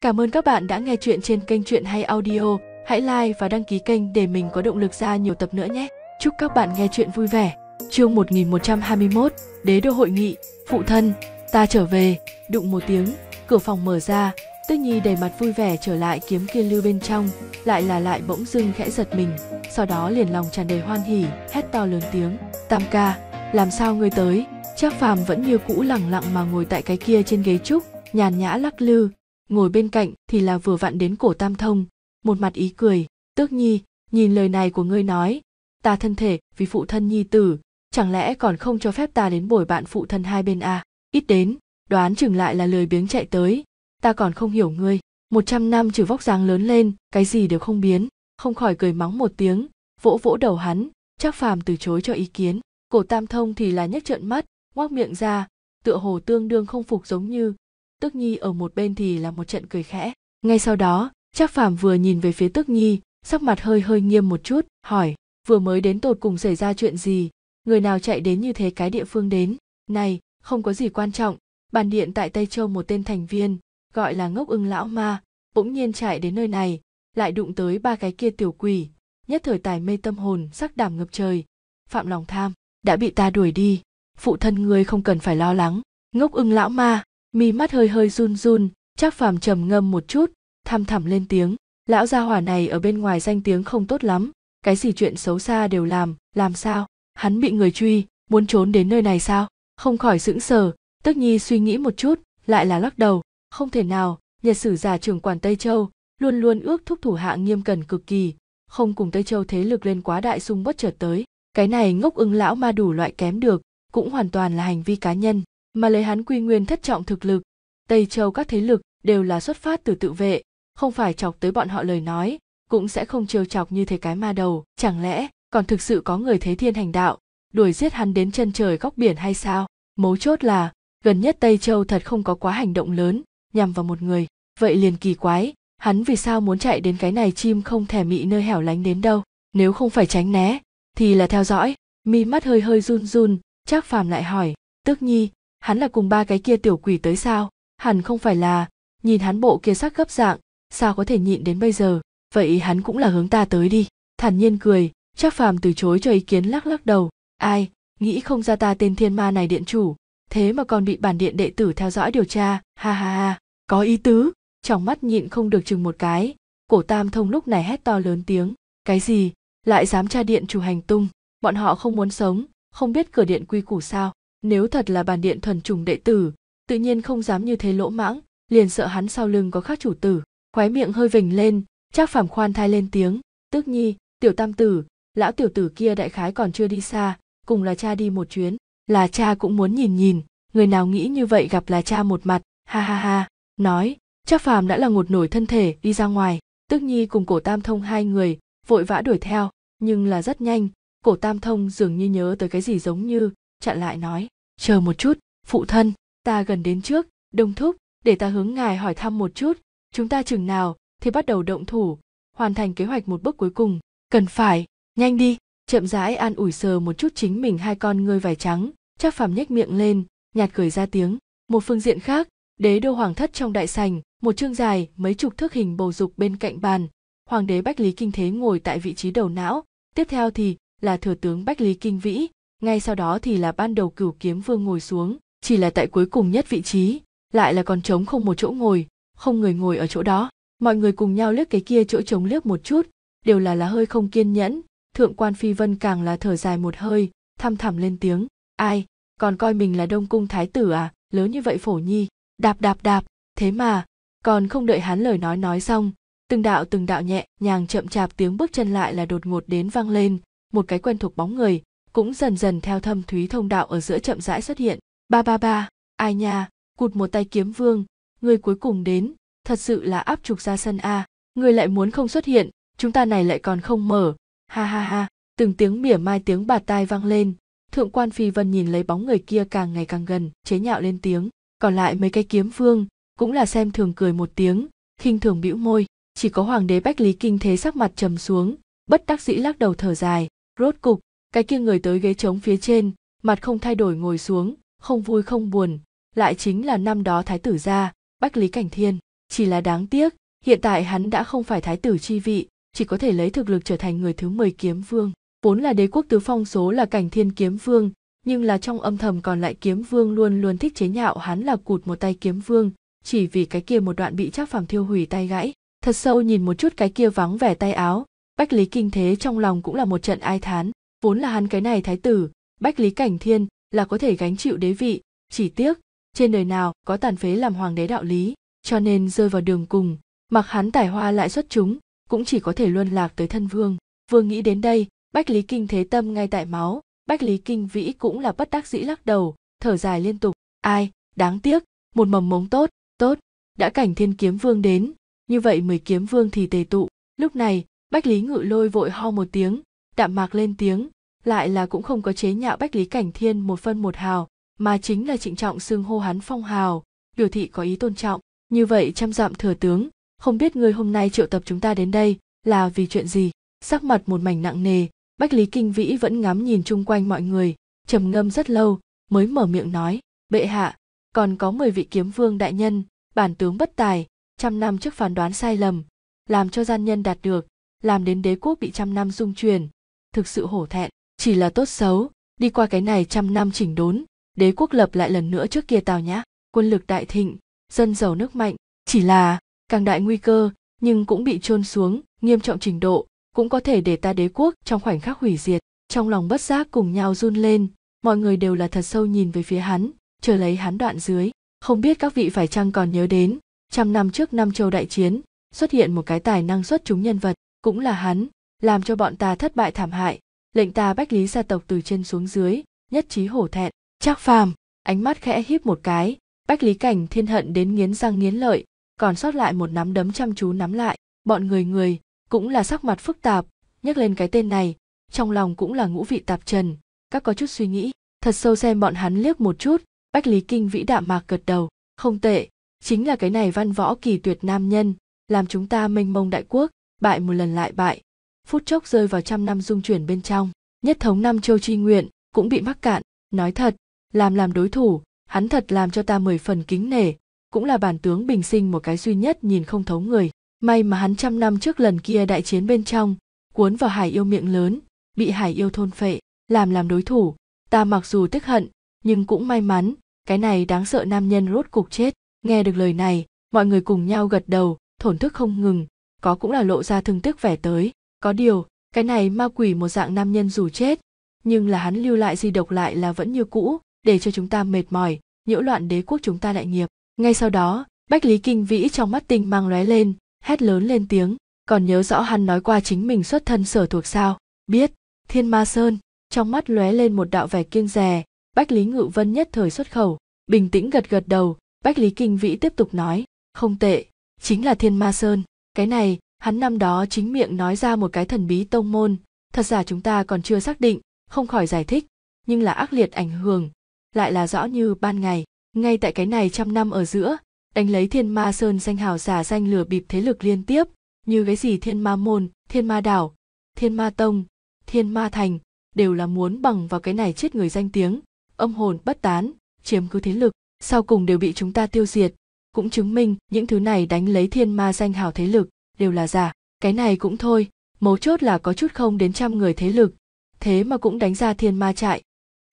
Cảm ơn các bạn đã nghe chuyện trên kênh Chuyện Hay Audio. Hãy like và đăng ký kênh để mình có động lực ra nhiều tập nữa nhé. Chúc các bạn nghe chuyện vui vẻ. Chương 1121, Đế đô hội nghị, phụ thân, ta trở về, đụng một tiếng, cửa phòng mở ra, Tức Nhi đầy mặt vui vẻ trở lại kiếm kiên lưu bên trong, lại là lại bỗng dưng khẽ giật mình, sau đó liền lòng tràn đầy hoan hỉ, hét to lớn tiếng, "Tam ca, làm sao ngươi tới?" Trác Phàm vẫn như cũ lẳng lặng mà ngồi tại cái kia trên ghế trúc, nhàn nhã lắc lư, ngồi bên cạnh thì là vừa vặn đến cổ tam thông một mặt ý cười tước nhi nhìn lời này của ngươi nói ta thân thể vì phụ thân nhi tử chẳng lẽ còn không cho phép ta đến bồi bạn phụ thân hai bên à? ít đến đoán chừng lại là lời biếng chạy tới ta còn không hiểu ngươi một trăm năm trừ vóc dáng lớn lên cái gì đều không biến không khỏi cười mắng một tiếng vỗ vỗ đầu hắn chắc phàm từ chối cho ý kiến cổ tam thông thì là nhếch trợn mắt ngoác miệng ra tựa hồ tương đương không phục giống như Tước Nhi ở một bên thì là một trận cười khẽ. Ngay sau đó, Trác Phàm vừa nhìn về phía Tước Nhi, sắc mặt hơi hơi nghiêm một chút, hỏi, vừa mới đến tột cùng xảy ra chuyện gì, người nào chạy đến như thế cái địa phương đến, này, không có gì quan trọng, bàn điện tại Tây Châu một tên thành viên, gọi là ngốc ưng lão ma, bỗng nhiên chạy đến nơi này, lại đụng tới ba cái kia tiểu quỷ, nhất thời tài mê tâm hồn sắc đảm ngập trời, phạm lòng tham, đã bị ta đuổi đi, phụ thân ngươi không cần phải lo lắng, ngốc ưng lão ma, mi mắt hơi hơi run run chắc phàm trầm ngâm một chút thăm thẳm lên tiếng lão gia hỏa này ở bên ngoài danh tiếng không tốt lắm cái gì chuyện xấu xa đều làm làm sao hắn bị người truy muốn trốn đến nơi này sao không khỏi sững sờ tức nhi suy nghĩ một chút lại là lắc đầu không thể nào nhật sử giả trưởng quản tây châu luôn luôn ước thúc thủ hạ nghiêm cẩn cực kỳ không cùng tây châu thế lực lên quá đại xung bất chợt tới cái này ngốc ưng lão ma đủ loại kém được cũng hoàn toàn là hành vi cá nhân mà lấy hắn quy nguyên thất trọng thực lực tây châu các thế lực đều là xuất phát từ tự vệ không phải chọc tới bọn họ lời nói cũng sẽ không trêu chọc như thế cái ma đầu chẳng lẽ còn thực sự có người thế thiên hành đạo đuổi giết hắn đến chân trời góc biển hay sao mấu chốt là gần nhất tây châu thật không có quá hành động lớn nhằm vào một người vậy liền kỳ quái hắn vì sao muốn chạy đến cái này chim không thể mị nơi hẻo lánh đến đâu nếu không phải tránh né thì là theo dõi mi mắt hơi hơi run run trác phàm lại hỏi tức nhi hắn là cùng ba cái kia tiểu quỷ tới sao hẳn không phải là nhìn hắn bộ kia sắc gấp dạng sao có thể nhịn đến bây giờ vậy hắn cũng là hướng ta tới đi thản nhiên cười chắc phàm từ chối cho ý kiến lắc lắc đầu ai nghĩ không ra ta tên thiên ma này điện chủ thế mà còn bị bản điện đệ tử theo dõi điều tra ha ha ha có ý tứ trong mắt nhịn không được chừng một cái cổ tam thông lúc này hét to lớn tiếng cái gì lại dám tra điện chủ hành tung bọn họ không muốn sống không biết cửa điện quy củ sao nếu thật là bàn điện thuần trùng đệ tử tự nhiên không dám như thế lỗ mãng liền sợ hắn sau lưng có khác chủ tử khóe miệng hơi vểnh lên chắc phàm khoan thai lên tiếng Tức nhi tiểu tam tử lão tiểu tử kia đại khái còn chưa đi xa cùng là cha đi một chuyến là cha cũng muốn nhìn nhìn người nào nghĩ như vậy gặp là cha một mặt ha ha ha nói chắc phàm đã là ngột nổi thân thể đi ra ngoài Tức nhi cùng cổ tam thông hai người vội vã đuổi theo nhưng là rất nhanh cổ tam thông dường như nhớ tới cái gì giống như chặn lại nói chờ một chút phụ thân ta gần đến trước đông thúc để ta hướng ngài hỏi thăm một chút chúng ta chừng nào thì bắt đầu động thủ hoàn thành kế hoạch một bước cuối cùng cần phải nhanh đi chậm rãi an ủi sờ một chút chính mình hai con ngươi vải trắng chắc phàm nhếch miệng lên nhạt cười ra tiếng một phương diện khác đế đô hoàng thất trong đại sành một chương dài mấy chục thước hình bầu dục bên cạnh bàn hoàng đế bách lý kinh thế ngồi tại vị trí đầu não tiếp theo thì là thừa tướng bách lý kinh vĩ ngay sau đó thì là ban đầu cửu kiếm vương ngồi xuống chỉ là tại cuối cùng nhất vị trí lại là còn trống không một chỗ ngồi không người ngồi ở chỗ đó mọi người cùng nhau liếc cái kia chỗ trống liếc một chút đều là là hơi không kiên nhẫn thượng quan phi vân càng là thở dài một hơi thăm thẳm lên tiếng ai còn coi mình là đông cung thái tử à lớn như vậy phổ nhi đạp đạp đạp thế mà còn không đợi hắn lời nói nói xong từng đạo từng đạo nhẹ nhàng chậm chạp tiếng bước chân lại là đột ngột đến vang lên một cái quen thuộc bóng người cũng dần dần theo thâm thúy thông đạo ở giữa chậm rãi xuất hiện ba ba ba ai nha cụt một tay kiếm vương người cuối cùng đến thật sự là áp trục ra sân a người lại muốn không xuất hiện chúng ta này lại còn không mở ha ha ha từng tiếng mỉa mai tiếng bạt tai vang lên thượng quan phi vân nhìn lấy bóng người kia càng ngày càng gần chế nhạo lên tiếng còn lại mấy cái kiếm vương cũng là xem thường cười một tiếng khinh thường bĩu môi chỉ có hoàng đế bách lý kinh thế sắc mặt trầm xuống bất đắc dĩ lắc đầu thở dài rốt cục cái kia người tới ghế trống phía trên mặt không thay đổi ngồi xuống không vui không buồn lại chính là năm đó thái tử gia bách lý cảnh thiên chỉ là đáng tiếc hiện tại hắn đã không phải thái tử chi vị chỉ có thể lấy thực lực trở thành người thứ mười kiếm vương vốn là đế quốc tứ phong số là cảnh thiên kiếm vương nhưng là trong âm thầm còn lại kiếm vương luôn luôn thích chế nhạo hắn là cụt một tay kiếm vương chỉ vì cái kia một đoạn bị trác phàm thiêu hủy tay gãy thật sâu nhìn một chút cái kia vắng vẻ tay áo bách lý kinh thế trong lòng cũng là một trận ai thán vốn là hắn cái này thái tử bách lý cảnh thiên là có thể gánh chịu đế vị chỉ tiếc trên đời nào có tàn phế làm hoàng đế đạo lý cho nên rơi vào đường cùng mặc hắn tài hoa lại xuất chúng cũng chỉ có thể luân lạc tới thân vương vương nghĩ đến đây bách lý kinh thế tâm ngay tại máu bách lý kinh vĩ cũng là bất đắc dĩ lắc đầu thở dài liên tục ai đáng tiếc một mầm mống tốt tốt đã cảnh thiên kiếm vương đến như vậy mười kiếm vương thì tề tụ lúc này bách lý ngự lôi vội ho một tiếng đạm mạc lên tiếng lại là cũng không có chế nhạo bách lý cảnh thiên một phân một hào mà chính là trịnh trọng xưng hô hắn phong hào biểu thị có ý tôn trọng như vậy trăm dặm thừa tướng không biết ngươi hôm nay triệu tập chúng ta đến đây là vì chuyện gì sắc mặt một mảnh nặng nề bách lý kinh vĩ vẫn ngắm nhìn chung quanh mọi người trầm ngâm rất lâu mới mở miệng nói bệ hạ còn có mười vị kiếm vương đại nhân bản tướng bất tài trăm năm trước phán đoán sai lầm làm cho gian nhân đạt được làm đến đế quốc bị trăm năm dung truyền thực sự hổ thẹn chỉ là tốt xấu đi qua cái này trăm năm chỉnh đốn đế quốc lập lại lần nữa trước kia tào nhã quân lực đại thịnh dân giàu nước mạnh chỉ là càng đại nguy cơ nhưng cũng bị chôn xuống nghiêm trọng trình độ cũng có thể để ta đế quốc trong khoảnh khắc hủy diệt trong lòng bất giác cùng nhau run lên mọi người đều là thật sâu nhìn về phía hắn chờ lấy hắn đoạn dưới không biết các vị phải chăng còn nhớ đến trăm năm trước năm châu đại chiến xuất hiện một cái tài năng xuất chúng nhân vật cũng là hắn làm cho bọn ta thất bại thảm hại lệnh ta bách lý gia tộc từ trên xuống dưới nhất trí hổ thẹn trác phàm ánh mắt khẽ híp một cái bách lý cảnh thiên hận đến nghiến răng nghiến lợi còn sót lại một nắm đấm chăm chú nắm lại bọn người người cũng là sắc mặt phức tạp nhắc lên cái tên này trong lòng cũng là ngũ vị tạp trần các có chút suy nghĩ thật sâu xem bọn hắn liếc một chút bách lý kinh vĩ đạm mạc gật đầu không tệ chính là cái này văn võ kỳ tuyệt nam nhân làm chúng ta mênh mông đại quốc bại một lần lại bại phút chốc rơi vào trăm năm dung chuyển bên trong nhất thống năm châu Tri nguyện cũng bị mắc cạn nói thật làm làm đối thủ hắn thật làm cho ta mười phần kính nể cũng là bản tướng bình sinh một cái duy nhất nhìn không thấu người may mà hắn trăm năm trước lần kia đại chiến bên trong cuốn vào hải yêu miệng lớn bị hải yêu thôn phệ làm làm đối thủ ta mặc dù tức hận nhưng cũng may mắn cái này đáng sợ nam nhân rốt cục chết nghe được lời này mọi người cùng nhau gật đầu thổn thức không ngừng có cũng là lộ ra thương tức vẻ tới có điều cái này ma quỷ một dạng nam nhân dù chết nhưng là hắn lưu lại di độc lại là vẫn như cũ để cho chúng ta mệt mỏi nhiễu loạn đế quốc chúng ta đại nghiệp ngay sau đó bách lý kinh vĩ trong mắt tinh mang lóe lên hét lớn lên tiếng còn nhớ rõ hắn nói qua chính mình xuất thân sở thuộc sao biết thiên ma sơn trong mắt lóe lên một đạo vẻ kiêng rè bách lý ngự vân nhất thời xuất khẩu bình tĩnh gật gật đầu bách lý kinh vĩ tiếp tục nói không tệ chính là thiên ma sơn cái này hắn năm đó chính miệng nói ra một cái thần bí tông môn thật giả chúng ta còn chưa xác định không khỏi giải thích nhưng là ác liệt ảnh hưởng lại là rõ như ban ngày ngay tại cái này trăm năm ở giữa đánh lấy thiên ma sơn danh hào giả danh lừa bịp thế lực liên tiếp như cái gì thiên ma môn thiên ma đảo thiên ma tông thiên ma thành đều là muốn bằng vào cái này chết người danh tiếng âm hồn bất tán chiếm cứ thế lực sau cùng đều bị chúng ta tiêu diệt cũng chứng minh những thứ này đánh lấy thiên ma danh hào thế lực đều là giả cái này cũng thôi mấu chốt là có chút không đến trăm người thế lực thế mà cũng đánh ra thiên ma trại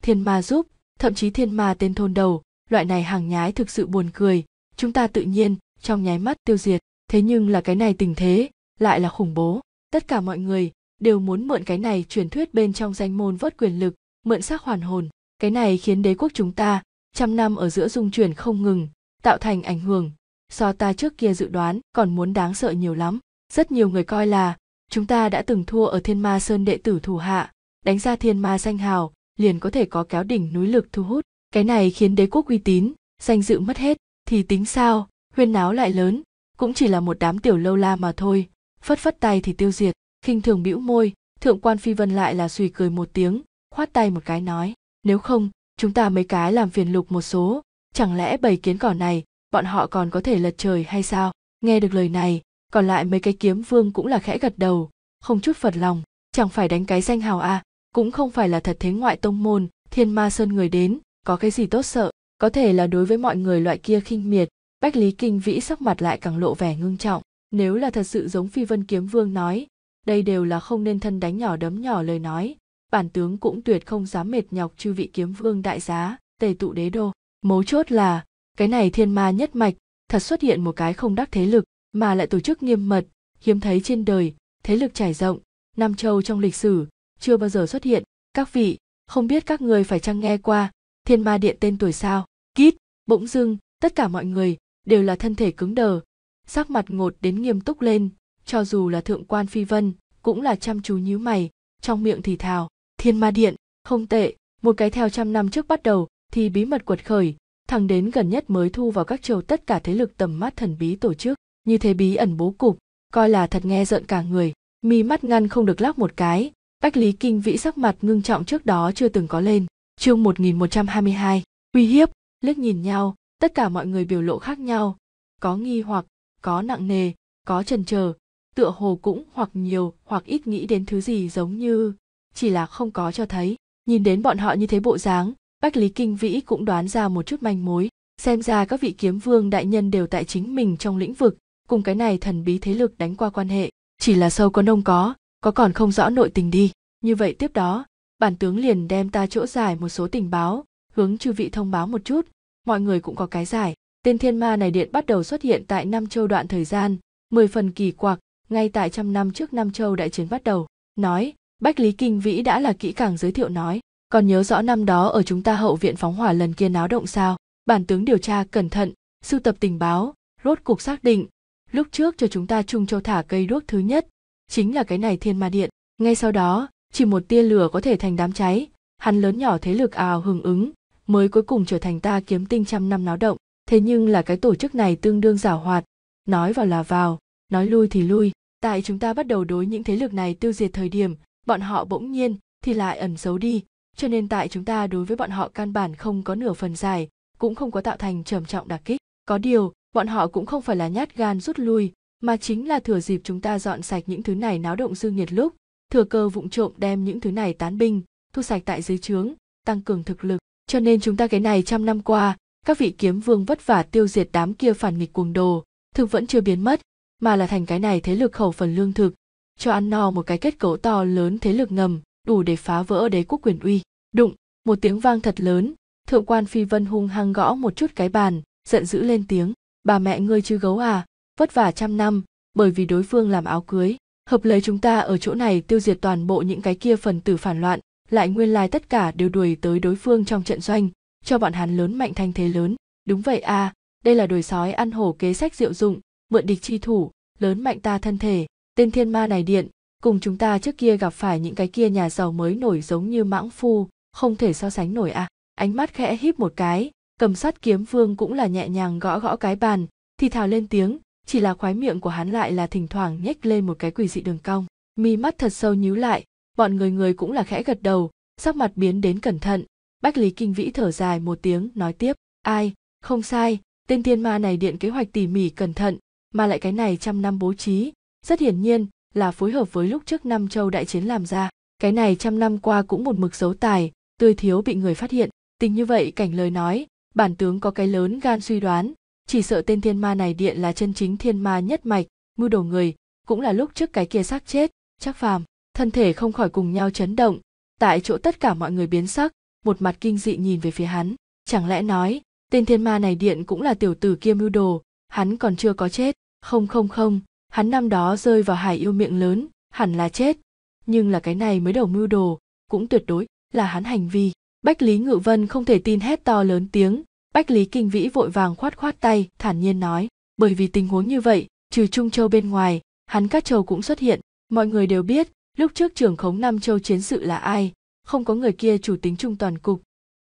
thiên ma giúp thậm chí thiên ma tên thôn đầu loại này hàng nhái thực sự buồn cười chúng ta tự nhiên trong nháy mắt tiêu diệt thế nhưng là cái này tình thế lại là khủng bố tất cả mọi người đều muốn mượn cái này truyền thuyết bên trong danh môn vớt quyền lực mượn xác hoàn hồn cái này khiến đế quốc chúng ta trăm năm ở giữa dung chuyển không ngừng tạo thành ảnh hưởng so ta trước kia dự đoán còn muốn đáng sợ nhiều lắm rất nhiều người coi là chúng ta đã từng thua ở thiên ma sơn đệ tử thủ hạ đánh ra thiên ma danh hào liền có thể có kéo đỉnh núi lực thu hút cái này khiến đế quốc uy tín danh dự mất hết thì tính sao huyên náo lại lớn cũng chỉ là một đám tiểu lâu la mà thôi phất phất tay thì tiêu diệt khinh thường bĩu môi thượng quan phi vân lại là suy cười một tiếng khoát tay một cái nói nếu không chúng ta mấy cái làm phiền lục một số chẳng lẽ bầy kiến cỏ này bọn họ còn có thể lật trời hay sao nghe được lời này còn lại mấy cái kiếm vương cũng là khẽ gật đầu không chút phật lòng chẳng phải đánh cái danh hào à cũng không phải là thật thế ngoại tông môn thiên ma sơn người đến có cái gì tốt sợ có thể là đối với mọi người loại kia khinh miệt bách lý kinh vĩ sắc mặt lại càng lộ vẻ ngưng trọng nếu là thật sự giống phi vân kiếm vương nói đây đều là không nên thân đánh nhỏ đấm nhỏ lời nói bản tướng cũng tuyệt không dám mệt nhọc chư vị kiếm vương đại giá tề tụ đế đô mấu chốt là cái này thiên ma nhất mạch thật xuất hiện một cái không đắc thế lực mà lại tổ chức nghiêm mật hiếm thấy trên đời thế lực trải rộng nam châu trong lịch sử chưa bao giờ xuất hiện các vị không biết các người phải chăng nghe qua thiên ma điện tên tuổi sao kít bỗng dưng tất cả mọi người đều là thân thể cứng đờ sắc mặt ngột đến nghiêm túc lên cho dù là thượng quan phi vân cũng là chăm chú nhíu mày trong miệng thì thào thiên ma điện không tệ một cái theo trăm năm trước bắt đầu thì bí mật quật khởi thằng đến gần nhất mới thu vào các triều tất cả thế lực tầm mắt thần bí tổ chức như thế bí ẩn bố cục coi là thật nghe giận cả người mi mắt ngăn không được lắc một cái bách lý kinh vĩ sắc mặt ngưng trọng trước đó chưa từng có lên chương 1122, uy hiếp liếc nhìn nhau tất cả mọi người biểu lộ khác nhau có nghi hoặc có nặng nề có trần trờ tựa hồ cũng hoặc nhiều hoặc ít nghĩ đến thứ gì giống như chỉ là không có cho thấy nhìn đến bọn họ như thế bộ dáng bách lý kinh vĩ cũng đoán ra một chút manh mối xem ra các vị kiếm vương đại nhân đều tại chính mình trong lĩnh vực cùng cái này thần bí thế lực đánh qua quan hệ chỉ là sâu có nông có có còn không rõ nội tình đi như vậy tiếp đó bản tướng liền đem ta chỗ giải một số tình báo hướng chư vị thông báo một chút mọi người cũng có cái giải tên thiên ma này điện bắt đầu xuất hiện tại nam châu đoạn thời gian mười phần kỳ quặc ngay tại trăm năm trước nam châu đại chiến bắt đầu nói bách lý kinh vĩ đã là kỹ càng giới thiệu nói còn nhớ rõ năm đó ở chúng ta hậu viện phóng hỏa lần kia náo động sao bản tướng điều tra cẩn thận sưu tập tình báo rốt cuộc xác định lúc trước cho chúng ta trung châu thả cây đuốc thứ nhất chính là cái này thiên ma điện ngay sau đó chỉ một tia lửa có thể thành đám cháy hắn lớn nhỏ thế lực ào hưởng ứng mới cuối cùng trở thành ta kiếm tinh trăm năm náo động thế nhưng là cái tổ chức này tương đương giả hoạt nói vào là vào nói lui thì lui tại chúng ta bắt đầu đối những thế lực này tiêu diệt thời điểm bọn họ bỗng nhiên thì lại ẩn giấu đi cho nên tại chúng ta đối với bọn họ căn bản không có nửa phần dài, cũng không có tạo thành trầm trọng đả kích có điều bọn họ cũng không phải là nhát gan rút lui mà chính là thừa dịp chúng ta dọn sạch những thứ này náo động dư nhiệt lúc thừa cơ vụng trộm đem những thứ này tán binh thu sạch tại dưới trướng tăng cường thực lực cho nên chúng ta cái này trăm năm qua các vị kiếm vương vất vả tiêu diệt đám kia phản nghịch cuồng đồ thực vẫn chưa biến mất mà là thành cái này thế lực khẩu phần lương thực cho ăn no một cái kết cấu to lớn thế lực ngầm đủ để phá vỡ đế quốc quyền uy đụng một tiếng vang thật lớn thượng quan phi vân hung hăng gõ một chút cái bàn giận dữ lên tiếng bà mẹ ngươi chứ gấu à vất vả trăm năm bởi vì đối phương làm áo cưới hợp lấy chúng ta ở chỗ này tiêu diệt toàn bộ những cái kia phần tử phản loạn lại nguyên lai tất cả đều đuổi tới đối phương trong trận doanh cho bọn hắn lớn mạnh thanh thế lớn đúng vậy à đây là đuổi sói ăn hổ kế sách diệu dụng mượn địch chi thủ lớn mạnh ta thân thể tên thiên ma này điện cùng chúng ta trước kia gặp phải những cái kia nhà giàu mới nổi giống như mãng phu không thể so sánh nổi à ánh mắt khẽ híp một cái cầm sắt kiếm vương cũng là nhẹ nhàng gõ gõ cái bàn thì thào lên tiếng chỉ là khoái miệng của hắn lại là thỉnh thoảng nhếch lên một cái quỷ dị đường cong mi mắt thật sâu nhíu lại bọn người người cũng là khẽ gật đầu sắc mặt biến đến cẩn thận bách lý kinh vĩ thở dài một tiếng nói tiếp ai không sai tên tiên ma này điện kế hoạch tỉ mỉ cẩn thận mà lại cái này trăm năm bố trí rất hiển nhiên là phối hợp với lúc trước năm châu đại chiến làm ra cái này trăm năm qua cũng một mực giấu tài tươi thiếu bị người phát hiện tình như vậy cảnh lời nói bản tướng có cái lớn gan suy đoán chỉ sợ tên thiên ma này điện là chân chính thiên ma nhất mạch mưu đồ người cũng là lúc trước cái kia xác chết chắc phàm thân thể không khỏi cùng nhau chấn động tại chỗ tất cả mọi người biến sắc một mặt kinh dị nhìn về phía hắn chẳng lẽ nói tên thiên ma này điện cũng là tiểu tử kia mưu đồ hắn còn chưa có chết không không không hắn năm đó rơi vào hải yêu miệng lớn hẳn là chết nhưng là cái này mới đầu mưu đồ cũng tuyệt đối là hắn hành vi bách lý ngự vân không thể tin hét to lớn tiếng bách lý kinh vĩ vội vàng khoát khoát tay thản nhiên nói bởi vì tình huống như vậy trừ trung châu bên ngoài hắn các châu cũng xuất hiện mọi người đều biết lúc trước trưởng khống nam châu chiến sự là ai không có người kia chủ tính trung toàn cục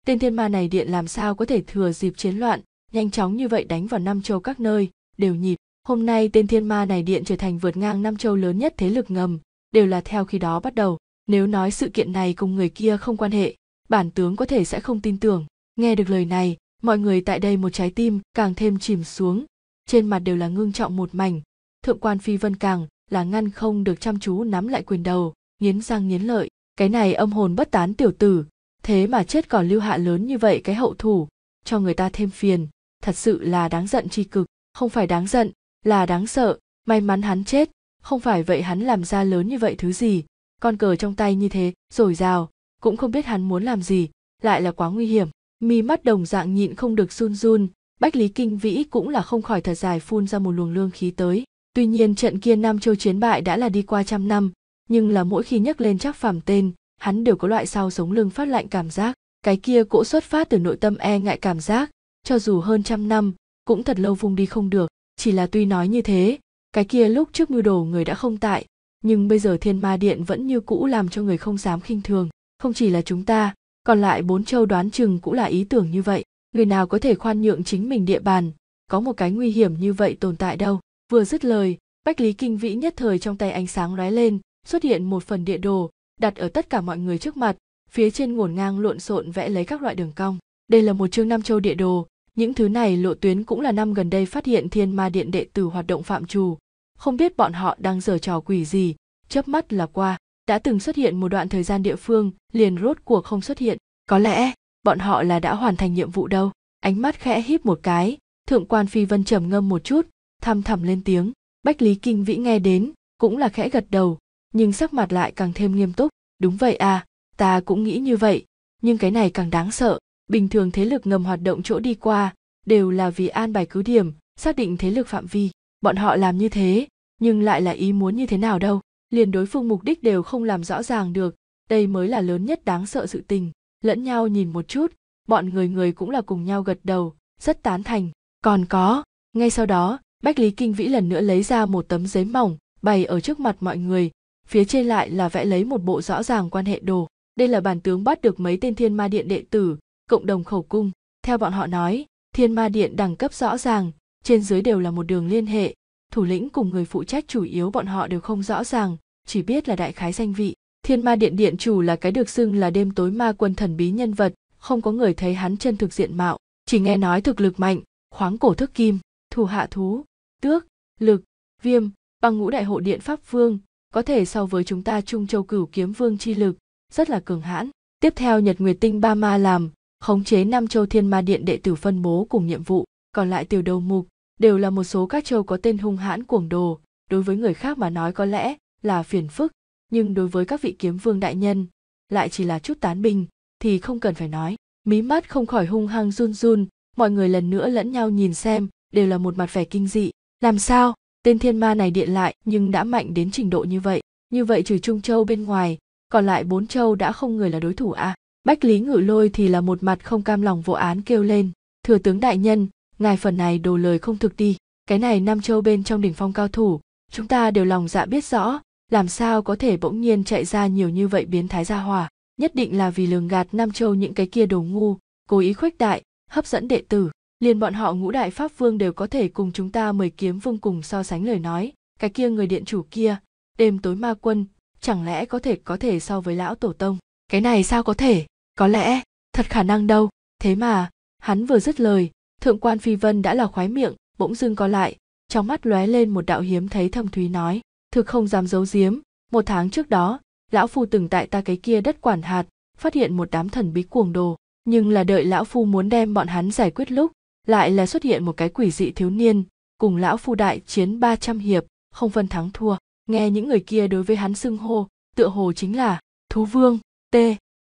tên thiên ma này điện làm sao có thể thừa dịp chiến loạn nhanh chóng như vậy đánh vào nam châu các nơi đều nhịp Hôm nay tên thiên ma này điện trở thành vượt ngang năm châu lớn nhất thế lực ngầm, đều là theo khi đó bắt đầu. Nếu nói sự kiện này cùng người kia không quan hệ, bản tướng có thể sẽ không tin tưởng. Nghe được lời này, mọi người tại đây một trái tim càng thêm chìm xuống, trên mặt đều là ngưng trọng một mảnh. Thượng quan phi vân càng là ngăn không được chăm chú nắm lại quyền đầu, nghiến răng nghiến lợi. Cái này âm hồn bất tán tiểu tử, thế mà chết còn lưu hạ lớn như vậy cái hậu thủ, cho người ta thêm phiền, thật sự là đáng giận tri cực. Không phải đáng giận, là đáng sợ may mắn hắn chết không phải vậy hắn làm ra lớn như vậy thứ gì con cờ trong tay như thế rồi rào cũng không biết hắn muốn làm gì lại là quá nguy hiểm mi mắt đồng dạng nhịn không được run run bách lý kinh vĩ cũng là không khỏi thật dài phun ra một luồng lương khí tới tuy nhiên trận kia nam châu chiến bại đã là đi qua trăm năm nhưng là mỗi khi nhắc lên chắc phàm tên hắn đều có loại sau sống lưng phát lạnh cảm giác cái kia cỗ xuất phát từ nội tâm e ngại cảm giác cho dù hơn trăm năm cũng thật lâu vung đi không được chỉ là tuy nói như thế cái kia lúc trước mưu đồ người đã không tại nhưng bây giờ thiên ma điện vẫn như cũ làm cho người không dám khinh thường không chỉ là chúng ta còn lại bốn châu đoán chừng cũng là ý tưởng như vậy người nào có thể khoan nhượng chính mình địa bàn có một cái nguy hiểm như vậy tồn tại đâu vừa dứt lời bách lý kinh vĩ nhất thời trong tay ánh sáng lóe lên xuất hiện một phần địa đồ đặt ở tất cả mọi người trước mặt phía trên ngổn ngang lộn xộn vẽ lấy các loại đường cong đây là một chương nam châu địa đồ những thứ này lộ tuyến cũng là năm gần đây phát hiện thiên ma điện đệ tử hoạt động phạm trù. Không biết bọn họ đang giở trò quỷ gì, chớp mắt là qua, đã từng xuất hiện một đoạn thời gian địa phương, liền rốt cuộc không xuất hiện. Có lẽ, bọn họ là đã hoàn thành nhiệm vụ đâu. Ánh mắt khẽ híp một cái, thượng quan phi vân trầm ngâm một chút, thăm thẳm lên tiếng. Bách Lý Kinh Vĩ nghe đến, cũng là khẽ gật đầu, nhưng sắc mặt lại càng thêm nghiêm túc. Đúng vậy à, ta cũng nghĩ như vậy, nhưng cái này càng đáng sợ bình thường thế lực ngầm hoạt động chỗ đi qua đều là vì an bài cứ điểm xác định thế lực phạm vi bọn họ làm như thế nhưng lại là ý muốn như thế nào đâu liền đối phương mục đích đều không làm rõ ràng được đây mới là lớn nhất đáng sợ sự tình lẫn nhau nhìn một chút bọn người người cũng là cùng nhau gật đầu rất tán thành còn có ngay sau đó bách lý kinh vĩ lần nữa lấy ra một tấm giấy mỏng bày ở trước mặt mọi người phía trên lại là vẽ lấy một bộ rõ ràng quan hệ đồ đây là bản tướng bắt được mấy tên thiên ma điện đệ tử cộng đồng khẩu cung theo bọn họ nói thiên ma điện đẳng cấp rõ ràng trên dưới đều là một đường liên hệ thủ lĩnh cùng người phụ trách chủ yếu bọn họ đều không rõ ràng chỉ biết là đại khái danh vị thiên ma điện điện chủ là cái được xưng là đêm tối ma quân thần bí nhân vật không có người thấy hắn chân thực diện mạo chỉ nghe nói thực lực mạnh khoáng cổ thức kim thủ hạ thú tước lực viêm bằng ngũ đại hộ điện pháp vương có thể so với chúng ta trung châu cửu kiếm vương chi lực rất là cường hãn tiếp theo nhật nguyệt tinh ba ma làm khống chế năm châu thiên ma điện đệ tử phân bố cùng nhiệm vụ còn lại tiểu đầu mục đều là một số các châu có tên hung hãn cuồng đồ đối với người khác mà nói có lẽ là phiền phức nhưng đối với các vị kiếm vương đại nhân lại chỉ là chút tán bình thì không cần phải nói mí mắt không khỏi hung hăng run run mọi người lần nữa lẫn nhau nhìn xem đều là một mặt vẻ kinh dị làm sao tên thiên ma này điện lại nhưng đã mạnh đến trình độ như vậy như vậy trừ trung châu bên ngoài còn lại bốn châu đã không người là đối thủ à bách lý ngự lôi thì là một mặt không cam lòng vô án kêu lên thừa tướng đại nhân ngài phần này đồ lời không thực đi cái này nam châu bên trong đỉnh phong cao thủ chúng ta đều lòng dạ biết rõ làm sao có thể bỗng nhiên chạy ra nhiều như vậy biến thái gia hòa nhất định là vì lường gạt nam châu những cái kia đồ ngu cố ý khuếch đại hấp dẫn đệ tử liền bọn họ ngũ đại pháp vương đều có thể cùng chúng ta mời kiếm vương cùng so sánh lời nói cái kia người điện chủ kia đêm tối ma quân chẳng lẽ có thể có thể so với lão tổ tông cái này sao có thể có lẽ thật khả năng đâu thế mà hắn vừa dứt lời thượng quan phi vân đã là khoái miệng bỗng dưng có lại trong mắt lóe lên một đạo hiếm thấy thâm thúy nói thực không dám giấu giếm một tháng trước đó lão phu từng tại ta cái kia đất quản hạt phát hiện một đám thần bí cuồng đồ nhưng là đợi lão phu muốn đem bọn hắn giải quyết lúc lại là xuất hiện một cái quỷ dị thiếu niên cùng lão phu đại chiến 300 hiệp không phân thắng thua nghe những người kia đối với hắn xưng hô tựa hồ chính là thú vương t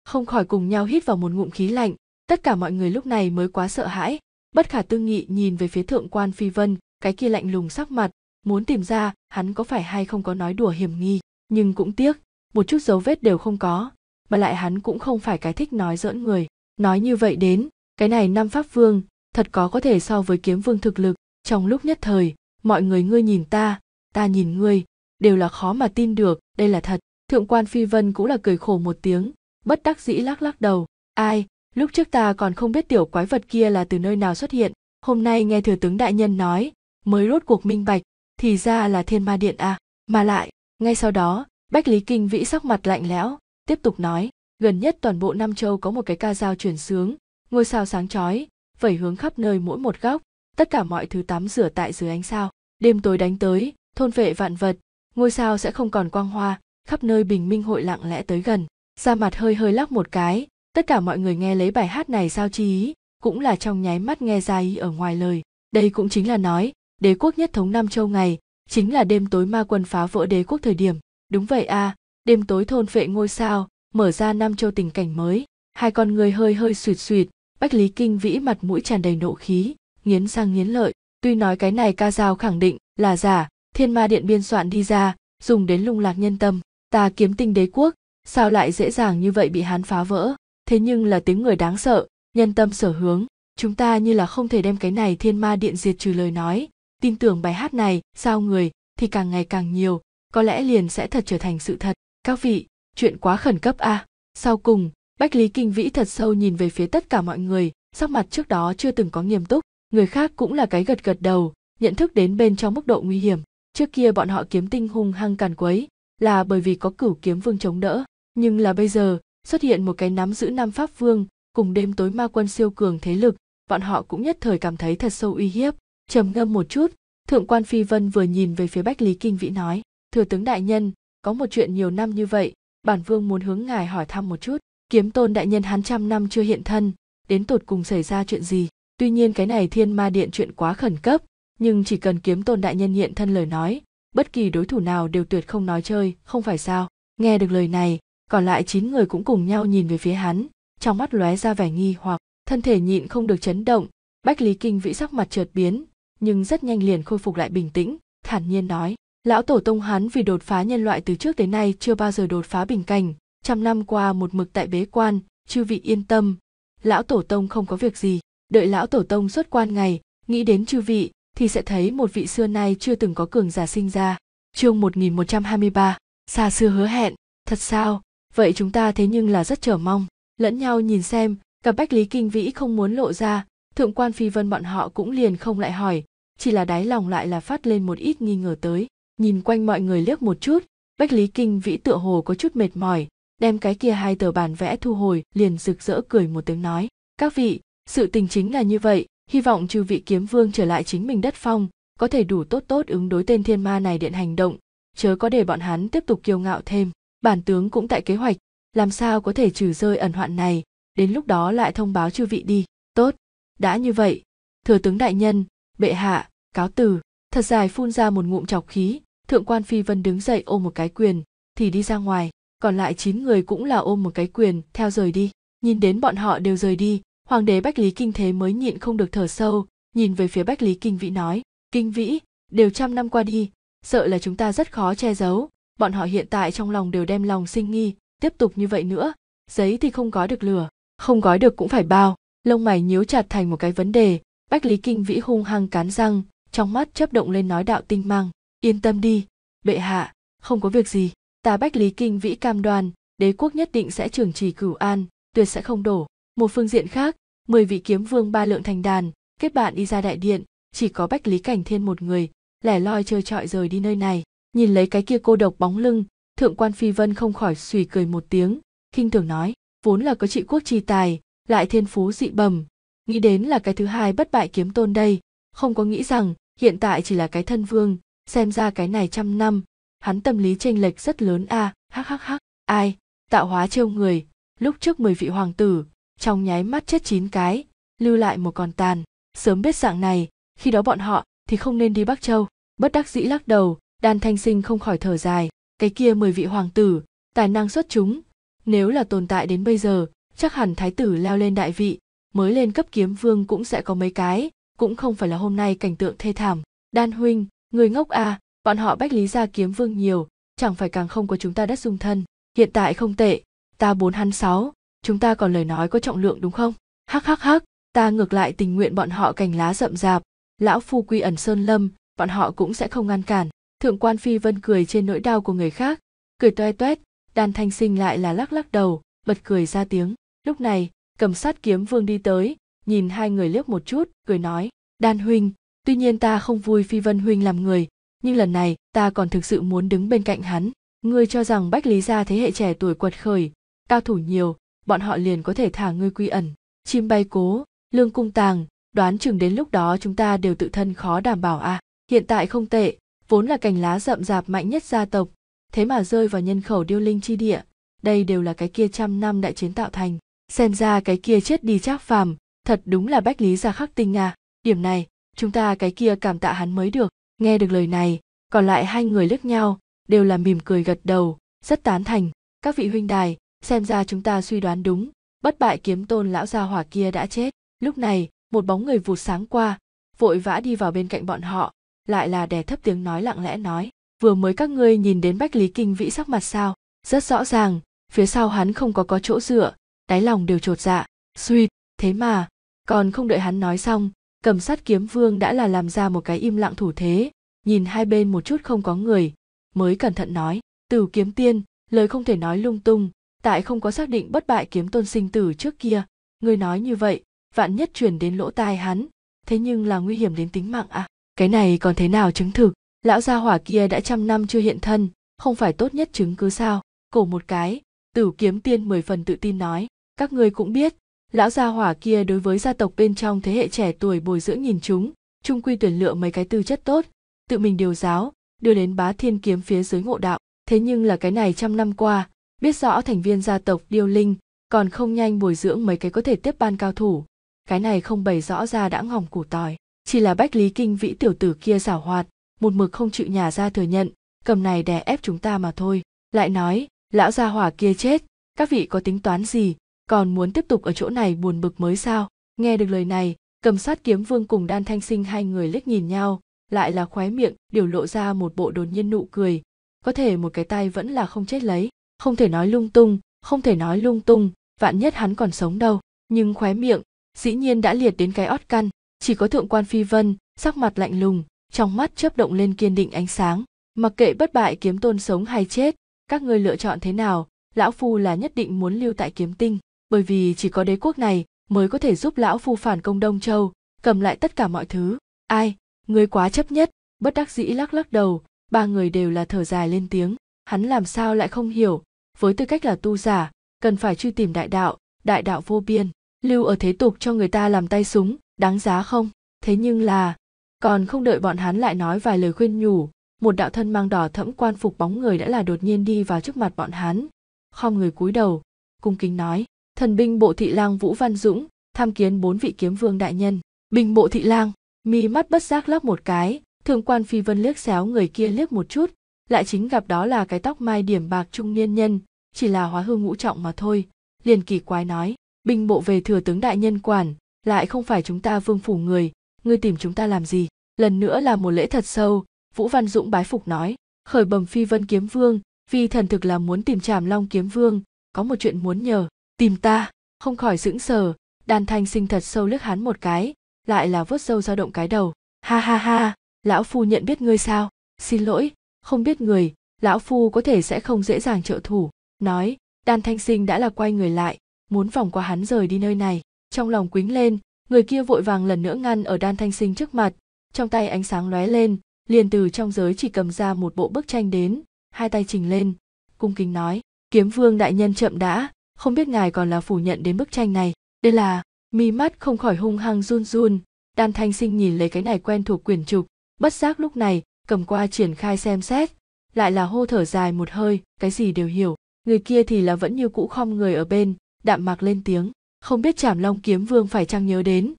không khỏi cùng nhau hít vào một ngụm khí lạnh tất cả mọi người lúc này mới quá sợ hãi bất khả tư nghị nhìn về phía thượng quan phi vân cái kia lạnh lùng sắc mặt muốn tìm ra hắn có phải hay không có nói đùa hiểm nghi nhưng cũng tiếc một chút dấu vết đều không có mà lại hắn cũng không phải cái thích nói giỡn người nói như vậy đến cái này năm pháp vương thật có có thể so với kiếm vương thực lực trong lúc nhất thời mọi người ngươi nhìn ta ta nhìn ngươi đều là khó mà tin được đây là thật thượng quan phi vân cũng là cười khổ một tiếng bất đắc dĩ lắc lắc đầu ai lúc trước ta còn không biết tiểu quái vật kia là từ nơi nào xuất hiện hôm nay nghe thừa tướng đại nhân nói mới rốt cuộc minh bạch thì ra là thiên ma điện à mà lại ngay sau đó bách lý kinh vĩ sắc mặt lạnh lẽo tiếp tục nói gần nhất toàn bộ nam châu có một cái ca dao chuyển sướng ngôi sao sáng chói vẩy hướng khắp nơi mỗi một góc tất cả mọi thứ tắm rửa tại dưới ánh sao đêm tối đánh tới thôn vệ vạn vật ngôi sao sẽ không còn quang hoa khắp nơi bình minh hội lặng lẽ tới gần da mặt hơi hơi lắc một cái tất cả mọi người nghe lấy bài hát này sao chi ý cũng là trong nháy mắt nghe ra ý ở ngoài lời đây cũng chính là nói đế quốc nhất thống nam châu ngày chính là đêm tối ma quân phá vỡ đế quốc thời điểm đúng vậy à đêm tối thôn vệ ngôi sao mở ra nam châu tình cảnh mới hai con người hơi hơi suyệt suyệt bách lý kinh vĩ mặt mũi tràn đầy nộ khí nghiến sang nghiến lợi tuy nói cái này ca dao khẳng định là giả thiên ma điện biên soạn đi ra dùng đến lung lạc nhân tâm ta kiếm tinh đế quốc sao lại dễ dàng như vậy bị hắn phá vỡ thế nhưng là tiếng người đáng sợ nhân tâm sở hướng chúng ta như là không thể đem cái này thiên ma điện diệt trừ lời nói tin tưởng bài hát này sao người thì càng ngày càng nhiều có lẽ liền sẽ thật trở thành sự thật các vị chuyện quá khẩn cấp a à? sau cùng bách lý kinh vĩ thật sâu nhìn về phía tất cả mọi người sắc mặt trước đó chưa từng có nghiêm túc người khác cũng là cái gật gật đầu nhận thức đến bên trong mức độ nguy hiểm trước kia bọn họ kiếm tinh hung hăng càn quấy là bởi vì có cửu kiếm vương chống đỡ nhưng là bây giờ xuất hiện một cái nắm giữ nam pháp vương cùng đêm tối ma quân siêu cường thế lực bọn họ cũng nhất thời cảm thấy thật sâu uy hiếp trầm ngâm một chút thượng quan phi vân vừa nhìn về phía bách lý kinh vĩ nói thừa tướng đại nhân có một chuyện nhiều năm như vậy bản vương muốn hướng ngài hỏi thăm một chút kiếm tôn đại nhân hắn trăm năm chưa hiện thân đến tột cùng xảy ra chuyện gì tuy nhiên cái này thiên ma điện chuyện quá khẩn cấp nhưng chỉ cần kiếm tôn đại nhân hiện thân lời nói bất kỳ đối thủ nào đều tuyệt không nói chơi không phải sao nghe được lời này còn lại chín người cũng cùng nhau nhìn về phía hắn trong mắt lóe ra vẻ nghi hoặc thân thể nhịn không được chấn động bách lý kinh vĩ sắc mặt chợt biến nhưng rất nhanh liền khôi phục lại bình tĩnh thản nhiên nói lão tổ tông hắn vì đột phá nhân loại từ trước đến nay chưa bao giờ đột phá bình cảnh trăm năm qua một mực tại bế quan chư vị yên tâm lão tổ tông không có việc gì đợi lão tổ tông xuất quan ngày nghĩ đến chư vị thì sẽ thấy một vị xưa nay chưa từng có cường giả sinh ra chương 1123, xa xưa hứa hẹn thật sao vậy chúng ta thế nhưng là rất chờ mong lẫn nhau nhìn xem cặp bách lý kinh vĩ không muốn lộ ra thượng quan phi vân bọn họ cũng liền không lại hỏi chỉ là đáy lòng lại là phát lên một ít nghi ngờ tới nhìn quanh mọi người liếc một chút bách lý kinh vĩ tựa hồ có chút mệt mỏi đem cái kia hai tờ bản vẽ thu hồi liền rực rỡ cười một tiếng nói các vị sự tình chính là như vậy hy vọng chư vị kiếm vương trở lại chính mình đất phong có thể đủ tốt tốt ứng đối tên thiên ma này điện hành động chớ có để bọn hắn tiếp tục kiêu ngạo thêm bản tướng cũng tại kế hoạch làm sao có thể trừ rơi ẩn hoạn này đến lúc đó lại thông báo chư vị đi tốt đã như vậy thừa tướng đại nhân bệ hạ cáo từ thật dài phun ra một ngụm chọc khí thượng quan phi vân đứng dậy ôm một cái quyền thì đi ra ngoài còn lại chín người cũng là ôm một cái quyền theo rời đi nhìn đến bọn họ đều rời đi hoàng đế bách lý kinh thế mới nhịn không được thở sâu nhìn về phía bách lý kinh vĩ nói kinh vĩ đều trăm năm qua đi sợ là chúng ta rất khó che giấu bọn họ hiện tại trong lòng đều đem lòng sinh nghi tiếp tục như vậy nữa giấy thì không gói được lửa không gói được cũng phải bao lông mày nhíu chặt thành một cái vấn đề bách lý kinh vĩ hung hăng cán răng trong mắt chấp động lên nói đạo tinh mang yên tâm đi bệ hạ không có việc gì ta bách lý kinh vĩ cam đoan đế quốc nhất định sẽ trường trì cửu an tuyệt sẽ không đổ một phương diện khác mười vị kiếm vương ba lượng thành đàn kết bạn đi ra đại điện chỉ có bách lý cảnh thiên một người lẻ loi chơi trọi rời đi nơi này nhìn lấy cái kia cô độc bóng lưng thượng quan phi vân không khỏi suy cười một tiếng khinh thường nói vốn là có trị quốc chi tài lại thiên phú dị bẩm nghĩ đến là cái thứ hai bất bại kiếm tôn đây không có nghĩ rằng hiện tại chỉ là cái thân vương xem ra cái này trăm năm hắn tâm lý chênh lệch rất lớn a à, hắc hắc hắc ai tạo hóa trêu người lúc trước mười vị hoàng tử trong nháy mắt chết chín cái lưu lại một còn tàn sớm biết dạng này khi đó bọn họ thì không nên đi bắc châu bất đắc dĩ lắc đầu đan thanh sinh không khỏi thở dài cái kia mười vị hoàng tử tài năng xuất chúng nếu là tồn tại đến bây giờ chắc hẳn thái tử leo lên đại vị mới lên cấp kiếm vương cũng sẽ có mấy cái cũng không phải là hôm nay cảnh tượng thê thảm đan huynh người ngốc à bọn họ bách lý ra kiếm vương nhiều chẳng phải càng không có chúng ta đất dung thân hiện tại không tệ ta bốn hắn sáu chúng ta còn lời nói có trọng lượng đúng không hắc hắc hắc ta ngược lại tình nguyện bọn họ cành lá rậm rạp lão phu quy ẩn sơn lâm bọn họ cũng sẽ không ngăn cản thượng quan phi vân cười trên nỗi đau của người khác cười toe toét đan thanh sinh lại là lắc lắc đầu bật cười ra tiếng lúc này cầm sát kiếm vương đi tới nhìn hai người liếc một chút cười nói đan huynh tuy nhiên ta không vui phi vân huynh làm người nhưng lần này ta còn thực sự muốn đứng bên cạnh hắn ngươi cho rằng bách lý gia thế hệ trẻ tuổi quật khởi cao thủ nhiều bọn họ liền có thể thả ngươi quy ẩn chim bay cố lương cung tàng đoán chừng đến lúc đó chúng ta đều tự thân khó đảm bảo à hiện tại không tệ vốn là cành lá rậm rạp mạnh nhất gia tộc thế mà rơi vào nhân khẩu điêu linh chi địa đây đều là cái kia trăm năm đại chiến tạo thành xem ra cái kia chết đi chắc phàm thật đúng là bách lý gia khắc tinh à điểm này chúng ta cái kia cảm tạ hắn mới được nghe được lời này còn lại hai người lướt nhau đều là mỉm cười gật đầu rất tán thành các vị huynh đài xem ra chúng ta suy đoán đúng bất bại kiếm tôn lão gia hỏa kia đã chết lúc này một bóng người vụt sáng qua vội vã đi vào bên cạnh bọn họ lại là đè thấp tiếng nói lặng lẽ nói vừa mới các ngươi nhìn đến bách lý kinh vĩ sắc mặt sao rất rõ ràng phía sau hắn không có có chỗ dựa đáy lòng đều trột dạ suy thế mà còn không đợi hắn nói xong cầm sát kiếm vương đã là làm ra một cái im lặng thủ thế nhìn hai bên một chút không có người mới cẩn thận nói từ kiếm tiên lời không thể nói lung tung tại không có xác định bất bại kiếm tôn sinh tử trước kia ngươi nói như vậy vạn nhất truyền đến lỗ tai hắn thế nhưng là nguy hiểm đến tính mạng à cái này còn thế nào chứng thực lão gia hỏa kia đã trăm năm chưa hiện thân không phải tốt nhất chứng cứ sao cổ một cái tử kiếm tiên mười phần tự tin nói các ngươi cũng biết lão gia hỏa kia đối với gia tộc bên trong thế hệ trẻ tuổi bồi dưỡng nhìn chúng trung quy tuyển lựa mấy cái tư chất tốt tự mình điều giáo đưa đến bá thiên kiếm phía dưới ngộ đạo thế nhưng là cái này trăm năm qua biết rõ thành viên gia tộc điêu linh còn không nhanh bồi dưỡng mấy cái có thể tiếp ban cao thủ cái này không bày rõ ra đã ngỏng củ tỏi chỉ là bách lý kinh vĩ tiểu tử kia giảo hoạt một mực không chịu nhà ra thừa nhận cầm này đè ép chúng ta mà thôi lại nói lão gia hỏa kia chết các vị có tính toán gì còn muốn tiếp tục ở chỗ này buồn bực mới sao nghe được lời này cầm sát kiếm vương cùng đan thanh sinh hai người liếc nhìn nhau lại là khóe miệng biểu lộ ra một bộ đột nhiên nụ cười có thể một cái tay vẫn là không chết lấy không thể nói lung tung không thể nói lung tung vạn nhất hắn còn sống đâu nhưng khóe miệng dĩ nhiên đã liệt đến cái ót căn chỉ có thượng quan phi vân sắc mặt lạnh lùng trong mắt chớp động lên kiên định ánh sáng mặc kệ bất bại kiếm tôn sống hay chết các ngươi lựa chọn thế nào lão phu là nhất định muốn lưu tại kiếm tinh bởi vì chỉ có đế quốc này mới có thể giúp lão phu phản công đông châu cầm lại tất cả mọi thứ ai người quá chấp nhất bất đắc dĩ lắc lắc đầu ba người đều là thở dài lên tiếng hắn làm sao lại không hiểu với tư cách là tu giả cần phải truy tìm đại đạo đại đạo vô biên lưu ở thế tục cho người ta làm tay súng đáng giá không thế nhưng là còn không đợi bọn hắn lại nói vài lời khuyên nhủ một đạo thân mang đỏ thẫm quan phục bóng người đã là đột nhiên đi vào trước mặt bọn hắn khom người cúi đầu cung kính nói thần binh bộ thị lang vũ văn dũng tham kiến bốn vị kiếm vương đại nhân binh bộ thị lang mi mắt bất giác lắp một cái thường quan phi vân liếc xéo người kia liếc một chút lại chính gặp đó là cái tóc mai điểm bạc trung niên nhân chỉ là hóa hương ngũ trọng mà thôi liền kỳ quái nói binh bộ về thừa tướng đại nhân quản lại không phải chúng ta vương phủ người ngươi tìm chúng ta làm gì lần nữa là một lễ thật sâu vũ văn dũng bái phục nói khởi bẩm phi vân kiếm vương phi thần thực là muốn tìm tràm long kiếm vương có một chuyện muốn nhờ tìm ta không khỏi sững sờ đan thanh sinh thật sâu lướt hắn một cái lại là vớt sâu dao động cái đầu ha ha ha lão phu nhận biết ngươi sao xin lỗi không biết người lão phu có thể sẽ không dễ dàng trợ thủ nói đan thanh sinh đã là quay người lại muốn vòng qua hắn rời đi nơi này trong lòng quính lên người kia vội vàng lần nữa ngăn ở đan thanh sinh trước mặt trong tay ánh sáng lóe lên liền từ trong giới chỉ cầm ra một bộ bức tranh đến hai tay trình lên cung kính nói kiếm vương đại nhân chậm đã không biết ngài còn là phủ nhận đến bức tranh này đây là mi mắt không khỏi hung hăng run run đan thanh sinh nhìn lấy cái này quen thuộc quyển trục bất giác lúc này cầm qua triển khai xem xét lại là hô thở dài một hơi cái gì đều hiểu người kia thì là vẫn như cũ khom người ở bên đạm mạc lên tiếng không biết Trảm Long Kiếm Vương phải chăng nhớ đến.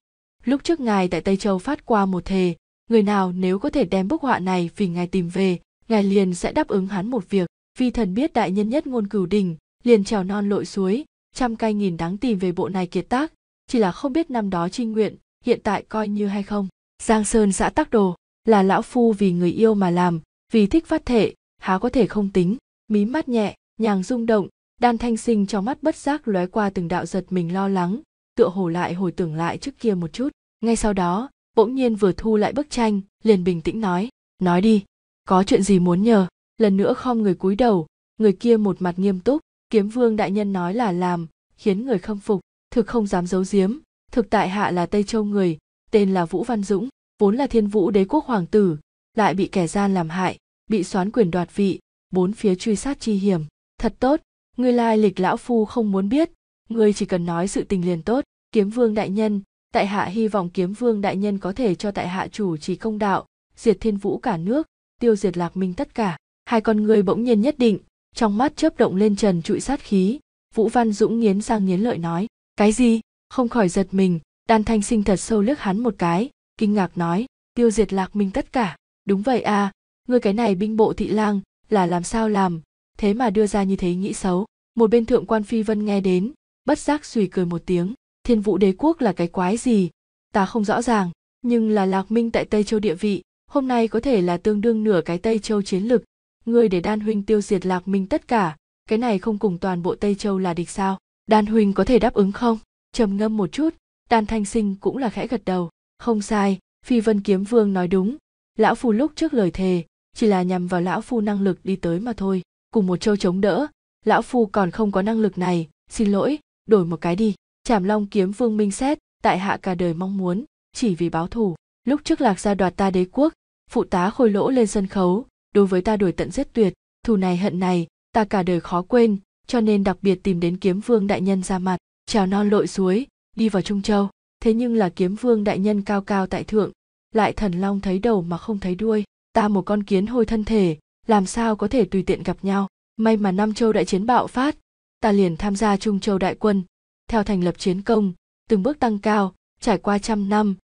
Lúc trước ngài tại Tây Châu phát qua một thề, người nào nếu có thể đem bức họa này vì ngài tìm về, ngài liền sẽ đáp ứng hắn một việc. phi thần biết đại nhân nhất ngôn cửu đình, liền trèo non lội suối, trăm cay nghìn đáng tìm về bộ này kiệt tác, chỉ là không biết năm đó trinh nguyện, hiện tại coi như hay không. Giang Sơn xã Tắc Đồ, là lão phu vì người yêu mà làm, vì thích phát thể, há có thể không tính, mí mắt nhẹ, nhàng rung động, đan thanh sinh trong mắt bất giác lóe qua từng đạo giật mình lo lắng tựa hồ lại hồi tưởng lại trước kia một chút ngay sau đó bỗng nhiên vừa thu lại bức tranh liền bình tĩnh nói nói đi có chuyện gì muốn nhờ lần nữa khom người cúi đầu người kia một mặt nghiêm túc kiếm vương đại nhân nói là làm khiến người khâm phục thực không dám giấu giếm thực tại hạ là tây châu người tên là vũ văn dũng vốn là thiên vũ đế quốc hoàng tử lại bị kẻ gian làm hại bị xoán quyền đoạt vị bốn phía truy sát chi hiểm thật tốt ngươi lai lịch lão phu không muốn biết ngươi chỉ cần nói sự tình liền tốt kiếm vương đại nhân tại hạ hy vọng kiếm vương đại nhân có thể cho tại hạ chủ trì công đạo diệt thiên vũ cả nước tiêu diệt lạc minh tất cả hai con người bỗng nhiên nhất định trong mắt chớp động lên trần trụi sát khí vũ văn dũng nghiến sang nghiến lợi nói cái gì không khỏi giật mình đan thanh sinh thật sâu liếc hắn một cái kinh ngạc nói tiêu diệt lạc minh tất cả đúng vậy à ngươi cái này binh bộ thị lang là làm sao làm thế mà đưa ra như thế nghĩ xấu một bên thượng quan phi vân nghe đến bất giác suy cười một tiếng thiên vũ đế quốc là cái quái gì ta không rõ ràng nhưng là lạc minh tại tây châu địa vị hôm nay có thể là tương đương nửa cái tây châu chiến lực ngươi để đan huynh tiêu diệt lạc minh tất cả cái này không cùng toàn bộ tây châu là địch sao đan huynh có thể đáp ứng không trầm ngâm một chút đan thanh sinh cũng là khẽ gật đầu không sai phi vân kiếm vương nói đúng lão phu lúc trước lời thề chỉ là nhằm vào lão phu năng lực đi tới mà thôi cùng một châu chống đỡ lão phu còn không có năng lực này xin lỗi đổi một cái đi trảm long kiếm vương minh xét tại hạ cả đời mong muốn chỉ vì báo thù lúc trước lạc gia đoạt ta đế quốc phụ tá khôi lỗ lên sân khấu đối với ta đuổi tận giết tuyệt thù này hận này ta cả đời khó quên cho nên đặc biệt tìm đến kiếm vương đại nhân ra mặt trèo non lội suối đi vào trung châu thế nhưng là kiếm vương đại nhân cao cao tại thượng lại thần long thấy đầu mà không thấy đuôi ta một con kiến hôi thân thể làm sao có thể tùy tiện gặp nhau may mà Nam châu đại chiến bạo phát ta liền tham gia trung châu đại quân theo thành lập chiến công từng bước tăng cao trải qua trăm năm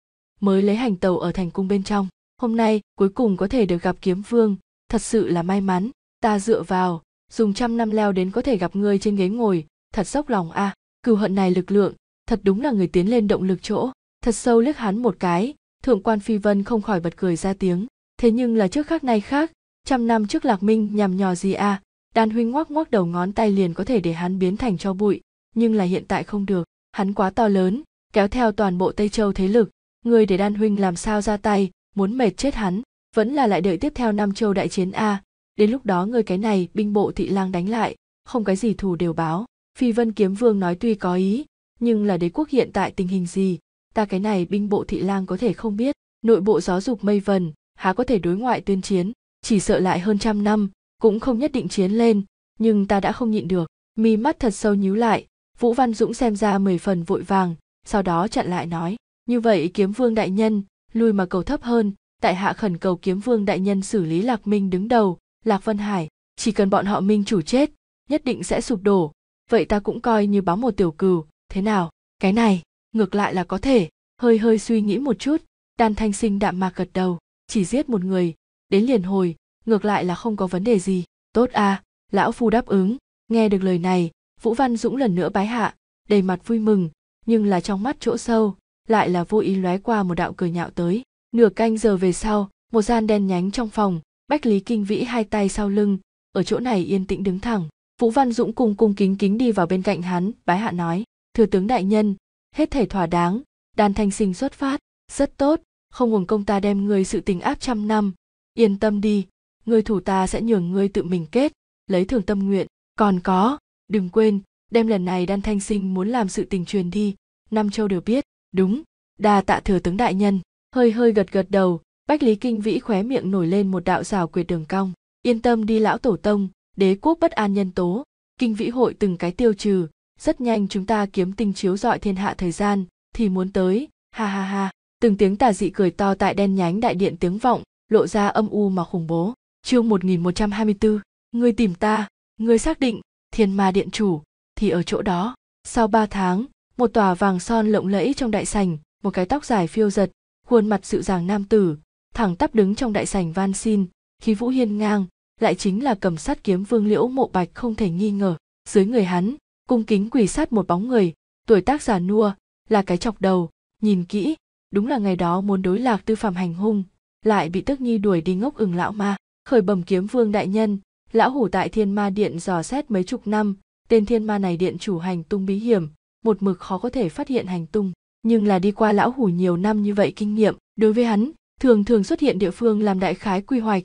mới lấy hành tàu ở thành cung bên trong hôm nay cuối cùng có thể được gặp kiếm vương thật sự là may mắn ta dựa vào dùng trăm năm leo đến có thể gặp ngươi trên ghế ngồi thật sốc lòng a à. cừu hận này lực lượng thật đúng là người tiến lên động lực chỗ thật sâu liếc hắn một cái thượng quan phi vân không khỏi bật cười ra tiếng thế nhưng là trước khác nay khác trăm năm trước lạc minh nhằm nhò gì à đan huynh ngoắc ngoắc đầu ngón tay liền có thể để hắn biến thành cho bụi nhưng là hiện tại không được hắn quá to lớn kéo theo toàn bộ tây châu thế lực người để đan huynh làm sao ra tay muốn mệt chết hắn vẫn là lại đợi tiếp theo năm châu đại chiến a đến lúc đó người cái này binh bộ thị lang đánh lại không cái gì thù đều báo phi vân kiếm vương nói tuy có ý nhưng là đế quốc hiện tại tình hình gì ta cái này binh bộ thị lang có thể không biết nội bộ gió dục mây vần há có thể đối ngoại tuyên chiến chỉ sợ lại hơn trăm năm cũng không nhất định chiến lên nhưng ta đã không nhịn được mi mắt thật sâu nhíu lại vũ văn dũng xem ra mười phần vội vàng sau đó chặn lại nói như vậy kiếm vương đại nhân lui mà cầu thấp hơn tại hạ khẩn cầu kiếm vương đại nhân xử lý lạc minh đứng đầu lạc vân hải chỉ cần bọn họ minh chủ chết nhất định sẽ sụp đổ vậy ta cũng coi như báo một tiểu cừu thế nào cái này ngược lại là có thể hơi hơi suy nghĩ một chút đan thanh sinh đạm mạc gật đầu chỉ giết một người đến liền hồi ngược lại là không có vấn đề gì tốt à lão phu đáp ứng nghe được lời này vũ văn dũng lần nữa bái hạ đầy mặt vui mừng nhưng là trong mắt chỗ sâu lại là vô ý lóe qua một đạo cười nhạo tới nửa canh giờ về sau một gian đen nhánh trong phòng bách lý kinh vĩ hai tay sau lưng ở chỗ này yên tĩnh đứng thẳng vũ văn dũng cùng cung kính kính đi vào bên cạnh hắn bái hạ nói thừa tướng đại nhân hết thể thỏa đáng đàn thanh sinh xuất phát rất tốt không uổng công ta đem người sự tình áp trăm năm yên tâm đi người thủ ta sẽ nhường ngươi tự mình kết lấy thường tâm nguyện còn có đừng quên đem lần này đan thanh sinh muốn làm sự tình truyền đi Nam châu đều biết đúng đa tạ thừa tướng đại nhân hơi hơi gật gật đầu bách lý kinh vĩ khóe miệng nổi lên một đạo rào quyệt đường cong yên tâm đi lão tổ tông đế quốc bất an nhân tố kinh vĩ hội từng cái tiêu trừ rất nhanh chúng ta kiếm tinh chiếu dọi thiên hạ thời gian thì muốn tới ha ha ha từng tiếng tà dị cười to tại đen nhánh đại điện tiếng vọng lộ ra âm u mà khủng bố. Chương 1124, ngươi tìm ta, ngươi xác định Thiên Ma Điện chủ thì ở chỗ đó. Sau ba tháng, một tòa vàng son lộng lẫy trong đại sảnh, một cái tóc dài phiêu giật, khuôn mặt dịu dàng nam tử, thẳng tắp đứng trong đại sảnh van xin, khí vũ hiên ngang, lại chính là cầm sát kiếm Vương Liễu Mộ Bạch không thể nghi ngờ. Dưới người hắn, cung kính quỳ sát một bóng người, tuổi tác già nua, là cái chọc đầu, nhìn kỹ, đúng là ngày đó muốn đối lạc tư phạm hành hung, lại bị tức nhi đuổi đi ngốc ừng lão ma khởi bẩm kiếm vương đại nhân lão hủ tại thiên ma điện dò xét mấy chục năm tên thiên ma này điện chủ hành tung bí hiểm một mực khó có thể phát hiện hành tung nhưng là đi qua lão hủ nhiều năm như vậy kinh nghiệm đối với hắn thường thường xuất hiện địa phương làm đại khái quy hoạch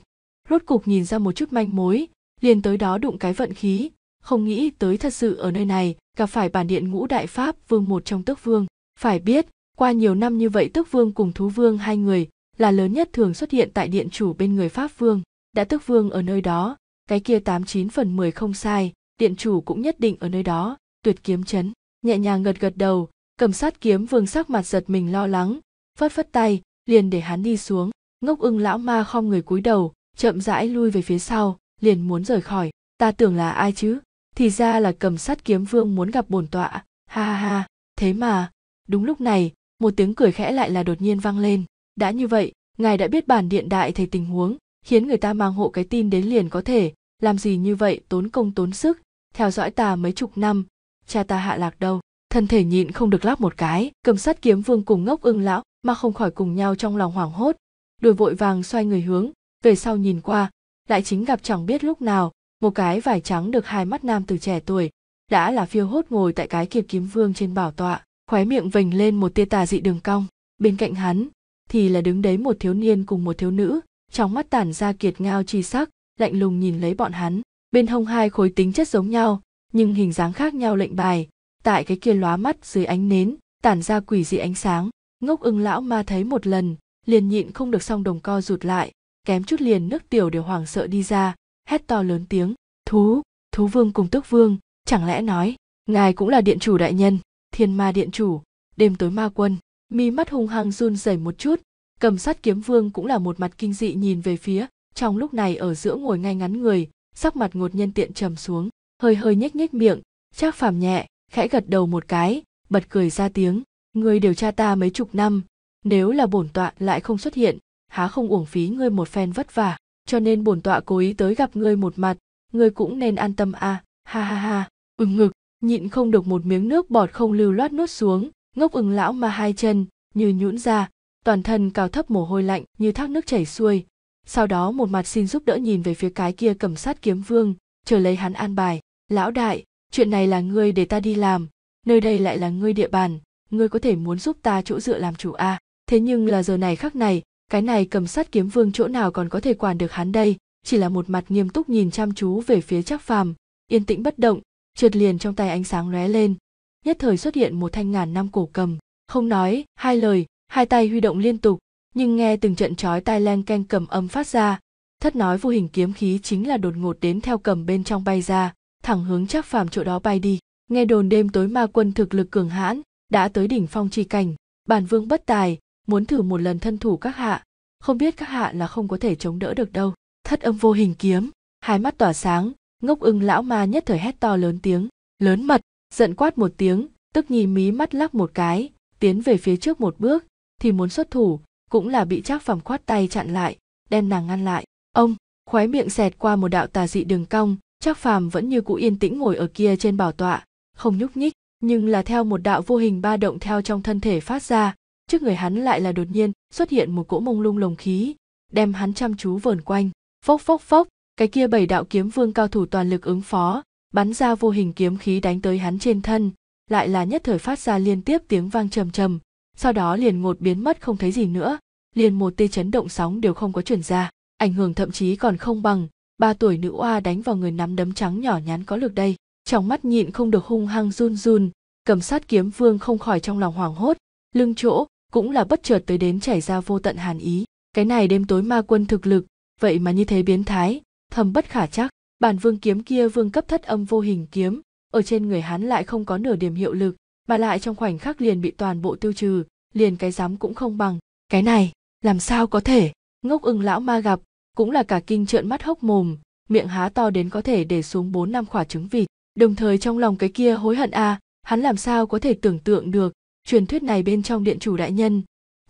rốt cục nhìn ra một chút manh mối liền tới đó đụng cái vận khí không nghĩ tới thật sự ở nơi này gặp phải bản điện ngũ đại pháp vương một trong tước vương phải biết qua nhiều năm như vậy tước vương cùng thú vương hai người là lớn nhất thường xuất hiện tại điện chủ bên người Pháp Vương, đã tức Vương ở nơi đó, cái kia 89 phần 10 không sai, điện chủ cũng nhất định ở nơi đó, tuyệt kiếm chấn, nhẹ nhàng gật gật đầu, cầm sát kiếm vương sắc mặt giật mình lo lắng, phất phất tay, liền để hắn đi xuống, ngốc ưng lão ma khom người cúi đầu, chậm rãi lui về phía sau, liền muốn rời khỏi, ta tưởng là ai chứ, thì ra là cầm sát kiếm vương muốn gặp bổn tọa, ha ha ha, thế mà, đúng lúc này, một tiếng cười khẽ lại là đột nhiên vang lên đã như vậy ngài đã biết bản điện đại thầy tình huống khiến người ta mang hộ cái tin đến liền có thể làm gì như vậy tốn công tốn sức theo dõi ta mấy chục năm cha ta hạ lạc đâu thân thể nhịn không được lắp một cái cầm sắt kiếm vương cùng ngốc ưng lão mà không khỏi cùng nhau trong lòng hoảng hốt đuổi vội vàng xoay người hướng về sau nhìn qua lại chính gặp chẳng biết lúc nào một cái vải trắng được hai mắt nam từ trẻ tuổi đã là phiêu hốt ngồi tại cái kiệt kiếm vương trên bảo tọa khóe miệng vành lên một tia tà dị đường cong bên cạnh hắn thì là đứng đấy một thiếu niên cùng một thiếu nữ trong mắt tản ra kiệt ngao chi sắc lạnh lùng nhìn lấy bọn hắn bên hông hai khối tính chất giống nhau nhưng hình dáng khác nhau lệnh bài tại cái kia lóa mắt dưới ánh nến tản ra quỷ dị ánh sáng ngốc ưng lão ma thấy một lần liền nhịn không được song đồng co rụt lại kém chút liền nước tiểu đều hoảng sợ đi ra hét to lớn tiếng thú thú vương cùng tước vương chẳng lẽ nói ngài cũng là điện chủ đại nhân thiên ma điện chủ đêm tối ma quân mi mắt hung hăng run rẩy một chút cầm sát kiếm vương cũng là một mặt kinh dị nhìn về phía trong lúc này ở giữa ngồi ngay ngắn người sắc mặt ngột nhân tiện trầm xuống hơi hơi nhếch nhếch miệng trác phàm nhẹ khẽ gật đầu một cái bật cười ra tiếng ngươi điều tra ta mấy chục năm nếu là bổn tọa lại không xuất hiện há không uổng phí ngươi một phen vất vả cho nên bổn tọa cố ý tới gặp ngươi một mặt ngươi cũng nên an tâm a à. ha ha ha ừng ngực nhịn không được một miếng nước bọt không lưu loát nuốt xuống ngốc ưng lão mà hai chân như nhũn ra toàn thân cao thấp mồ hôi lạnh như thác nước chảy xuôi sau đó một mặt xin giúp đỡ nhìn về phía cái kia cầm sát kiếm vương chờ lấy hắn an bài lão đại chuyện này là ngươi để ta đi làm nơi đây lại là ngươi địa bàn ngươi có thể muốn giúp ta chỗ dựa làm chủ a à. thế nhưng là giờ này khắc này cái này cầm sát kiếm vương chỗ nào còn có thể quản được hắn đây chỉ là một mặt nghiêm túc nhìn chăm chú về phía chắc phàm yên tĩnh bất động trượt liền trong tay ánh sáng lóe lên nhất thời xuất hiện một thanh ngàn năm cổ cầm không nói hai lời hai tay huy động liên tục nhưng nghe từng trận chói tai leng keng cầm âm phát ra thất nói vô hình kiếm khí chính là đột ngột đến theo cầm bên trong bay ra thẳng hướng chắc phàm chỗ đó bay đi nghe đồn đêm tối ma quân thực lực cường hãn đã tới đỉnh phong chi cảnh bản vương bất tài muốn thử một lần thân thủ các hạ không biết các hạ là không có thể chống đỡ được đâu thất âm vô hình kiếm hai mắt tỏa sáng ngốc ưng lão ma nhất thời hét to lớn tiếng lớn mật giận quát một tiếng tức nhì mí mắt lắc một cái tiến về phía trước một bước thì muốn xuất thủ cũng là bị trác phàm khoát tay chặn lại đem nàng ngăn lại ông khoái miệng xẹt qua một đạo tà dị đường cong trác phàm vẫn như cũ yên tĩnh ngồi ở kia trên bảo tọa không nhúc nhích nhưng là theo một đạo vô hình ba động theo trong thân thể phát ra trước người hắn lại là đột nhiên xuất hiện một cỗ mông lung lồng khí đem hắn chăm chú vờn quanh phốc phốc phốc cái kia bảy đạo kiếm vương cao thủ toàn lực ứng phó bắn ra vô hình kiếm khí đánh tới hắn trên thân lại là nhất thời phát ra liên tiếp tiếng vang trầm trầm sau đó liền ngột biến mất không thấy gì nữa liền một tia chấn động sóng đều không có chuyển ra ảnh hưởng thậm chí còn không bằng ba tuổi nữ oa đánh vào người nắm đấm trắng nhỏ nhắn có lực đây trong mắt nhịn không được hung hăng run run cầm sát kiếm vương không khỏi trong lòng hoảng hốt lưng chỗ cũng là bất chợt tới đến chảy ra vô tận hàn ý cái này đêm tối ma quân thực lực vậy mà như thế biến thái thầm bất khả chắc bản vương kiếm kia vương cấp thất âm vô hình kiếm ở trên người hắn lại không có nửa điểm hiệu lực mà lại trong khoảnh khắc liền bị toàn bộ tiêu trừ liền cái dám cũng không bằng cái này làm sao có thể ngốc ưng lão ma gặp cũng là cả kinh trợn mắt hốc mồm miệng há to đến có thể để xuống bốn năm quả trứng vịt đồng thời trong lòng cái kia hối hận a à, hắn làm sao có thể tưởng tượng được truyền thuyết này bên trong điện chủ đại nhân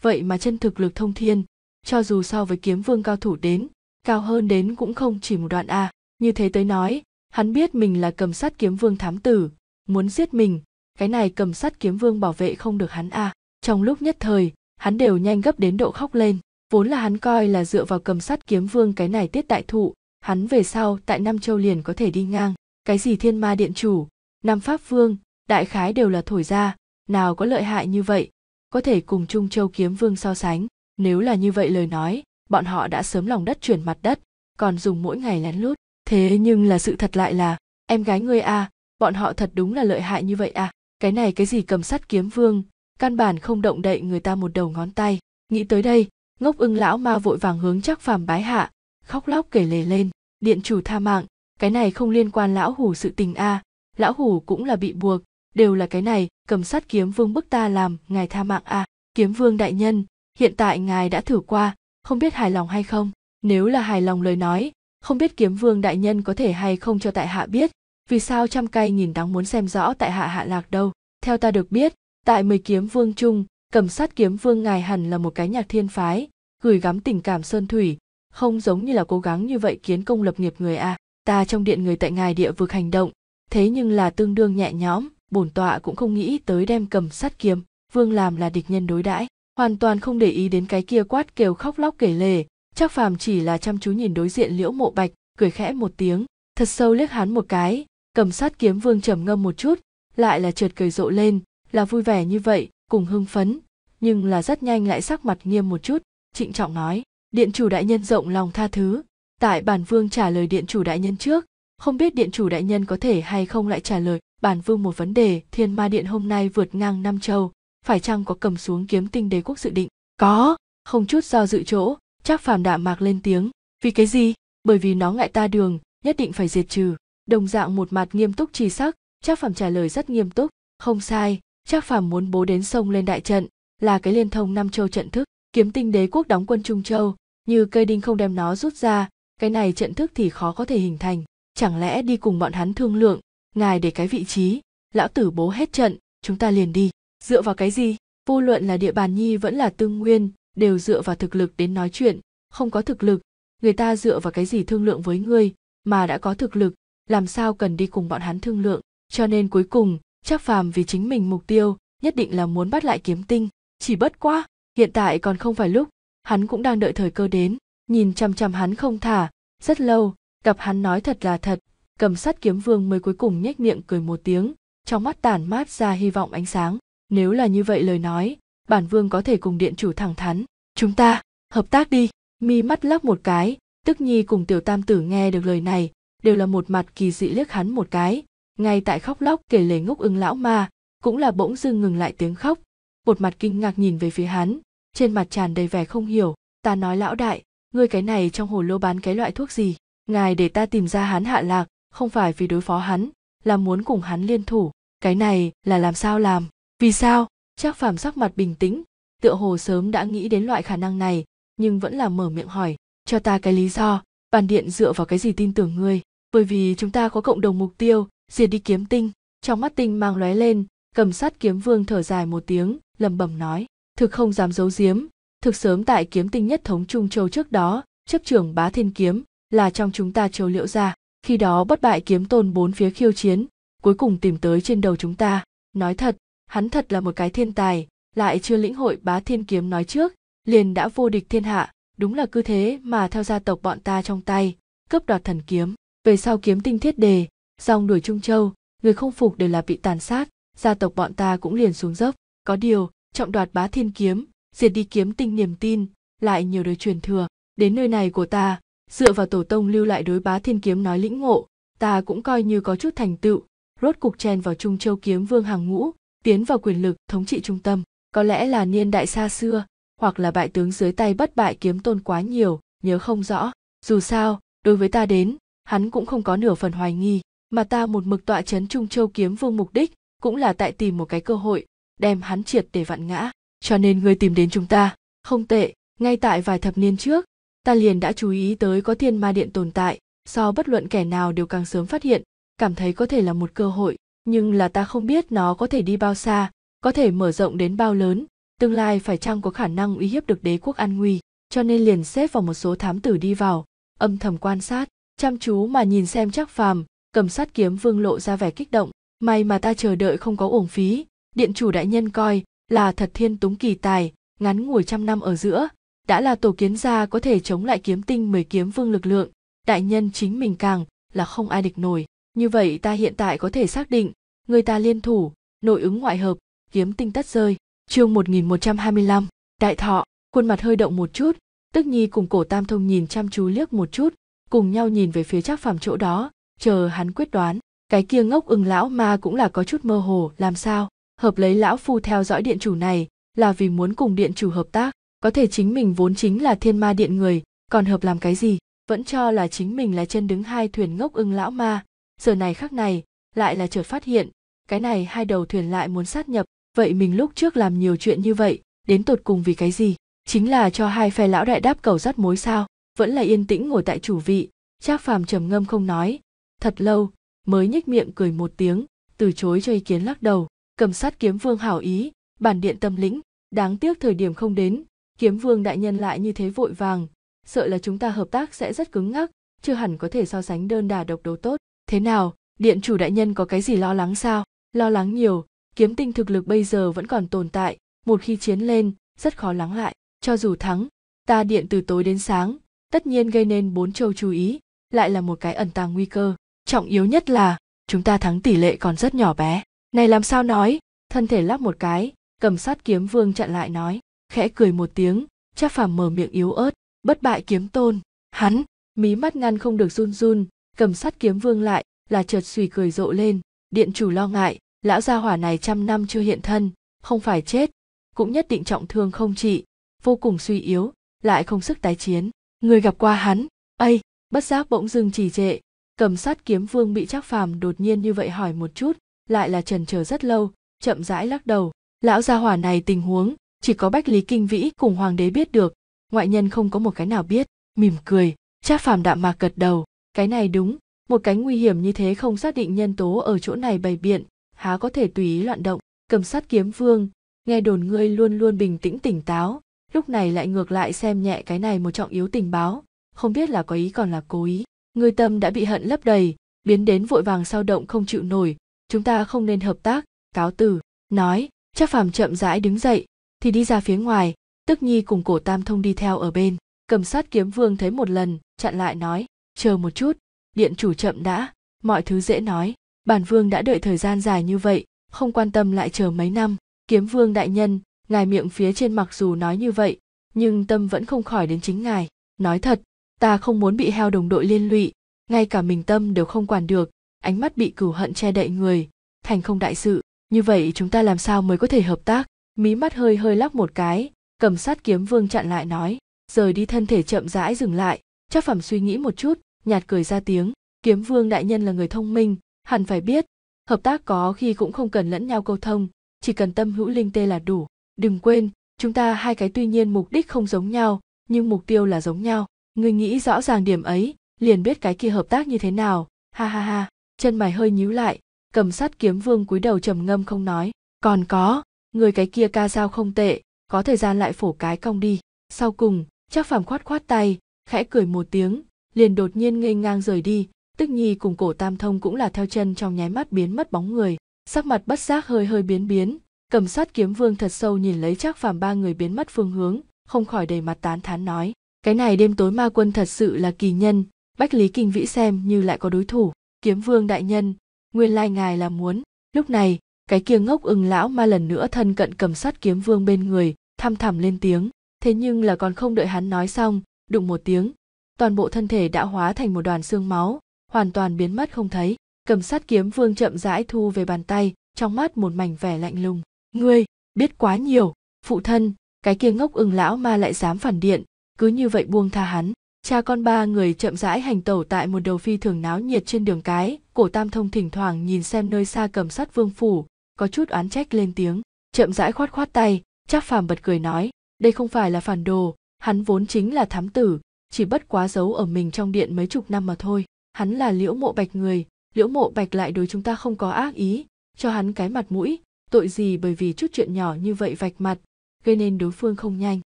vậy mà chân thực lực thông thiên cho dù so với kiếm vương cao thủ đến cao hơn đến cũng không chỉ một đoạn a à như thế tới nói hắn biết mình là cầm sát kiếm vương thám tử muốn giết mình cái này cầm sát kiếm vương bảo vệ không được hắn a à. trong lúc nhất thời hắn đều nhanh gấp đến độ khóc lên vốn là hắn coi là dựa vào cầm sát kiếm vương cái này tiết đại thụ hắn về sau tại nam châu liền có thể đi ngang cái gì thiên ma điện chủ nam pháp vương đại khái đều là thổi ra nào có lợi hại như vậy có thể cùng trung châu kiếm vương so sánh nếu là như vậy lời nói bọn họ đã sớm lòng đất chuyển mặt đất còn dùng mỗi ngày lén lút thế nhưng là sự thật lại là em gái ngươi a bọn họ thật đúng là lợi hại như vậy à cái này cái gì cầm sắt kiếm vương căn bản không động đậy người ta một đầu ngón tay nghĩ tới đây ngốc ưng lão ma vội vàng hướng chắc phàm bái hạ khóc lóc kể lể lên điện chủ tha mạng cái này không liên quan lão hủ sự tình a lão hủ cũng là bị buộc đều là cái này cầm sắt kiếm vương bức ta làm ngài tha mạng a kiếm vương đại nhân hiện tại ngài đã thử qua không biết hài lòng hay không nếu là hài lòng lời nói không biết kiếm vương đại nhân có thể hay không cho tại hạ biết vì sao trăm cay nhìn đắng muốn xem rõ tại hạ hạ lạc đâu theo ta được biết tại mười kiếm vương chung cầm sát kiếm vương ngài hẳn là một cái nhạc thiên phái gửi gắm tình cảm sơn thủy không giống như là cố gắng như vậy kiến công lập nghiệp người à ta trong điện người tại ngài địa vực hành động thế nhưng là tương đương nhẹ nhõm bổn tọa cũng không nghĩ tới đem cầm sát kiếm vương làm là địch nhân đối đãi hoàn toàn không để ý đến cái kia quát kêu khóc lóc kể lể Trác Phàm chỉ là chăm chú nhìn đối diện Liễu Mộ Bạch, cười khẽ một tiếng, thật sâu liếc hắn một cái, cầm sát kiếm vương trầm ngâm một chút, lại là trượt cười rộ lên, là vui vẻ như vậy, cùng hưng phấn, nhưng là rất nhanh lại sắc mặt nghiêm một chút, trịnh trọng nói, điện chủ đại nhân rộng lòng tha thứ, tại bản vương trả lời điện chủ đại nhân trước, không biết điện chủ đại nhân có thể hay không lại trả lời bản vương một vấn đề thiên ma điện hôm nay vượt ngang năm châu phải chăng có cầm xuống kiếm tinh đế quốc dự định có không chút do dự chỗ trác phàm đạm mạc lên tiếng vì cái gì bởi vì nó ngại ta đường nhất định phải diệt trừ đồng dạng một mặt nghiêm túc trì sắc trác phàm trả lời rất nghiêm túc không sai trác phàm muốn bố đến sông lên đại trận là cái liên thông năm châu trận thức kiếm tinh đế quốc đóng quân trung châu như cây đinh không đem nó rút ra cái này trận thức thì khó có thể hình thành chẳng lẽ đi cùng bọn hắn thương lượng ngài để cái vị trí lão tử bố hết trận chúng ta liền đi dựa vào cái gì vô luận là địa bàn nhi vẫn là tương nguyên đều dựa vào thực lực đến nói chuyện không có thực lực người ta dựa vào cái gì thương lượng với ngươi mà đã có thực lực làm sao cần đi cùng bọn hắn thương lượng cho nên cuối cùng chắc phàm vì chính mình mục tiêu nhất định là muốn bắt lại kiếm tinh chỉ bất quá hiện tại còn không phải lúc hắn cũng đang đợi thời cơ đến nhìn chăm chăm hắn không thả rất lâu gặp hắn nói thật là thật cầm sắt kiếm vương mới cuối cùng nhếch miệng cười một tiếng trong mắt tản mát ra hy vọng ánh sáng nếu là như vậy lời nói bản vương có thể cùng điện chủ thẳng thắn chúng ta hợp tác đi mi mắt lắc một cái tức nhi cùng tiểu tam tử nghe được lời này đều là một mặt kỳ dị liếc hắn một cái ngay tại khóc lóc kể lể ngốc ưng lão ma cũng là bỗng dưng ngừng lại tiếng khóc một mặt kinh ngạc nhìn về phía hắn trên mặt tràn đầy vẻ không hiểu ta nói lão đại ngươi cái này trong hồ lô bán cái loại thuốc gì ngài để ta tìm ra hắn hạ lạc không phải vì đối phó hắn là muốn cùng hắn liên thủ cái này là làm sao làm vì sao trác phàm sắc mặt bình tĩnh tựa hồ sớm đã nghĩ đến loại khả năng này nhưng vẫn là mở miệng hỏi cho ta cái lý do bản điện dựa vào cái gì tin tưởng ngươi bởi vì chúng ta có cộng đồng mục tiêu diệt đi kiếm tinh trong mắt tinh mang lóe lên cầm sát kiếm vương thở dài một tiếng lẩm bẩm nói thực không dám giấu giếm thực sớm tại kiếm tinh nhất thống trung châu trước đó chấp trưởng bá thiên kiếm là trong chúng ta châu liệu gia khi đó bất bại kiếm tôn bốn phía khiêu chiến cuối cùng tìm tới trên đầu chúng ta nói thật hắn thật là một cái thiên tài lại chưa lĩnh hội bá thiên kiếm nói trước liền đã vô địch thiên hạ đúng là cứ thế mà theo gia tộc bọn ta trong tay cướp đoạt thần kiếm về sau kiếm tinh thiết đề dòng đuổi trung châu người không phục đều là bị tàn sát gia tộc bọn ta cũng liền xuống dốc có điều trọng đoạt bá thiên kiếm diệt đi kiếm tinh niềm tin lại nhiều đời truyền thừa đến nơi này của ta dựa vào tổ tông lưu lại đối bá thiên kiếm nói lĩnh ngộ ta cũng coi như có chút thành tựu rốt cục chen vào trung châu kiếm vương hàng ngũ tiến vào quyền lực thống trị trung tâm có lẽ là niên đại xa xưa hoặc là bại tướng dưới tay bất bại kiếm tôn quá nhiều nhớ không rõ dù sao đối với ta đến hắn cũng không có nửa phần hoài nghi mà ta một mực tọa chấn trung châu kiếm vương mục đích cũng là tại tìm một cái cơ hội đem hắn triệt để vặn ngã cho nên ngươi tìm đến chúng ta không tệ ngay tại vài thập niên trước ta liền đã chú ý tới có thiên ma điện tồn tại so bất luận kẻ nào đều càng sớm phát hiện cảm thấy có thể là một cơ hội nhưng là ta không biết nó có thể đi bao xa có thể mở rộng đến bao lớn tương lai phải chăng có khả năng uy hiếp được đế quốc an nguy cho nên liền xếp vào một số thám tử đi vào âm thầm quan sát chăm chú mà nhìn xem chắc phàm cầm sát kiếm vương lộ ra vẻ kích động may mà ta chờ đợi không có uổng phí điện chủ đại nhân coi là thật thiên túng kỳ tài ngắn ngủi trăm năm ở giữa đã là tổ kiến gia có thể chống lại kiếm tinh mười kiếm vương lực lượng đại nhân chính mình càng là không ai địch nổi như vậy ta hiện tại có thể xác định người ta liên thủ nội ứng ngoại hợp kiếm tinh tất rơi chương 1125, đại thọ khuôn mặt hơi động một chút tức nhi cùng cổ tam thông nhìn chăm chú liếc một chút cùng nhau nhìn về phía trác phàm chỗ đó chờ hắn quyết đoán cái kia ngốc ưng lão ma cũng là có chút mơ hồ làm sao hợp lấy lão phu theo dõi điện chủ này là vì muốn cùng điện chủ hợp tác có thể chính mình vốn chính là thiên ma điện người còn hợp làm cái gì vẫn cho là chính mình là chân đứng hai thuyền ngốc ưng lão ma giờ này khác này lại là chợt phát hiện cái này hai đầu thuyền lại muốn sát nhập vậy mình lúc trước làm nhiều chuyện như vậy đến tột cùng vì cái gì chính là cho hai phe lão đại đáp cầu dắt mối sao vẫn là yên tĩnh ngồi tại chủ vị trác phàm trầm ngâm không nói thật lâu mới nhếch miệng cười một tiếng từ chối cho ý kiến lắc đầu cầm sát kiếm vương hảo ý bản điện tâm lĩnh đáng tiếc thời điểm không đến kiếm vương đại nhân lại như thế vội vàng sợ là chúng ta hợp tác sẽ rất cứng ngắc chưa hẳn có thể so sánh đơn đà độc đấu tốt thế nào điện chủ đại nhân có cái gì lo lắng sao lo lắng nhiều kiếm tinh thực lực bây giờ vẫn còn tồn tại một khi chiến lên rất khó lắng lại cho dù thắng ta điện từ tối đến sáng tất nhiên gây nên bốn châu chú ý lại là một cái ẩn tàng nguy cơ trọng yếu nhất là chúng ta thắng tỷ lệ còn rất nhỏ bé này làm sao nói thân thể lắp một cái cầm sát kiếm vương chặn lại nói khẽ cười một tiếng chắc phàm mở miệng yếu ớt bất bại kiếm tôn hắn mí mắt ngăn không được run run cầm sát kiếm vương lại là chợt suy cười rộ lên điện chủ lo ngại lão gia hỏa này trăm năm chưa hiện thân không phải chết cũng nhất định trọng thương không trị vô cùng suy yếu lại không sức tái chiến người gặp qua hắn ây bất giác bỗng dưng trì trệ cầm sát kiếm vương bị trác phàm đột nhiên như vậy hỏi một chút lại là trần chờ rất lâu chậm rãi lắc đầu lão gia hỏa này tình huống chỉ có bách lý kinh vĩ cùng hoàng đế biết được ngoại nhân không có một cái nào biết mỉm cười trác phàm đạm mạc gật đầu cái này đúng một cái nguy hiểm như thế không xác định nhân tố ở chỗ này bày biện há có thể tùy ý loạn động cầm sát kiếm vương nghe đồn ngươi luôn luôn bình tĩnh tỉnh táo lúc này lại ngược lại xem nhẹ cái này một trọng yếu tình báo không biết là có ý còn là cố ý ngươi tâm đã bị hận lấp đầy biến đến vội vàng sao động không chịu nổi chúng ta không nên hợp tác cáo từ nói chắc phàm chậm rãi đứng dậy thì đi ra phía ngoài tức nhi cùng cổ tam thông đi theo ở bên cầm sát kiếm vương thấy một lần chặn lại nói chờ một chút điện chủ chậm đã mọi thứ dễ nói bản vương đã đợi thời gian dài như vậy không quan tâm lại chờ mấy năm kiếm vương đại nhân ngài miệng phía trên mặc dù nói như vậy nhưng tâm vẫn không khỏi đến chính ngài nói thật ta không muốn bị heo đồng đội liên lụy ngay cả mình tâm đều không quản được ánh mắt bị cửu hận che đậy người thành không đại sự như vậy chúng ta làm sao mới có thể hợp tác mí mắt hơi hơi lắc một cái cầm sát kiếm vương chặn lại nói rời đi thân thể chậm rãi dừng lại chắc phẩm suy nghĩ một chút nhạt cười ra tiếng kiếm vương đại nhân là người thông minh hẳn phải biết hợp tác có khi cũng không cần lẫn nhau câu thông chỉ cần tâm hữu linh tê là đủ đừng quên chúng ta hai cái tuy nhiên mục đích không giống nhau nhưng mục tiêu là giống nhau người nghĩ rõ ràng điểm ấy liền biết cái kia hợp tác như thế nào ha ha ha chân mày hơi nhíu lại cầm sắt kiếm vương cúi đầu trầm ngâm không nói còn có người cái kia ca dao không tệ có thời gian lại phổ cái cong đi sau cùng chắc phàm khoát khoát tay khẽ cười một tiếng liền đột nhiên ngây ngang rời đi tức nhi cùng cổ tam thông cũng là theo chân trong nháy mắt biến mất bóng người sắc mặt bất giác hơi hơi biến biến cầm sát kiếm vương thật sâu nhìn lấy chắc phàm ba người biến mất phương hướng không khỏi đầy mặt tán thán nói cái này đêm tối ma quân thật sự là kỳ nhân bách lý kinh vĩ xem như lại có đối thủ kiếm vương đại nhân nguyên lai ngài là muốn lúc này cái kia ngốc ưng lão ma lần nữa thân cận cầm sát kiếm vương bên người thăm thẳm lên tiếng thế nhưng là còn không đợi hắn nói xong đụng một tiếng toàn bộ thân thể đã hóa thành một đoàn xương máu hoàn toàn biến mất không thấy cầm sát kiếm vương chậm rãi thu về bàn tay trong mắt một mảnh vẻ lạnh lùng ngươi biết quá nhiều phụ thân cái kia ngốc ưng lão ma lại dám phản điện cứ như vậy buông tha hắn cha con ba người chậm rãi hành tẩu tại một đầu phi thường náo nhiệt trên đường cái cổ tam thông thỉnh thoảng nhìn xem nơi xa cầm sát vương phủ có chút oán trách lên tiếng chậm rãi khoát khoát tay chắc phàm bật cười nói đây không phải là phản đồ hắn vốn chính là thám tử chỉ bất quá giấu ở mình trong điện mấy chục năm mà thôi hắn là liễu mộ bạch người liễu mộ bạch lại đối chúng ta không có ác ý cho hắn cái mặt mũi tội gì bởi vì chút chuyện nhỏ như vậy vạch mặt gây nên đối phương không nhanh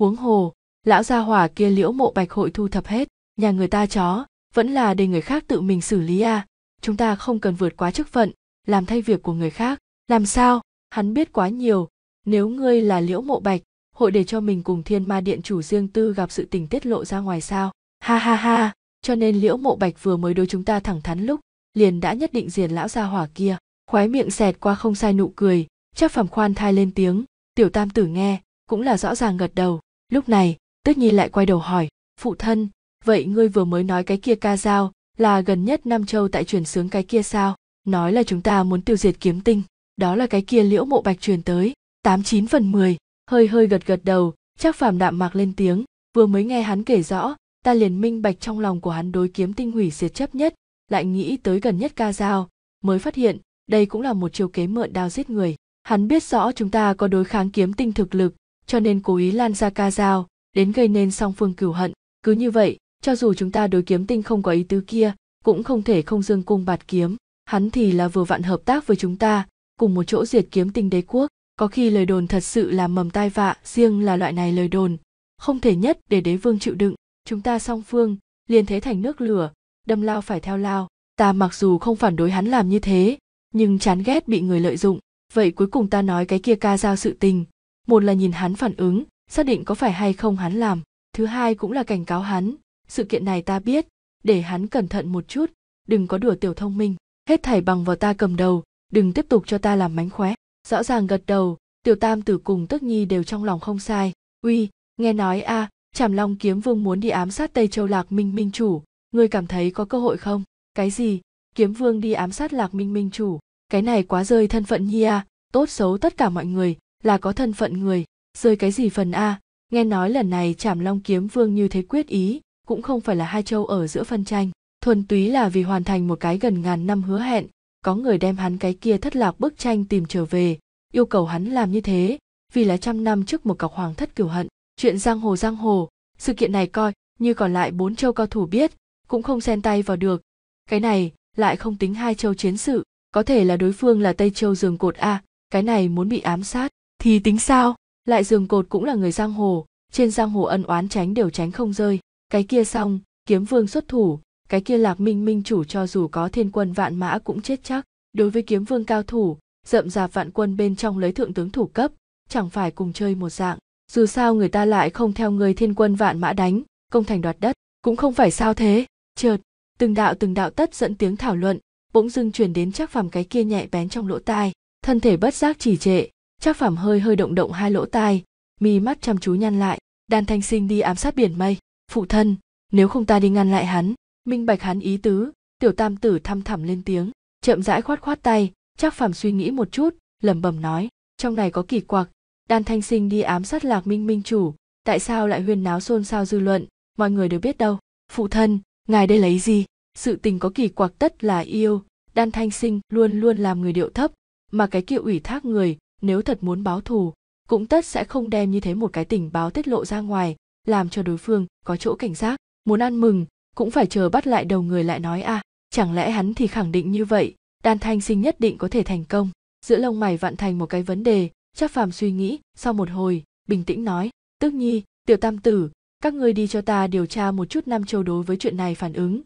huống hồ lão gia hỏa kia liễu mộ bạch hội thu thập hết nhà người ta chó vẫn là để người khác tự mình xử lý à chúng ta không cần vượt quá chức phận làm thay việc của người khác làm sao hắn biết quá nhiều nếu ngươi là liễu mộ bạch hội để cho mình cùng thiên ma điện chủ riêng tư gặp sự tình tiết lộ ra ngoài sao ha ha ha cho nên liễu mộ bạch vừa mới đối chúng ta thẳng thắn lúc liền đã nhất định diền lão gia hỏa kia khoái miệng xẹt qua không sai nụ cười chắc phẩm khoan thai lên tiếng tiểu tam tử nghe cũng là rõ ràng gật đầu lúc này tuyết nhi lại quay đầu hỏi phụ thân vậy ngươi vừa mới nói cái kia ca dao là gần nhất nam châu tại truyền sướng cái kia sao nói là chúng ta muốn tiêu diệt kiếm tinh đó là cái kia liễu mộ bạch truyền tới tám chín phần mười hơi hơi gật gật đầu chắc phàm đạm mạc lên tiếng vừa mới nghe hắn kể rõ ta liền minh bạch trong lòng của hắn đối kiếm tinh hủy diệt chấp nhất lại nghĩ tới gần nhất ca dao mới phát hiện đây cũng là một chiêu kế mượn đao giết người hắn biết rõ chúng ta có đối kháng kiếm tinh thực lực cho nên cố ý lan ra ca dao đến gây nên song phương cửu hận cứ như vậy cho dù chúng ta đối kiếm tinh không có ý tứ kia cũng không thể không dương cung bạt kiếm hắn thì là vừa vặn hợp tác với chúng ta cùng một chỗ diệt kiếm tinh đế quốc có khi lời đồn thật sự là mầm tai vạ riêng là loại này lời đồn không thể nhất để đế vương chịu đựng chúng ta song phương liền thế thành nước lửa đâm lao phải theo lao ta mặc dù không phản đối hắn làm như thế nhưng chán ghét bị người lợi dụng vậy cuối cùng ta nói cái kia ca giao sự tình một là nhìn hắn phản ứng xác định có phải hay không hắn làm thứ hai cũng là cảnh cáo hắn sự kiện này ta biết để hắn cẩn thận một chút đừng có đùa tiểu thông minh hết thảy bằng vào ta cầm đầu đừng tiếp tục cho ta làm mánh khóe rõ ràng gật đầu tiểu tam tử cùng tức nhi đều trong lòng không sai uy nghe nói a à, chảm long kiếm vương muốn đi ám sát tây châu lạc minh minh chủ ngươi cảm thấy có cơ hội không cái gì kiếm vương đi ám sát lạc minh minh chủ cái này quá rơi thân phận nhi a à. tốt xấu tất cả mọi người là có thân phận người rơi cái gì phần a nghe nói lần này trảm long kiếm vương như thế quyết ý cũng không phải là hai châu ở giữa phân tranh thuần túy là vì hoàn thành một cái gần ngàn năm hứa hẹn có người đem hắn cái kia thất lạc bức tranh tìm trở về yêu cầu hắn làm như thế vì là trăm năm trước một cọc hoàng thất cửu hận chuyện giang hồ giang hồ sự kiện này coi như còn lại bốn châu cao thủ biết cũng không xen tay vào được cái này lại không tính hai châu chiến sự có thể là đối phương là tây châu dương cột a cái này muốn bị ám sát thì tính sao lại dương cột cũng là người giang hồ trên giang hồ ân oán tránh đều tránh không rơi cái kia xong kiếm vương xuất thủ cái kia lạc minh minh chủ cho dù có thiên quân vạn mã cũng chết chắc đối với kiếm vương cao thủ rậm rạp vạn quân bên trong lấy thượng tướng thủ cấp chẳng phải cùng chơi một dạng dù sao người ta lại không theo người thiên quân vạn mã đánh công thành đoạt đất cũng không phải sao thế chợt từng đạo từng đạo tất dẫn tiếng thảo luận bỗng dưng truyền đến chắc phàm cái kia nhẹ bén trong lỗ tai thân thể bất giác chỉ trệ chắc phàm hơi hơi động động hai lỗ tai mi mắt chăm chú nhăn lại đan thanh sinh đi ám sát biển mây phụ thân nếu không ta đi ngăn lại hắn minh bạch hắn ý tứ tiểu tam tử thăm thẳm lên tiếng chậm rãi khoát khoát tay chắc phàm suy nghĩ một chút lẩm bẩm nói trong này có kỳ quặc đan thanh sinh đi ám sát lạc minh minh chủ tại sao lại huyên náo xôn xao dư luận mọi người đều biết đâu phụ thân ngài đây lấy gì sự tình có kỳ quặc tất là yêu đan thanh sinh luôn luôn làm người điệu thấp mà cái kia ủy thác người nếu thật muốn báo thù cũng tất sẽ không đem như thế một cái tình báo tiết lộ ra ngoài làm cho đối phương có chỗ cảnh giác muốn ăn mừng cũng phải chờ bắt lại đầu người lại nói à chẳng lẽ hắn thì khẳng định như vậy đan thanh sinh nhất định có thể thành công giữa lông mày vặn thành một cái vấn đề chắc phàm suy nghĩ sau một hồi bình tĩnh nói tước nhi tiểu tam tử các ngươi đi cho ta điều tra một chút nam châu đối với chuyện này phản ứng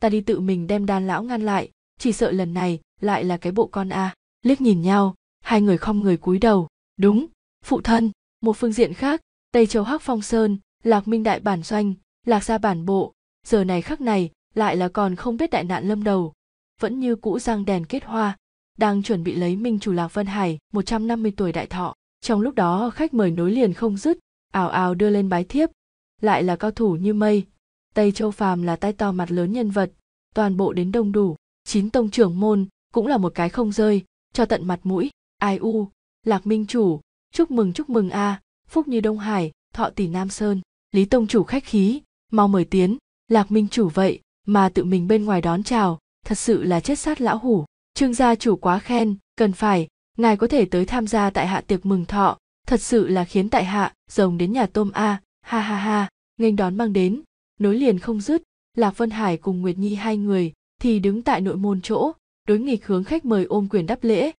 ta đi tự mình đem đan lão ngăn lại chỉ sợ lần này lại là cái bộ con a liếc nhìn nhau hai người không người cúi đầu đúng phụ thân một phương diện khác tây châu hắc phong sơn lạc minh đại bản doanh lạc gia bản bộ giờ này khắc này lại là còn không biết đại nạn lâm đầu vẫn như cũ giang đèn kết hoa đang chuẩn bị lấy minh chủ lạc vân hải 150 tuổi đại thọ trong lúc đó khách mời nối liền không dứt ảo ảo đưa lên bái thiếp lại là cao thủ như mây tây châu phàm là tay to mặt lớn nhân vật toàn bộ đến đông đủ chín tông trưởng môn cũng là một cái không rơi cho tận mặt mũi ai u lạc minh chủ chúc mừng chúc mừng a à, phúc như đông hải thọ tỷ nam sơn lý tông chủ khách khí mau mời tiến lạc minh chủ vậy mà tự mình bên ngoài đón chào thật sự là chết sát lão hủ trương gia chủ quá khen cần phải ngài có thể tới tham gia tại hạ tiệc mừng thọ thật sự là khiến tại hạ rồng đến nhà tôm a ha ha ha nghênh đón mang đến nối liền không dứt lạc vân hải cùng nguyệt nhi hai người thì đứng tại nội môn chỗ đối nghịch hướng khách mời ôm quyền đáp lễ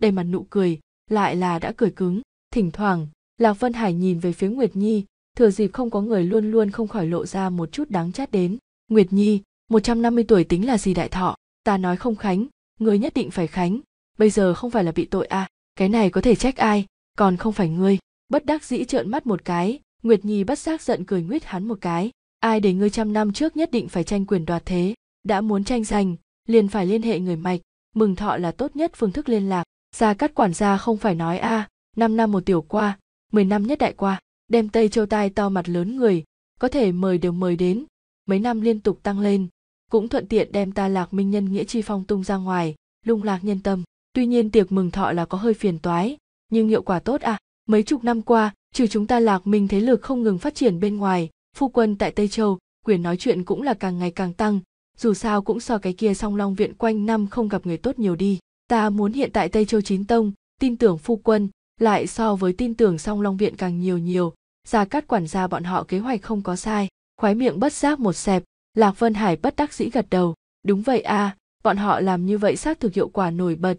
đầy mặt nụ cười lại là đã cười cứng thỉnh thoảng lạc vân hải nhìn về phía nguyệt nhi thừa dịp không có người luôn luôn không khỏi lộ ra một chút đáng chát đến nguyệt nhi 150 tuổi tính là gì đại thọ ta nói không khánh người nhất định phải khánh bây giờ không phải là bị tội à cái này có thể trách ai còn không phải ngươi bất đắc dĩ trợn mắt một cái nguyệt nhi bất giác giận cười nguyết hắn một cái ai để ngươi trăm năm trước nhất định phải tranh quyền đoạt thế đã muốn tranh giành liền phải liên hệ người mạch mừng thọ là tốt nhất phương thức liên lạc gia cắt quản gia không phải nói a à, năm năm một tiểu qua mười năm nhất đại qua đem tây châu tai to mặt lớn người có thể mời đều mời đến mấy năm liên tục tăng lên cũng thuận tiện đem ta lạc minh nhân nghĩa chi phong tung ra ngoài lung lạc nhân tâm tuy nhiên tiệc mừng thọ là có hơi phiền toái nhưng hiệu quả tốt à mấy chục năm qua trừ chúng ta lạc minh thế lực không ngừng phát triển bên ngoài phu quân tại tây châu quyền nói chuyện cũng là càng ngày càng tăng dù sao cũng so cái kia song long viện quanh năm không gặp người tốt nhiều đi ta muốn hiện tại tây châu chín tông tin tưởng phu quân lại so với tin tưởng song long viện càng nhiều nhiều gia cát quản gia bọn họ kế hoạch không có sai khoái miệng bất giác một xẹp lạc vân hải bất đắc dĩ gật đầu đúng vậy à bọn họ làm như vậy xác thực hiệu quả nổi bật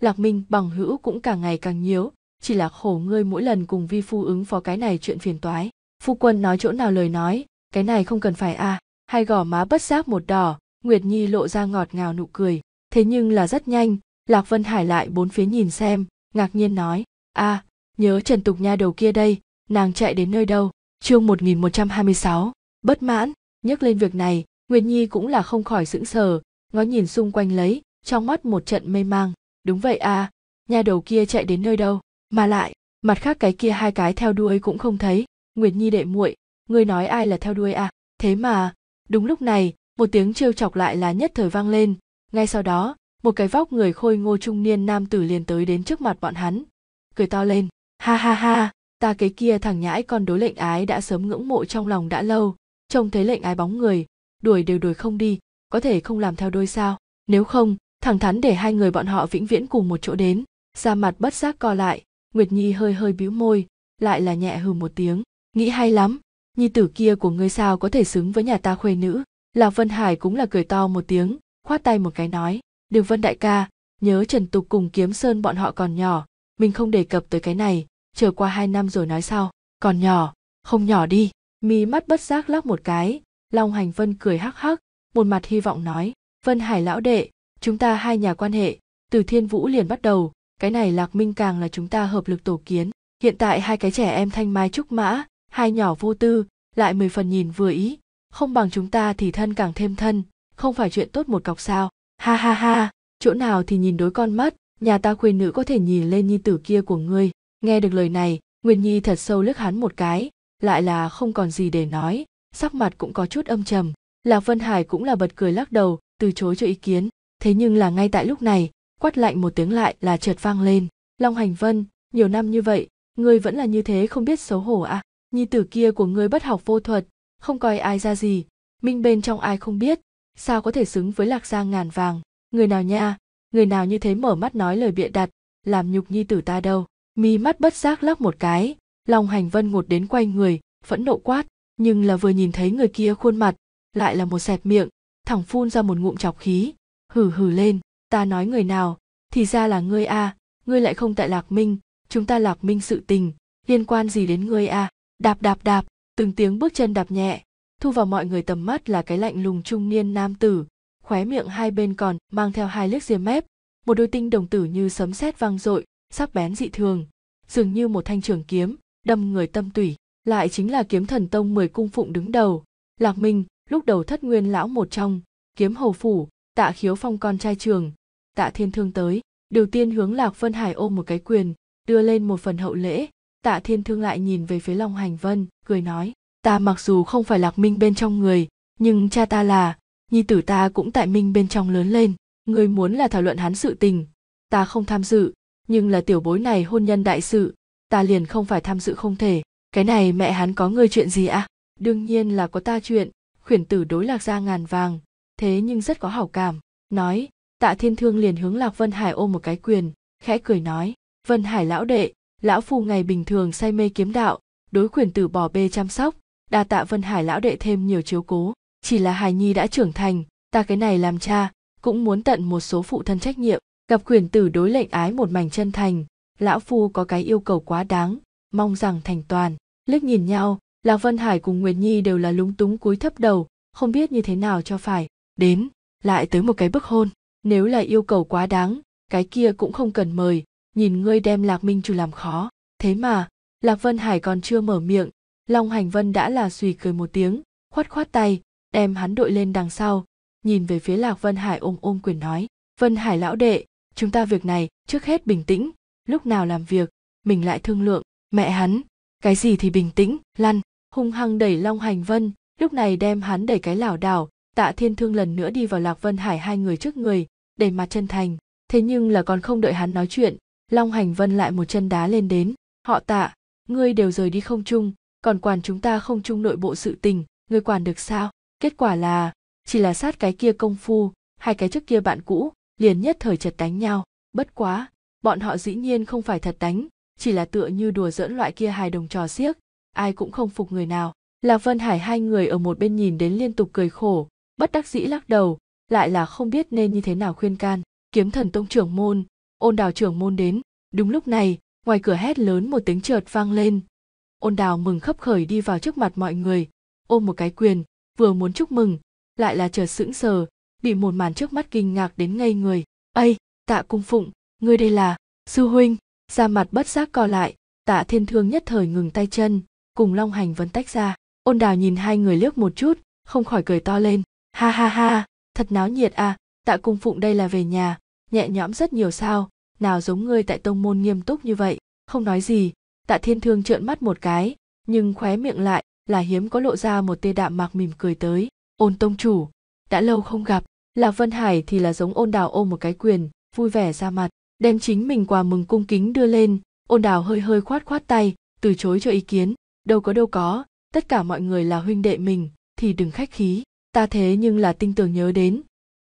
lạc minh bằng hữu cũng càng ngày càng nhiều chỉ là khổ ngươi mỗi lần cùng vi phu ứng phó cái này chuyện phiền toái phu quân nói chỗ nào lời nói cái này không cần phải à hai gò má bất giác một đỏ nguyệt nhi lộ ra ngọt ngào nụ cười thế nhưng là rất nhanh lạc vân hải lại bốn phía nhìn xem ngạc nhiên nói a à, nhớ trần tục nha đầu kia đây nàng chạy đến nơi đâu chương 1126, bất mãn nhắc lên việc này nguyệt nhi cũng là không khỏi sững sờ ngó nhìn xung quanh lấy trong mắt một trận mê mang đúng vậy à nhà đầu kia chạy đến nơi đâu mà lại mặt khác cái kia hai cái theo đuôi cũng không thấy nguyệt nhi đệ muội ngươi nói ai là theo đuôi à thế mà đúng lúc này một tiếng trêu chọc lại là nhất thời vang lên ngay sau đó một cái vóc người khôi ngô trung niên nam tử liền tới đến trước mặt bọn hắn cười to lên ha ha ha ta cái kia thằng nhãi con đối lệnh ái đã sớm ngưỡng mộ trong lòng đã lâu trông thấy lệnh ái bóng người đuổi đều đuổi không đi có thể không làm theo đôi sao nếu không thẳng thắn để hai người bọn họ vĩnh viễn cùng một chỗ đến da mặt bất giác co lại nguyệt nhi hơi hơi bĩu môi lại là nhẹ hừ một tiếng nghĩ hay lắm nhi tử kia của ngươi sao có thể xứng với nhà ta khuê nữ lạc vân hải cũng là cười to một tiếng khoát tay một cái nói đường vân đại ca nhớ trần tục cùng kiếm sơn bọn họ còn nhỏ mình không đề cập tới cái này chờ qua hai năm rồi nói sau còn nhỏ không nhỏ đi mi mắt bất giác lắc một cái long hành vân cười hắc hắc một mặt hy vọng nói vân hải lão đệ chúng ta hai nhà quan hệ từ thiên vũ liền bắt đầu cái này lạc minh càng là chúng ta hợp lực tổ kiến hiện tại hai cái trẻ em thanh mai trúc mã hai nhỏ vô tư lại mười phần nhìn vừa ý không bằng chúng ta thì thân càng thêm thân không phải chuyện tốt một cọc sao ha ha ha chỗ nào thì nhìn đối con mắt nhà ta khuyên nữ có thể nhìn lên nhi tử kia của ngươi nghe được lời này nguyên nhi thật sâu lướt hắn một cái lại là không còn gì để nói sắc mặt cũng có chút âm trầm lạc vân hải cũng là bật cười lắc đầu từ chối cho ý kiến thế nhưng là ngay tại lúc này quát lạnh một tiếng lại là chợt vang lên long hành vân nhiều năm như vậy ngươi vẫn là như thế không biết xấu hổ à nhi tử kia của ngươi bất học vô thuật không coi ai ra gì minh bên trong ai không biết sao có thể xứng với lạc gia ngàn vàng người nào nha người nào như thế mở mắt nói lời bịa đặt làm nhục nhi tử ta đâu mi mắt bất giác lắc một cái lòng hành vân ngột đến quay người phẫn nộ quát nhưng là vừa nhìn thấy người kia khuôn mặt lại là một xẹp miệng thẳng phun ra một ngụm chọc khí hừ hừ lên ta nói người nào thì ra là ngươi a à, ngươi lại không tại lạc minh chúng ta lạc minh sự tình liên quan gì đến ngươi a à? đạp đạp đạp từng tiếng bước chân đạp nhẹ thu vào mọi người tầm mắt là cái lạnh lùng trung niên nam tử khóe miệng hai bên còn mang theo hai liếc ria mép một đôi tinh đồng tử như sấm sét vang dội sắc bén dị thường dường như một thanh trường kiếm đâm người tâm tủy lại chính là kiếm thần tông mười cung phụng đứng đầu lạc minh lúc đầu thất nguyên lão một trong kiếm hầu phủ tạ khiếu phong con trai trường tạ thiên thương tới đầu tiên hướng lạc vân hải ôm một cái quyền đưa lên một phần hậu lễ tạ thiên thương lại nhìn về phía long hành vân cười nói ta mặc dù không phải lạc minh bên trong người nhưng cha ta là nhi tử ta cũng tại minh bên trong lớn lên người muốn là thảo luận hắn sự tình ta không tham dự nhưng là tiểu bối này hôn nhân đại sự ta liền không phải tham dự không thể cái này mẹ hắn có ngươi chuyện gì à đương nhiên là có ta chuyện khuyển tử đối lạc gia ngàn vàng thế nhưng rất có hảo cảm nói tạ thiên thương liền hướng lạc vân hải ôm một cái quyền khẽ cười nói vân hải lão đệ lão phu ngày bình thường say mê kiếm đạo đối khuyển tử bỏ bê chăm sóc đa tạ vân hải lão đệ thêm nhiều chiếu cố chỉ là hài nhi đã trưởng thành ta cái này làm cha cũng muốn tận một số phụ thân trách nhiệm gặp quyền tử đối lệnh ái một mảnh chân thành lão phu có cái yêu cầu quá đáng mong rằng thành toàn liếc nhìn nhau lạc vân hải cùng nguyệt nhi đều là lúng túng cúi thấp đầu không biết như thế nào cho phải đến lại tới một cái bức hôn nếu là yêu cầu quá đáng cái kia cũng không cần mời nhìn ngươi đem lạc minh chủ làm khó thế mà lạc vân hải còn chưa mở miệng long hành vân đã là suy cười một tiếng khoát khoát tay đem hắn đội lên đằng sau nhìn về phía lạc vân hải ôm ôm quyền nói vân hải lão đệ chúng ta việc này trước hết bình tĩnh lúc nào làm việc mình lại thương lượng mẹ hắn cái gì thì bình tĩnh lăn hung hăng đẩy long hành vân lúc này đem hắn đẩy cái lảo đảo tạ thiên thương lần nữa đi vào lạc vân hải hai người trước người đầy mặt chân thành thế nhưng là còn không đợi hắn nói chuyện long hành vân lại một chân đá lên đến họ tạ ngươi đều rời đi không chung còn quản chúng ta không chung nội bộ sự tình ngươi quản được sao kết quả là chỉ là sát cái kia công phu hai cái trước kia bạn cũ liền nhất thời chật đánh nhau bất quá bọn họ dĩ nhiên không phải thật đánh chỉ là tựa như đùa giỡn loại kia hài đồng trò xiếc ai cũng không phục người nào lạc vân hải hai người ở một bên nhìn đến liên tục cười khổ bất đắc dĩ lắc đầu lại là không biết nên như thế nào khuyên can kiếm thần tông trưởng môn ôn đào trưởng môn đến đúng lúc này ngoài cửa hét lớn một tiếng chợt vang lên ôn đào mừng khấp khởi đi vào trước mặt mọi người ôm một cái quyền vừa muốn chúc mừng lại là chợt sững sờ bị một màn trước mắt kinh ngạc đến ngây người ây tạ cung phụng ngươi đây là sư huynh ra mặt bất giác co lại tạ thiên thương nhất thời ngừng tay chân cùng long hành vấn tách ra ôn đào nhìn hai người liếc một chút không khỏi cười to lên ha ha ha thật náo nhiệt à tạ cung phụng đây là về nhà nhẹ nhõm rất nhiều sao nào giống ngươi tại tông môn nghiêm túc như vậy không nói gì tạ thiên thương trợn mắt một cái nhưng khóe miệng lại là hiếm có lộ ra một tia đạm mạc mỉm cười tới ôn tông chủ đã lâu không gặp Lạc Vân Hải thì là giống ôn đào ôm một cái quyền, vui vẻ ra mặt, đem chính mình quà mừng cung kính đưa lên, ôn đào hơi hơi khoát khoát tay, từ chối cho ý kiến, đâu có đâu có, tất cả mọi người là huynh đệ mình, thì đừng khách khí, ta thế nhưng là tinh tường nhớ đến.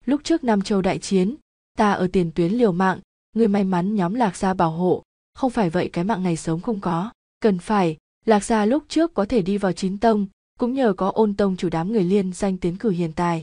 Lúc trước Nam Châu đại chiến, ta ở tiền tuyến liều mạng, người may mắn nhóm lạc gia bảo hộ, không phải vậy cái mạng này sống không có, cần phải, lạc gia lúc trước có thể đi vào chín tông, cũng nhờ có ôn tông chủ đám người liên danh tiến cử hiền tài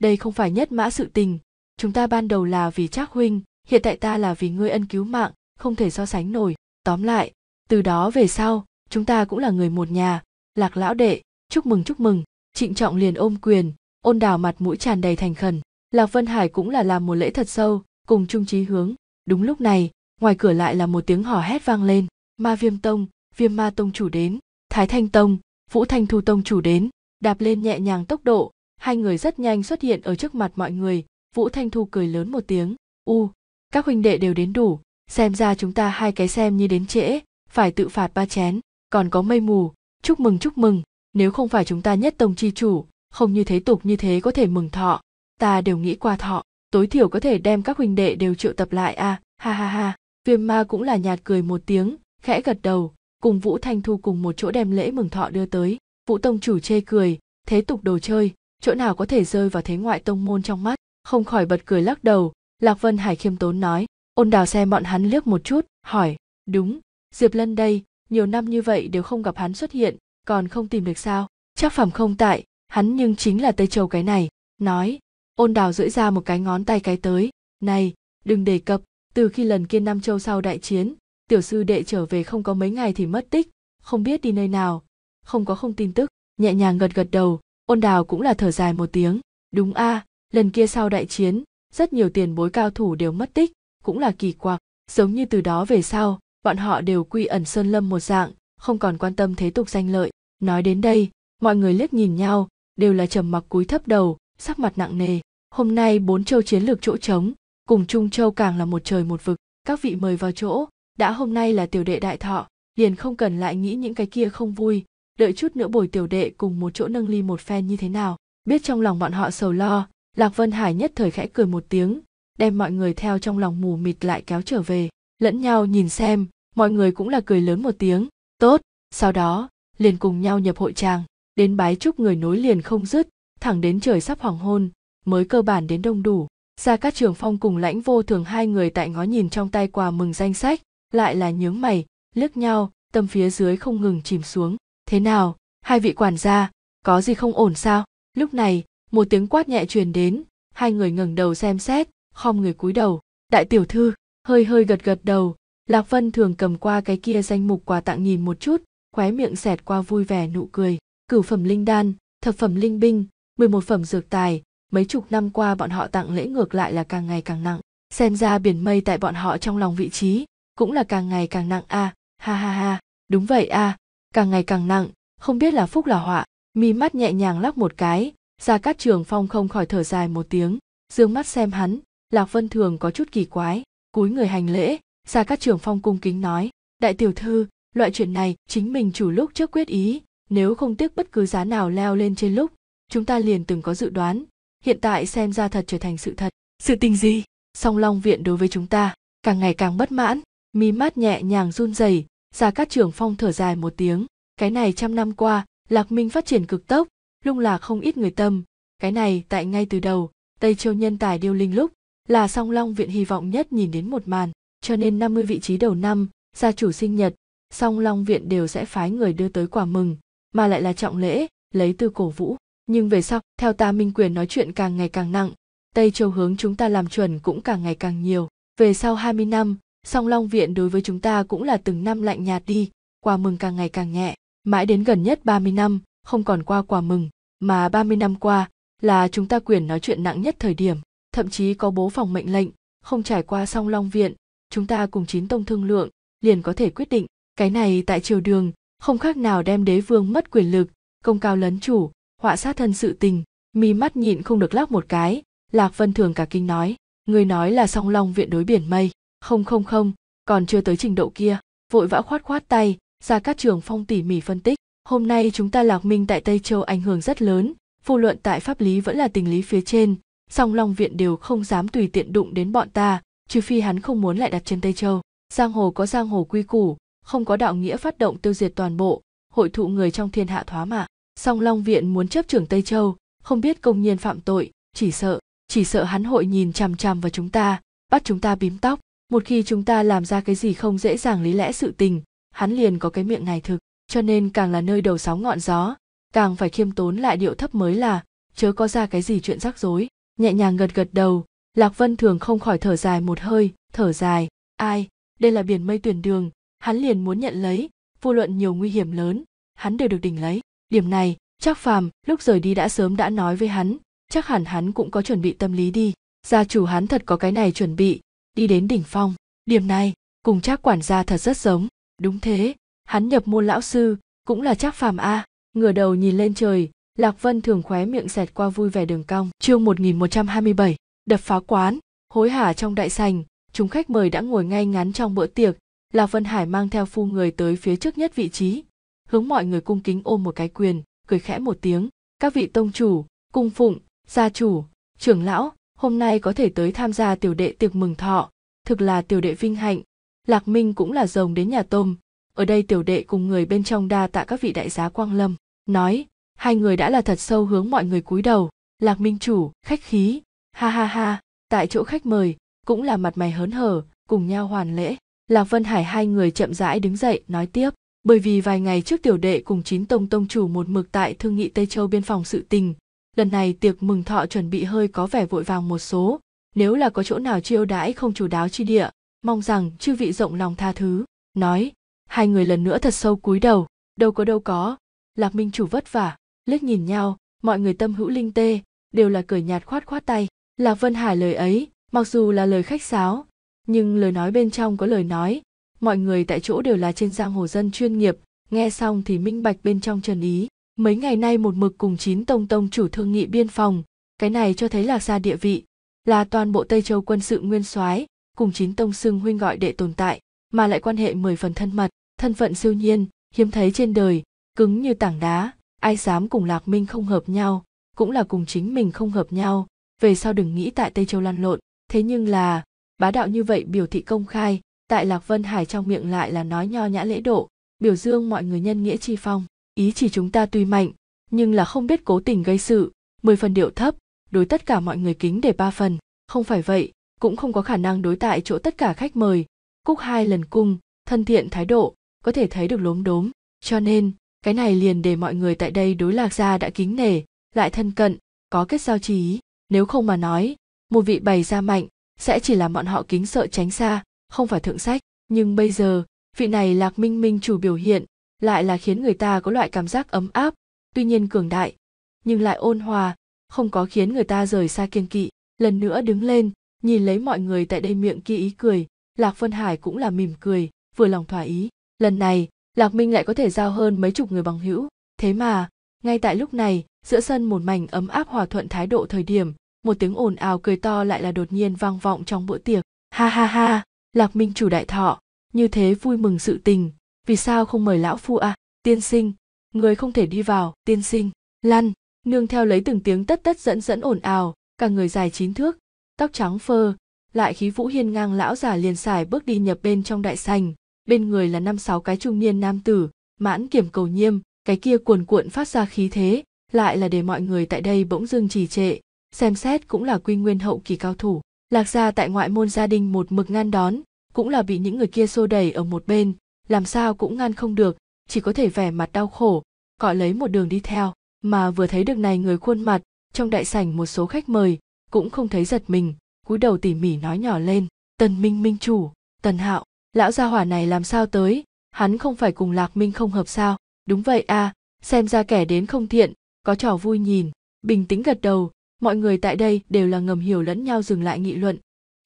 đây không phải nhất mã sự tình chúng ta ban đầu là vì trác huynh hiện tại ta là vì ngươi ân cứu mạng không thể so sánh nổi tóm lại từ đó về sau chúng ta cũng là người một nhà lạc lão đệ chúc mừng chúc mừng trịnh trọng liền ôm quyền ôn đào mặt mũi tràn đầy thành khẩn lạc vân hải cũng là làm một lễ thật sâu cùng chung trí hướng đúng lúc này ngoài cửa lại là một tiếng hò hét vang lên ma viêm tông viêm ma tông chủ đến thái thanh tông vũ thanh thu tông chủ đến đạp lên nhẹ nhàng tốc độ hai người rất nhanh xuất hiện ở trước mặt mọi người vũ thanh thu cười lớn một tiếng u các huynh đệ đều đến đủ xem ra chúng ta hai cái xem như đến trễ phải tự phạt ba chén còn có mây mù chúc mừng chúc mừng nếu không phải chúng ta nhất tông chi chủ không như thế tục như thế có thể mừng thọ ta đều nghĩ qua thọ tối thiểu có thể đem các huynh đệ đều triệu tập lại à ha ha ha viêm ma cũng là nhạt cười một tiếng khẽ gật đầu cùng vũ thanh thu cùng một chỗ đem lễ mừng thọ đưa tới vũ tông chủ chê cười thế tục đồ chơi chỗ nào có thể rơi vào thế ngoại tông môn trong mắt không khỏi bật cười lắc đầu lạc vân hải khiêm tốn nói ôn đào xem bọn hắn liếc một chút hỏi đúng diệp lân đây nhiều năm như vậy đều không gặp hắn xuất hiện còn không tìm được sao chắc phẩm không tại hắn nhưng chính là tây châu cái này nói ôn đào duỗi ra một cái ngón tay cái tới này đừng đề cập từ khi lần kia nam châu sau đại chiến tiểu sư đệ trở về không có mấy ngày thì mất tích không biết đi nơi nào không có không tin tức nhẹ nhàng gật gật đầu ôn đào cũng là thở dài một tiếng đúng a à, lần kia sau đại chiến rất nhiều tiền bối cao thủ đều mất tích cũng là kỳ quặc giống như từ đó về sau bọn họ đều quy ẩn sơn lâm một dạng không còn quan tâm thế tục danh lợi nói đến đây mọi người liếc nhìn nhau đều là trầm mặc cúi thấp đầu sắc mặt nặng nề hôm nay bốn châu chiến lược chỗ trống cùng trung châu càng là một trời một vực các vị mời vào chỗ đã hôm nay là tiểu đệ đại thọ liền không cần lại nghĩ những cái kia không vui đợi chút nữa bồi tiểu đệ cùng một chỗ nâng ly một phen như thế nào biết trong lòng bọn họ sầu lo lạc vân hải nhất thời khẽ cười một tiếng đem mọi người theo trong lòng mù mịt lại kéo trở về lẫn nhau nhìn xem mọi người cũng là cười lớn một tiếng tốt sau đó liền cùng nhau nhập hội tràng đến bái chúc người nối liền không dứt thẳng đến trời sắp hoàng hôn mới cơ bản đến đông đủ ra các trường phong cùng lãnh vô thường hai người tại ngó nhìn trong tay quà mừng danh sách lại là nhướng mày liếc nhau tâm phía dưới không ngừng chìm xuống thế nào hai vị quản gia có gì không ổn sao lúc này một tiếng quát nhẹ truyền đến hai người ngẩng đầu xem xét khom người cúi đầu đại tiểu thư hơi hơi gật gật đầu lạc vân thường cầm qua cái kia danh mục quà tặng nhìn một chút khóe miệng xẹt qua vui vẻ nụ cười cửu phẩm linh đan thập phẩm linh binh mười một phẩm dược tài mấy chục năm qua bọn họ tặng lễ ngược lại là càng ngày càng nặng xem ra biển mây tại bọn họ trong lòng vị trí cũng là càng ngày càng nặng a à, ha ha ha đúng vậy a à, càng ngày càng nặng không biết là phúc là họa mi mắt nhẹ nhàng lắc một cái ra cát trường phong không khỏi thở dài một tiếng dương mắt xem hắn lạc vân thường có chút kỳ quái cúi người hành lễ ra cát trường phong cung kính nói đại tiểu thư loại chuyện này chính mình chủ lúc trước quyết ý nếu không tiếc bất cứ giá nào leo lên trên lúc chúng ta liền từng có dự đoán hiện tại xem ra thật trở thành sự thật sự tình gì song long viện đối với chúng ta càng ngày càng bất mãn mi mắt nhẹ nhàng run rẩy Gia Cát Trường Phong thở dài một tiếng, cái này trăm năm qua, Lạc Minh phát triển cực tốc, lung là không ít người tâm, cái này tại ngay từ đầu, Tây Châu nhân tài điêu linh lúc, là song long viện hy vọng nhất nhìn đến một màn, cho nên 50 vị trí đầu năm, gia chủ sinh nhật, song long viện đều sẽ phái người đưa tới quả mừng, mà lại là trọng lễ, lấy từ cổ vũ. Nhưng về sau, theo ta minh quyền nói chuyện càng ngày càng nặng, Tây Châu hướng chúng ta làm chuẩn cũng càng ngày càng nhiều. Về sau 20 năm, song long viện đối với chúng ta cũng là từng năm lạnh nhạt đi quà mừng càng ngày càng nhẹ mãi đến gần nhất 30 năm không còn qua quà mừng mà 30 năm qua là chúng ta quyền nói chuyện nặng nhất thời điểm thậm chí có bố phòng mệnh lệnh không trải qua song long viện chúng ta cùng chín tông thương lượng liền có thể quyết định cái này tại triều đường không khác nào đem đế vương mất quyền lực công cao lấn chủ họa sát thân sự tình mi mắt nhịn không được lắc một cái lạc vân thường cả kinh nói người nói là song long viện đối biển mây không không không còn chưa tới trình độ kia vội vã khoát khoát tay ra các trường phong tỉ mỉ phân tích hôm nay chúng ta lạc minh tại tây châu ảnh hưởng rất lớn vô luận tại pháp lý vẫn là tình lý phía trên song long viện đều không dám tùy tiện đụng đến bọn ta trừ phi hắn không muốn lại đặt chân tây châu giang hồ có giang hồ quy củ không có đạo nghĩa phát động tiêu diệt toàn bộ hội thụ người trong thiên hạ thoá mạ song long viện muốn chấp trưởng tây châu không biết công nhiên phạm tội chỉ sợ chỉ sợ hắn hội nhìn chằm chằm vào chúng ta bắt chúng ta bím tóc một khi chúng ta làm ra cái gì không dễ dàng lý lẽ sự tình hắn liền có cái miệng ngài thực cho nên càng là nơi đầu sóng ngọn gió càng phải khiêm tốn lại điệu thấp mới là chớ có ra cái gì chuyện rắc rối nhẹ nhàng gật gật đầu lạc vân thường không khỏi thở dài một hơi thở dài ai đây là biển mây tuyển đường hắn liền muốn nhận lấy vô luận nhiều nguy hiểm lớn hắn đều được đỉnh lấy điểm này chắc phàm lúc rời đi đã sớm đã nói với hắn chắc hẳn hắn cũng có chuẩn bị tâm lý đi gia chủ hắn thật có cái này chuẩn bị đi đến đỉnh phong điểm này cùng chắc quản gia thật rất giống đúng thế hắn nhập môn lão sư cũng là chắc phàm a ngửa đầu nhìn lên trời lạc vân thường khóe miệng xẹt qua vui vẻ đường cong chương 1127, đập phá quán hối hả trong đại sành chúng khách mời đã ngồi ngay ngắn trong bữa tiệc lạc vân hải mang theo phu người tới phía trước nhất vị trí hướng mọi người cung kính ôm một cái quyền cười khẽ một tiếng các vị tông chủ cung phụng gia chủ trưởng lão hôm nay có thể tới tham gia tiểu đệ tiệc mừng thọ, thực là tiểu đệ vinh hạnh. Lạc Minh cũng là rồng đến nhà tôm, ở đây tiểu đệ cùng người bên trong đa tạ các vị đại giá quang lâm. Nói, hai người đã là thật sâu hướng mọi người cúi đầu, Lạc Minh chủ, khách khí, ha ha ha, tại chỗ khách mời, cũng là mặt mày hớn hở, cùng nhau hoàn lễ. Lạc Vân Hải hai người chậm rãi đứng dậy, nói tiếp. Bởi vì vài ngày trước tiểu đệ cùng chín tông tông chủ một mực tại thương nghị Tây Châu biên phòng sự tình, lần này tiệc mừng thọ chuẩn bị hơi có vẻ vội vàng một số nếu là có chỗ nào chiêu đãi không chủ đáo chi địa mong rằng chư vị rộng lòng tha thứ nói hai người lần nữa thật sâu cúi đầu đâu có đâu có lạc minh chủ vất vả liếc nhìn nhau mọi người tâm hữu linh tê đều là cười nhạt khoát khoát tay lạc vân hải lời ấy mặc dù là lời khách sáo nhưng lời nói bên trong có lời nói mọi người tại chỗ đều là trên giang hồ dân chuyên nghiệp nghe xong thì minh bạch bên trong trần ý mấy ngày nay một mực cùng chín tông tông chủ thương nghị biên phòng cái này cho thấy là xa địa vị là toàn bộ tây châu quân sự nguyên soái cùng chín tông xưng huynh gọi đệ tồn tại mà lại quan hệ mười phần thân mật thân phận siêu nhiên hiếm thấy trên đời cứng như tảng đá ai dám cùng lạc minh không hợp nhau cũng là cùng chính mình không hợp nhau về sau đừng nghĩ tại tây châu lăn lộn thế nhưng là bá đạo như vậy biểu thị công khai tại lạc vân hải trong miệng lại là nói nho nhã lễ độ biểu dương mọi người nhân nghĩa chi phong ý chỉ chúng ta tuy mạnh nhưng là không biết cố tình gây sự mười phần điệu thấp đối tất cả mọi người kính để ba phần không phải vậy cũng không có khả năng đối tại chỗ tất cả khách mời cúc hai lần cung thân thiện thái độ có thể thấy được lốm đốm cho nên cái này liền để mọi người tại đây đối lạc gia đã kính nể lại thân cận có kết giao trí nếu không mà nói một vị bày ra mạnh sẽ chỉ là bọn họ kính sợ tránh xa không phải thượng sách nhưng bây giờ vị này lạc minh minh chủ biểu hiện lại là khiến người ta có loại cảm giác ấm áp tuy nhiên cường đại nhưng lại ôn hòa không có khiến người ta rời xa kiên kỵ lần nữa đứng lên nhìn lấy mọi người tại đây miệng kia ý cười lạc vân hải cũng là mỉm cười vừa lòng thỏa ý lần này lạc minh lại có thể giao hơn mấy chục người bằng hữu thế mà ngay tại lúc này giữa sân một mảnh ấm áp hòa thuận thái độ thời điểm một tiếng ồn ào cười to lại là đột nhiên vang vọng trong bữa tiệc ha ha ha lạc minh chủ đại thọ như thế vui mừng sự tình vì sao không mời lão phu à tiên sinh người không thể đi vào tiên sinh lăn nương theo lấy từng tiếng tất tất dẫn dẫn ồn ào cả người dài chín thước tóc trắng phơ lại khí vũ hiên ngang lão già liền xài bước đi nhập bên trong đại sành bên người là năm sáu cái trung niên nam tử mãn kiểm cầu nghiêm cái kia cuồn cuộn phát ra khí thế lại là để mọi người tại đây bỗng dưng trì trệ xem xét cũng là quy nguyên hậu kỳ cao thủ lạc gia tại ngoại môn gia đình một mực ngăn đón cũng là bị những người kia xô đẩy ở một bên làm sao cũng ngăn không được chỉ có thể vẻ mặt đau khổ cọ lấy một đường đi theo mà vừa thấy được này người khuôn mặt trong đại sảnh một số khách mời cũng không thấy giật mình cúi đầu tỉ mỉ nói nhỏ lên tần minh minh chủ tần hạo lão gia hỏa này làm sao tới hắn không phải cùng lạc minh không hợp sao đúng vậy à xem ra kẻ đến không thiện có trò vui nhìn bình tĩnh gật đầu mọi người tại đây đều là ngầm hiểu lẫn nhau dừng lại nghị luận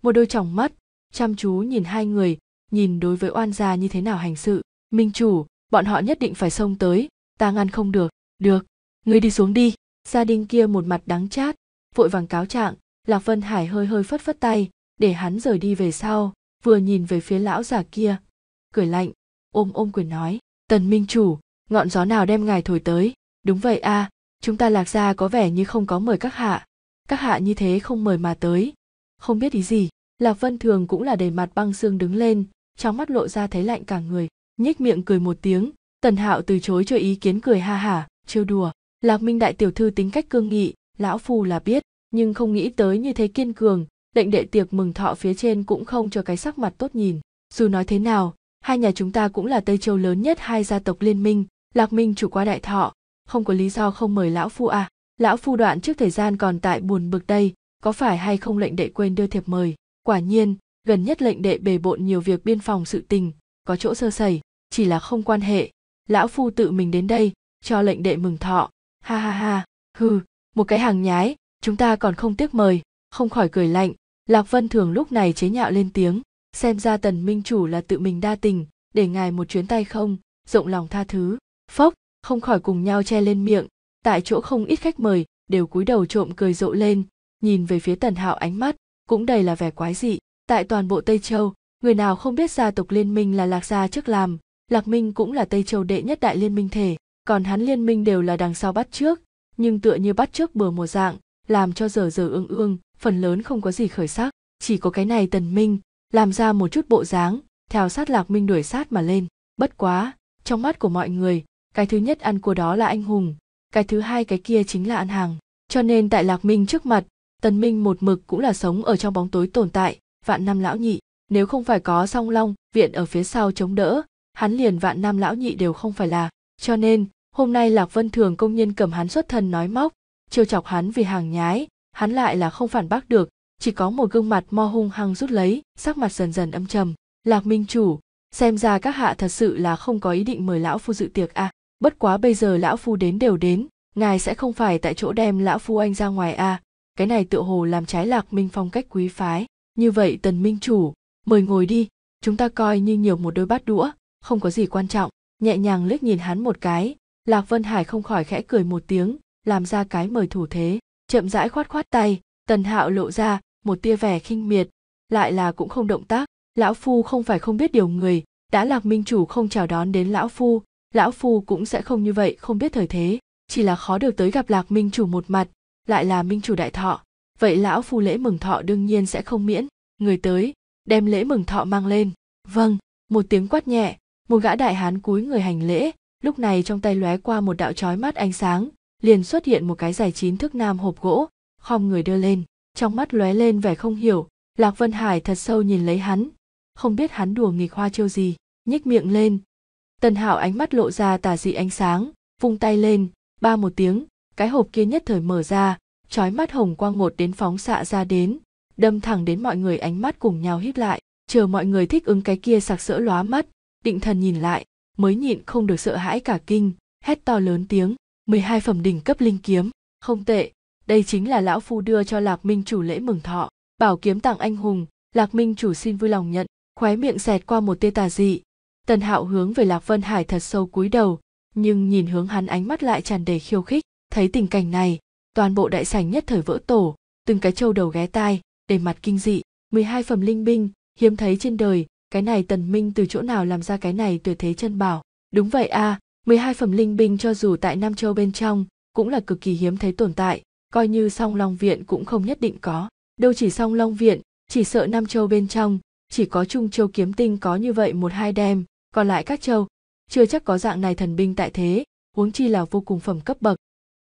một đôi tròng mắt chăm chú nhìn hai người nhìn đối với oan gia như thế nào hành sự minh chủ bọn họ nhất định phải xông tới ta ngăn không được được ngươi đi xuống đi gia đình kia một mặt đắng chát vội vàng cáo trạng lạc vân hải hơi hơi phất phất tay để hắn rời đi về sau vừa nhìn về phía lão già kia cười lạnh ôm ôm quyền nói tần minh chủ ngọn gió nào đem ngài thổi tới đúng vậy a à, chúng ta lạc gia có vẻ như không có mời các hạ các hạ như thế không mời mà tới không biết ý gì lạc vân thường cũng là đầy mặt băng xương đứng lên trong mắt lộ ra thấy lạnh cả người nhếch miệng cười một tiếng tần hạo từ chối cho ý kiến cười ha hả trêu đùa lạc minh đại tiểu thư tính cách cương nghị lão phu là biết nhưng không nghĩ tới như thế kiên cường lệnh đệ tiệc mừng thọ phía trên cũng không cho cái sắc mặt tốt nhìn dù nói thế nào hai nhà chúng ta cũng là tây châu lớn nhất hai gia tộc liên minh lạc minh chủ qua đại thọ không có lý do không mời lão phu à lão phu đoạn trước thời gian còn tại buồn bực đây có phải hay không lệnh đệ quên đưa thiệp mời quả nhiên gần nhất lệnh đệ bề bộn nhiều việc biên phòng sự tình có chỗ sơ sẩy chỉ là không quan hệ lão phu tự mình đến đây cho lệnh đệ mừng thọ ha ha ha hừ một cái hàng nhái chúng ta còn không tiếc mời không khỏi cười lạnh lạc vân thường lúc này chế nhạo lên tiếng xem ra tần minh chủ là tự mình đa tình để ngài một chuyến tay không rộng lòng tha thứ phốc không khỏi cùng nhau che lên miệng tại chỗ không ít khách mời đều cúi đầu trộm cười rộ lên nhìn về phía tần hạo ánh mắt cũng đầy là vẻ quái dị tại toàn bộ tây châu người nào không biết gia tộc liên minh là lạc gia trước làm lạc minh cũng là tây châu đệ nhất đại liên minh thể còn hắn liên minh đều là đằng sau bắt trước nhưng tựa như bắt trước bừa một dạng làm cho giờ giờ ương ương phần lớn không có gì khởi sắc chỉ có cái này tần minh làm ra một chút bộ dáng theo sát lạc minh đuổi sát mà lên bất quá trong mắt của mọi người cái thứ nhất ăn của đó là anh hùng cái thứ hai cái kia chính là ăn hàng cho nên tại lạc minh trước mặt tần minh một mực cũng là sống ở trong bóng tối tồn tại vạn Nam lão nhị nếu không phải có song long viện ở phía sau chống đỡ hắn liền vạn Nam lão nhị đều không phải là cho nên hôm nay lạc vân thường công nhân cầm hắn xuất thân nói móc trêu chọc hắn vì hàng nhái hắn lại là không phản bác được chỉ có một gương mặt mo hung hăng rút lấy sắc mặt dần dần âm trầm lạc minh chủ xem ra các hạ thật sự là không có ý định mời lão phu dự tiệc à bất quá bây giờ lão phu đến đều đến ngài sẽ không phải tại chỗ đem lão phu anh ra ngoài à cái này tựa hồ làm trái lạc minh phong cách quý phái như vậy tần minh chủ mời ngồi đi chúng ta coi như nhiều một đôi bát đũa không có gì quan trọng nhẹ nhàng liếc nhìn hắn một cái lạc vân hải không khỏi khẽ cười một tiếng làm ra cái mời thủ thế chậm rãi khoát khoát tay tần hạo lộ ra một tia vẻ khinh miệt lại là cũng không động tác lão phu không phải không biết điều người đã lạc minh chủ không chào đón đến lão phu lão phu cũng sẽ không như vậy không biết thời thế chỉ là khó được tới gặp lạc minh chủ một mặt lại là minh chủ đại thọ vậy lão phu lễ mừng thọ đương nhiên sẽ không miễn người tới đem lễ mừng thọ mang lên vâng một tiếng quát nhẹ một gã đại hán cúi người hành lễ lúc này trong tay lóe qua một đạo trói mắt ánh sáng liền xuất hiện một cái giải chín thước nam hộp gỗ khom người đưa lên trong mắt lóe lên vẻ không hiểu lạc vân hải thật sâu nhìn lấy hắn không biết hắn đùa nghịch hoa chiêu gì nhích miệng lên tần hạo ánh mắt lộ ra tà dị ánh sáng vung tay lên ba một tiếng cái hộp kia nhất thời mở ra trói mắt hồng quang một đến phóng xạ ra đến đâm thẳng đến mọi người ánh mắt cùng nhau hít lại chờ mọi người thích ứng cái kia sặc sỡ lóa mắt định thần nhìn lại mới nhịn không được sợ hãi cả kinh hét to lớn tiếng 12 phẩm đỉnh cấp linh kiếm không tệ đây chính là lão phu đưa cho lạc minh chủ lễ mừng thọ bảo kiếm tặng anh hùng lạc minh chủ xin vui lòng nhận khóe miệng xẹt qua một tê tà dị tần hạo hướng về lạc vân hải thật sâu cúi đầu nhưng nhìn hướng hắn ánh mắt lại tràn đầy khiêu khích thấy tình cảnh này toàn bộ đại sảnh nhất thời vỡ tổ từng cái châu đầu ghé tai đầy mặt kinh dị 12 phẩm linh binh hiếm thấy trên đời cái này tần minh từ chỗ nào làm ra cái này tuyệt thế chân bảo đúng vậy a à, 12 phẩm linh binh cho dù tại nam châu bên trong cũng là cực kỳ hiếm thấy tồn tại coi như song long viện cũng không nhất định có đâu chỉ song long viện chỉ sợ nam châu bên trong chỉ có trung châu kiếm tinh có như vậy một hai đem còn lại các châu chưa chắc có dạng này thần binh tại thế huống chi là vô cùng phẩm cấp bậc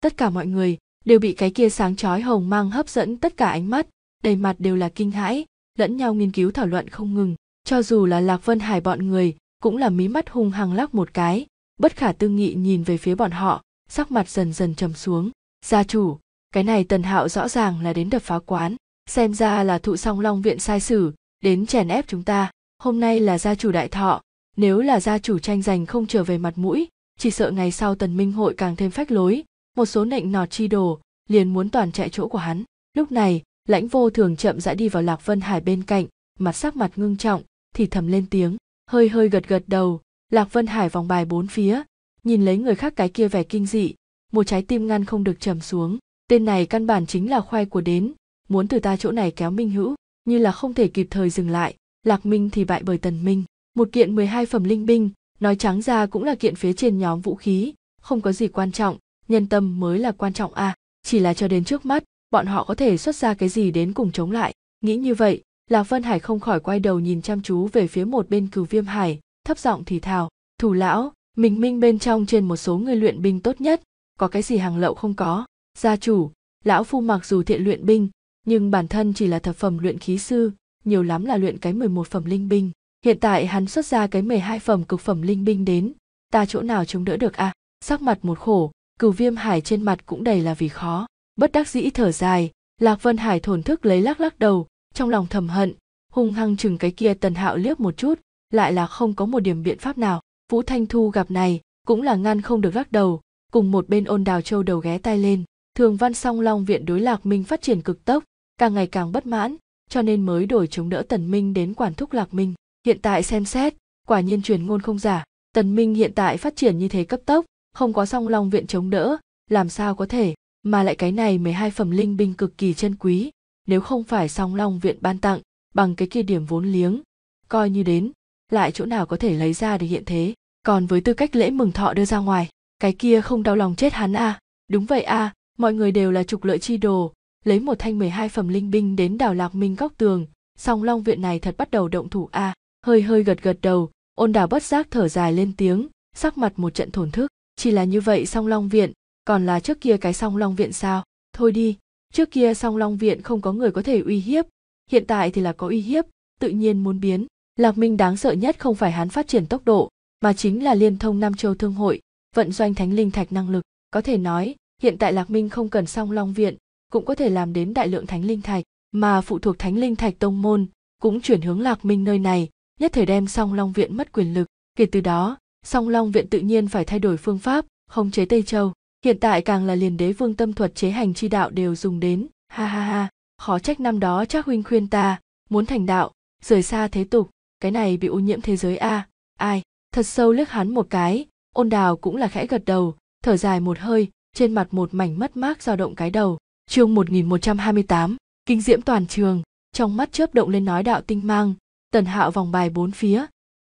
tất cả mọi người đều bị cái kia sáng chói hồng mang hấp dẫn tất cả ánh mắt đầy mặt đều là kinh hãi lẫn nhau nghiên cứu thảo luận không ngừng cho dù là lạc vân hải bọn người cũng là mí mắt hung hăng lắc một cái bất khả tư nghị nhìn về phía bọn họ sắc mặt dần dần trầm xuống gia chủ cái này tần hạo rõ ràng là đến đập phá quán xem ra là thụ song long viện sai sử đến chèn ép chúng ta hôm nay là gia chủ đại thọ nếu là gia chủ tranh giành không trở về mặt mũi chỉ sợ ngày sau tần minh hội càng thêm phách lối một số nịnh nọt chi đồ liền muốn toàn chạy chỗ của hắn lúc này lãnh vô thường chậm rãi đi vào lạc vân hải bên cạnh mặt sắc mặt ngưng trọng thì thầm lên tiếng hơi hơi gật gật đầu lạc vân hải vòng bài bốn phía nhìn lấy người khác cái kia vẻ kinh dị một trái tim ngăn không được trầm xuống tên này căn bản chính là khoai của đến muốn từ ta chỗ này kéo minh hữu như là không thể kịp thời dừng lại lạc minh thì bại bởi tần minh một kiện 12 phẩm linh binh nói trắng ra cũng là kiện phía trên nhóm vũ khí không có gì quan trọng nhân tâm mới là quan trọng à chỉ là cho đến trước mắt bọn họ có thể xuất ra cái gì đến cùng chống lại nghĩ như vậy lạc vân hải không khỏi quay đầu nhìn chăm chú về phía một bên cửu viêm hải thấp giọng thì thào thủ lão mình minh bên trong trên một số người luyện binh tốt nhất có cái gì hàng lậu không có gia chủ lão phu mặc dù thiện luyện binh nhưng bản thân chỉ là thập phẩm luyện khí sư nhiều lắm là luyện cái 11 phẩm linh binh hiện tại hắn xuất ra cái 12 phẩm cực phẩm linh binh đến ta chỗ nào chống đỡ được à sắc mặt một khổ cửu viêm hải trên mặt cũng đầy là vì khó bất đắc dĩ thở dài lạc vân hải thổn thức lấy lắc lắc đầu trong lòng thầm hận hung hăng chừng cái kia tần hạo liếc một chút lại là không có một điểm biện pháp nào vũ thanh thu gặp này cũng là ngăn không được lắc đầu cùng một bên ôn đào châu đầu ghé tay lên thường văn song long viện đối lạc minh phát triển cực tốc càng ngày càng bất mãn cho nên mới đổi chống đỡ tần minh đến quản thúc lạc minh hiện tại xem xét quả nhiên truyền ngôn không giả tần minh hiện tại phát triển như thế cấp tốc không có song long viện chống đỡ làm sao có thể mà lại cái này 12 phẩm linh binh cực kỳ chân quý nếu không phải song long viện ban tặng bằng cái kia điểm vốn liếng coi như đến lại chỗ nào có thể lấy ra để hiện thế còn với tư cách lễ mừng thọ đưa ra ngoài cái kia không đau lòng chết hắn à đúng vậy à mọi người đều là trục lợi chi đồ lấy một thanh 12 phẩm linh binh đến đảo lạc minh góc tường song long viện này thật bắt đầu động thủ a à. hơi hơi gật gật đầu ôn đảo bất giác thở dài lên tiếng sắc mặt một trận thổn thức chỉ là như vậy song long viện còn là trước kia cái song long viện sao thôi đi trước kia song long viện không có người có thể uy hiếp hiện tại thì là có uy hiếp tự nhiên muốn biến lạc minh đáng sợ nhất không phải hắn phát triển tốc độ mà chính là liên thông nam châu thương hội vận doanh thánh linh thạch năng lực có thể nói hiện tại lạc minh không cần song long viện cũng có thể làm đến đại lượng thánh linh thạch mà phụ thuộc thánh linh thạch tông môn cũng chuyển hướng lạc minh nơi này nhất thể đem song long viện mất quyền lực kể từ đó song long viện tự nhiên phải thay đổi phương pháp khống chế tây châu hiện tại càng là liền đế vương tâm thuật chế hành chi đạo đều dùng đến ha ha ha khó trách năm đó chắc huynh khuyên ta muốn thành đạo rời xa thế tục cái này bị ô nhiễm thế giới a à, ai thật sâu liếc hắn một cái ôn đào cũng là khẽ gật đầu thở dài một hơi trên mặt một mảnh mất mát dao động cái đầu chương 1128, kinh diễm toàn trường trong mắt chớp động lên nói đạo tinh mang tần hạo vòng bài bốn phía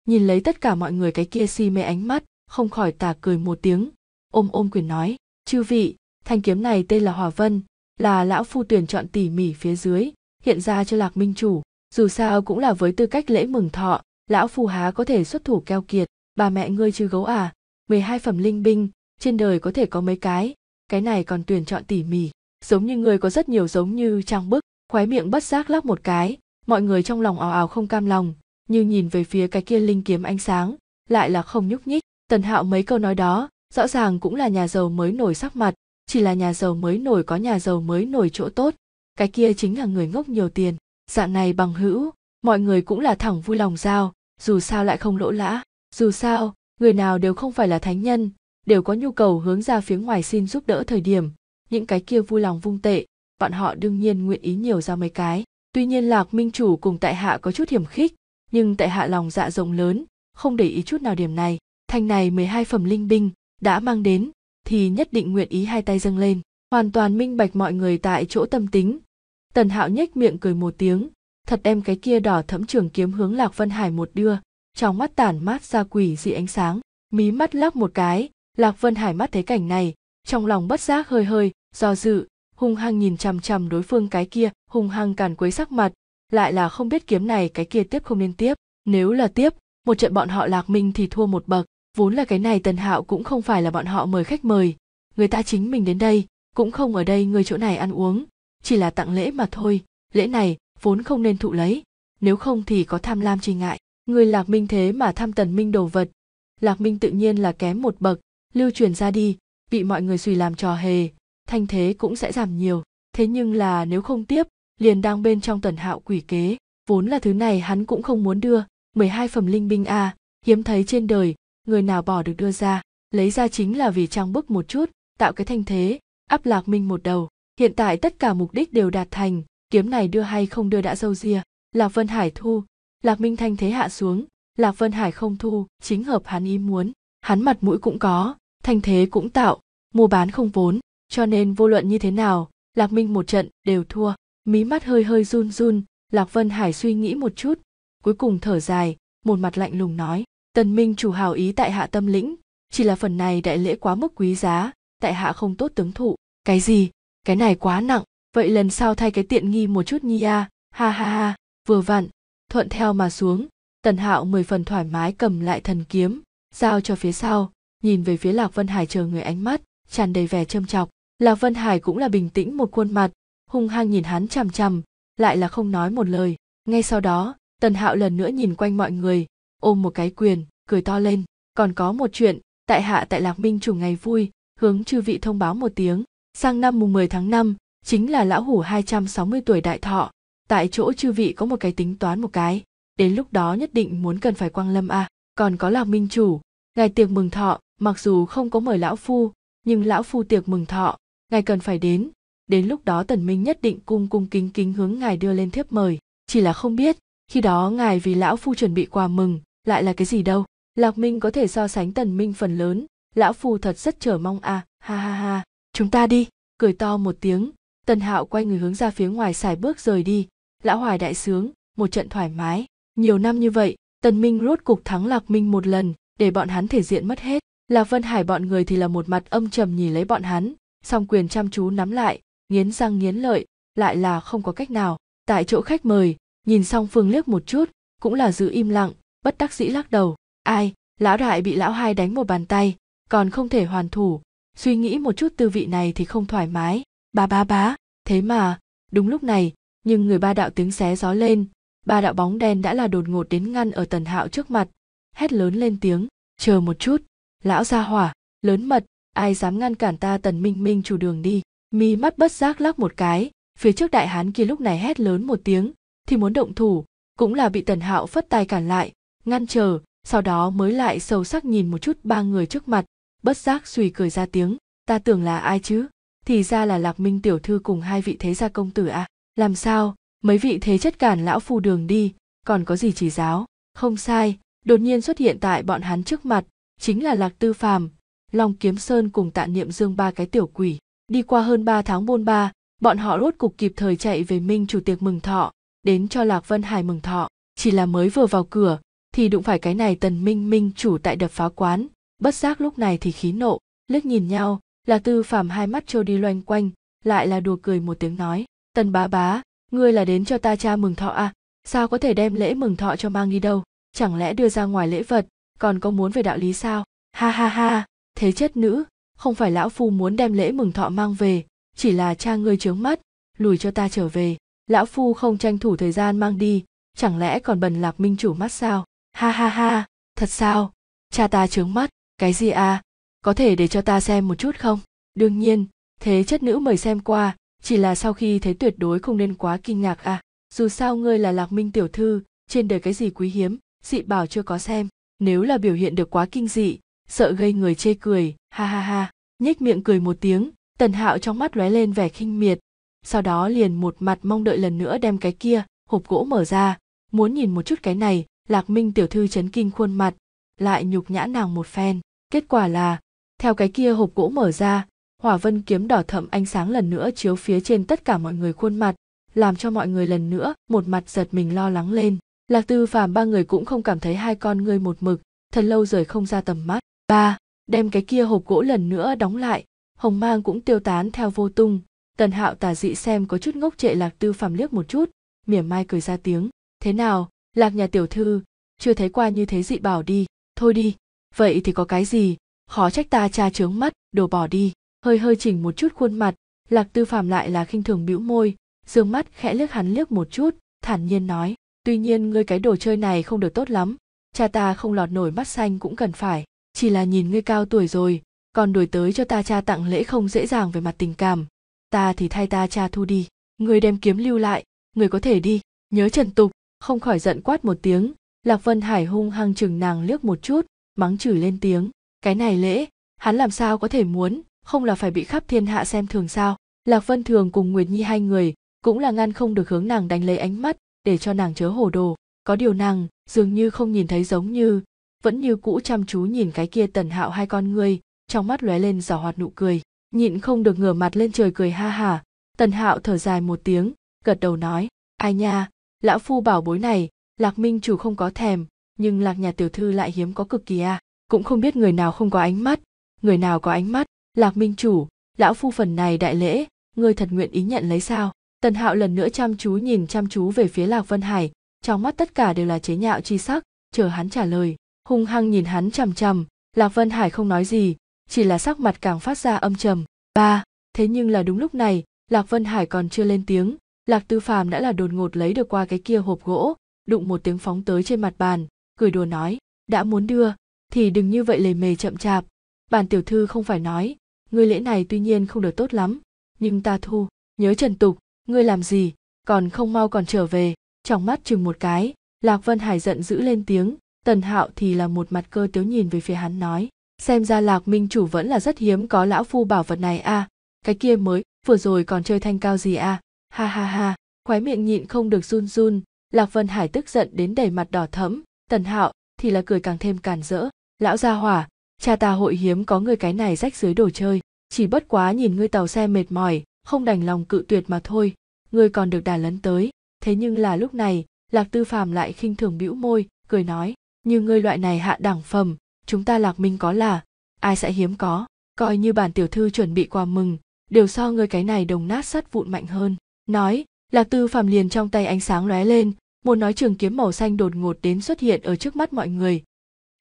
nhìn lấy tất cả mọi người cái kia si mê ánh mắt không khỏi tà cười một tiếng ôm ôm quyền nói chư vị thanh kiếm này tên là hòa vân là lão phu tuyển chọn tỉ mỉ phía dưới hiện ra cho lạc minh chủ dù sao cũng là với tư cách lễ mừng thọ lão phu há có thể xuất thủ keo kiệt bà mẹ ngươi chứ gấu à 12 phẩm linh binh trên đời có thể có mấy cái cái này còn tuyển chọn tỉ mỉ giống như người có rất nhiều giống như trang bức khoái miệng bất giác lắc một cái mọi người trong lòng ào ào không cam lòng như nhìn về phía cái kia linh kiếm ánh sáng lại là không nhúc nhích tần hạo mấy câu nói đó rõ ràng cũng là nhà giàu mới nổi sắc mặt chỉ là nhà giàu mới nổi có nhà giàu mới nổi chỗ tốt cái kia chính là người ngốc nhiều tiền dạng này bằng hữu mọi người cũng là thẳng vui lòng giao dù sao lại không lỗ lã dù sao người nào đều không phải là thánh nhân đều có nhu cầu hướng ra phía ngoài xin giúp đỡ thời điểm những cái kia vui lòng vung tệ bọn họ đương nhiên nguyện ý nhiều ra mấy cái tuy nhiên lạc minh chủ cùng tại hạ có chút hiểm khích nhưng tại hạ lòng dạ rộng lớn không để ý chút nào điểm này thanh này 12 phẩm linh binh đã mang đến thì nhất định nguyện ý hai tay dâng lên hoàn toàn minh bạch mọi người tại chỗ tâm tính tần hạo nhếch miệng cười một tiếng thật đem cái kia đỏ thẫm trường kiếm hướng lạc vân hải một đưa trong mắt tản mát ra quỷ dị ánh sáng mí mắt lắc một cái lạc vân hải mắt thấy cảnh này trong lòng bất giác hơi hơi do dự hung hăng nhìn chằm chằm đối phương cái kia hung hăng càn quấy sắc mặt lại là không biết kiếm này cái kia tiếp không nên tiếp nếu là tiếp một trận bọn họ lạc minh thì thua một bậc vốn là cái này tần hạo cũng không phải là bọn họ mời khách mời người ta chính mình đến đây cũng không ở đây người chỗ này ăn uống chỉ là tặng lễ mà thôi lễ này vốn không nên thụ lấy nếu không thì có tham lam chi ngại người lạc minh thế mà tham tần minh đồ vật lạc minh tự nhiên là kém một bậc lưu truyền ra đi bị mọi người suy làm trò hề thanh thế cũng sẽ giảm nhiều thế nhưng là nếu không tiếp liền đang bên trong tần hạo quỷ kế vốn là thứ này hắn cũng không muốn đưa 12 phẩm linh binh a hiếm thấy trên đời người nào bỏ được đưa ra lấy ra chính là vì trang bức một chút tạo cái thanh thế áp lạc minh một đầu hiện tại tất cả mục đích đều đạt thành kiếm này đưa hay không đưa đã dâu ria lạc vân hải thu lạc minh thanh thế hạ xuống lạc vân hải không thu chính hợp hắn ý muốn hắn mặt mũi cũng có thanh thế cũng tạo mua bán không vốn cho nên vô luận như thế nào lạc minh một trận đều thua mí mắt hơi hơi run run lạc vân hải suy nghĩ một chút cuối cùng thở dài một mặt lạnh lùng nói tần minh chủ hào ý tại hạ tâm lĩnh chỉ là phần này đại lễ quá mức quý giá tại hạ không tốt tướng thụ cái gì cái này quá nặng vậy lần sau thay cái tiện nghi một chút nhi a ha ha ha vừa vặn thuận theo mà xuống tần hạo mười phần thoải mái cầm lại thần kiếm giao cho phía sau nhìn về phía lạc vân hải chờ người ánh mắt tràn đầy vẻ châm chọc lạc vân hải cũng là bình tĩnh một khuôn mặt hung hăng nhìn hắn chằm chằm lại là không nói một lời ngay sau đó tần hạo lần nữa nhìn quanh mọi người ôm một cái quyền cười to lên còn có một chuyện tại hạ tại lạc minh chủ ngày vui hướng chư vị thông báo một tiếng sang năm mùng 10 tháng 5 chính là lão hủ 260 tuổi đại thọ tại chỗ chư vị có một cái tính toán một cái đến lúc đó nhất định muốn cần phải quang lâm à còn có lạc minh chủ ngài tiệc mừng thọ mặc dù không có mời lão phu nhưng lão phu tiệc mừng thọ ngài cần phải đến đến lúc đó tần minh nhất định cung cung kính kính hướng ngài đưa lên thiếp mời chỉ là không biết khi đó ngài vì lão phu chuẩn bị quà mừng lại là cái gì đâu lạc minh có thể so sánh tần minh phần lớn lão phu thật rất chờ mong à ha ha ha chúng ta đi cười to một tiếng tần hạo quay người hướng ra phía ngoài xài bước rời đi lão hoài đại sướng một trận thoải mái nhiều năm như vậy tần minh rốt cục thắng lạc minh một lần để bọn hắn thể diện mất hết lạc vân hải bọn người thì là một mặt âm trầm nhìn lấy bọn hắn song quyền chăm chú nắm lại nghiến răng nghiến lợi lại là không có cách nào tại chỗ khách mời nhìn xong phương liếc một chút cũng là giữ im lặng bất đắc dĩ lắc đầu ai lão đại bị lão hai đánh một bàn tay còn không thể hoàn thủ suy nghĩ một chút tư vị này thì không thoải mái ba ba bá thế mà đúng lúc này nhưng người ba đạo tiếng xé gió lên ba đạo bóng đen đã là đột ngột đến ngăn ở tần hạo trước mặt hét lớn lên tiếng chờ một chút lão ra hỏa lớn mật ai dám ngăn cản ta tần minh minh chủ đường đi mi mắt bất giác lắc một cái phía trước đại hán kia lúc này hét lớn một tiếng thì muốn động thủ cũng là bị tần hạo phất tay cản lại ngăn chờ sau đó mới lại sâu sắc nhìn một chút ba người trước mặt bất giác suy cười ra tiếng ta tưởng là ai chứ thì ra là lạc minh tiểu thư cùng hai vị thế gia công tử à làm sao mấy vị thế chất cản lão phu đường đi còn có gì chỉ giáo không sai đột nhiên xuất hiện tại bọn hắn trước mặt chính là lạc tư phàm long kiếm sơn cùng tạ niệm dương ba cái tiểu quỷ Đi qua hơn 3 tháng bôn ba, bọn họ rốt cục kịp thời chạy về Minh chủ tiệc mừng thọ, đến cho Lạc Vân Hải mừng thọ. Chỉ là mới vừa vào cửa, thì đụng phải cái này tần Minh Minh chủ tại đập phá quán, bất giác lúc này thì khí nộ, liếc nhìn nhau, là tư phạm hai mắt trôi đi loanh quanh, lại là đùa cười một tiếng nói, tần bá bá, ngươi là đến cho ta cha mừng thọ à, sao có thể đem lễ mừng thọ cho mang đi đâu, chẳng lẽ đưa ra ngoài lễ vật, còn có muốn về đạo lý sao, ha ha ha, thế chất nữ, không phải lão phu muốn đem lễ mừng thọ mang về chỉ là cha ngươi trướng mắt lùi cho ta trở về lão phu không tranh thủ thời gian mang đi chẳng lẽ còn bần lạc minh chủ mắt sao ha ha ha thật sao cha ta trướng mắt cái gì à có thể để cho ta xem một chút không đương nhiên thế chất nữ mời xem qua chỉ là sau khi thấy tuyệt đối không nên quá kinh ngạc à dù sao ngươi là lạc minh tiểu thư trên đời cái gì quý hiếm dị bảo chưa có xem nếu là biểu hiện được quá kinh dị sợ gây người chê cười ha ha ha nhếch miệng cười một tiếng tần hạo trong mắt lóe lên vẻ khinh miệt sau đó liền một mặt mong đợi lần nữa đem cái kia hộp gỗ mở ra muốn nhìn một chút cái này lạc minh tiểu thư chấn kinh khuôn mặt lại nhục nhã nàng một phen kết quả là theo cái kia hộp gỗ mở ra hỏa vân kiếm đỏ thẫm ánh sáng lần nữa chiếu phía trên tất cả mọi người khuôn mặt làm cho mọi người lần nữa một mặt giật mình lo lắng lên lạc tư phàm ba người cũng không cảm thấy hai con ngươi một mực thật lâu rời không ra tầm mắt ba đem cái kia hộp gỗ lần nữa đóng lại hồng mang cũng tiêu tán theo vô tung tần hạo tả dị xem có chút ngốc trệ lạc tư phàm liếc một chút mỉa mai cười ra tiếng thế nào lạc nhà tiểu thư chưa thấy qua như thế dị bảo đi thôi đi vậy thì có cái gì khó trách ta cha trướng mắt đồ bỏ đi hơi hơi chỉnh một chút khuôn mặt lạc tư phàm lại là khinh thường bĩu môi dương mắt khẽ liếc hắn liếc một chút thản nhiên nói tuy nhiên ngươi cái đồ chơi này không được tốt lắm cha ta không lọt nổi mắt xanh cũng cần phải chỉ là nhìn ngươi cao tuổi rồi còn đổi tới cho ta cha tặng lễ không dễ dàng về mặt tình cảm ta thì thay ta cha thu đi người đem kiếm lưu lại người có thể đi nhớ trần tục không khỏi giận quát một tiếng lạc vân hải hung hăng chừng nàng liếc một chút mắng chửi lên tiếng cái này lễ hắn làm sao có thể muốn không là phải bị khắp thiên hạ xem thường sao lạc vân thường cùng nguyệt nhi hai người cũng là ngăn không được hướng nàng đánh lấy ánh mắt để cho nàng chớ hồ đồ có điều nàng dường như không nhìn thấy giống như vẫn như cũ chăm chú nhìn cái kia tần hạo hai con người trong mắt lóe lên giỏ hoạt nụ cười nhịn không được ngửa mặt lên trời cười ha hả tần hạo thở dài một tiếng gật đầu nói ai nha lão phu bảo bối này lạc minh chủ không có thèm nhưng lạc nhà tiểu thư lại hiếm có cực kỳ à cũng không biết người nào không có ánh mắt người nào có ánh mắt lạc minh chủ lão phu phần này đại lễ ngươi thật nguyện ý nhận lấy sao tần hạo lần nữa chăm chú nhìn chăm chú về phía lạc vân hải trong mắt tất cả đều là chế nhạo chi sắc chờ hắn trả lời hung hăng nhìn hắn chằm chằm lạc vân hải không nói gì chỉ là sắc mặt càng phát ra âm trầm ba thế nhưng là đúng lúc này lạc vân hải còn chưa lên tiếng lạc tư phàm đã là đột ngột lấy được qua cái kia hộp gỗ đụng một tiếng phóng tới trên mặt bàn cười đùa nói đã muốn đưa thì đừng như vậy lề mề chậm chạp Bàn tiểu thư không phải nói ngươi lễ này tuy nhiên không được tốt lắm nhưng ta thu nhớ trần tục ngươi làm gì còn không mau còn trở về trong mắt chừng một cái lạc vân hải giận dữ lên tiếng tần hạo thì là một mặt cơ tiếu nhìn về phía hắn nói xem ra lạc minh chủ vẫn là rất hiếm có lão phu bảo vật này a cái kia mới vừa rồi còn chơi thanh cao gì a ha ha ha khoái miệng nhịn không được run run lạc vân hải tức giận đến đầy mặt đỏ thẫm tần hạo thì là cười càng thêm càn rỡ lão gia hỏa cha ta hội hiếm có người cái này rách dưới đồ chơi chỉ bất quá nhìn ngươi tàu xe mệt mỏi không đành lòng cự tuyệt mà thôi ngươi còn được đà lấn tới thế nhưng là lúc này lạc tư phàm lại khinh thường bĩu môi cười nói như ngươi loại này hạ đẳng phẩm chúng ta lạc minh có là ai sẽ hiếm có coi như bản tiểu thư chuẩn bị quà mừng đều so ngươi cái này đồng nát sắt vụn mạnh hơn nói lạc tư phàm liền trong tay ánh sáng lóe lên một nói trường kiếm màu xanh đột ngột đến xuất hiện ở trước mắt mọi người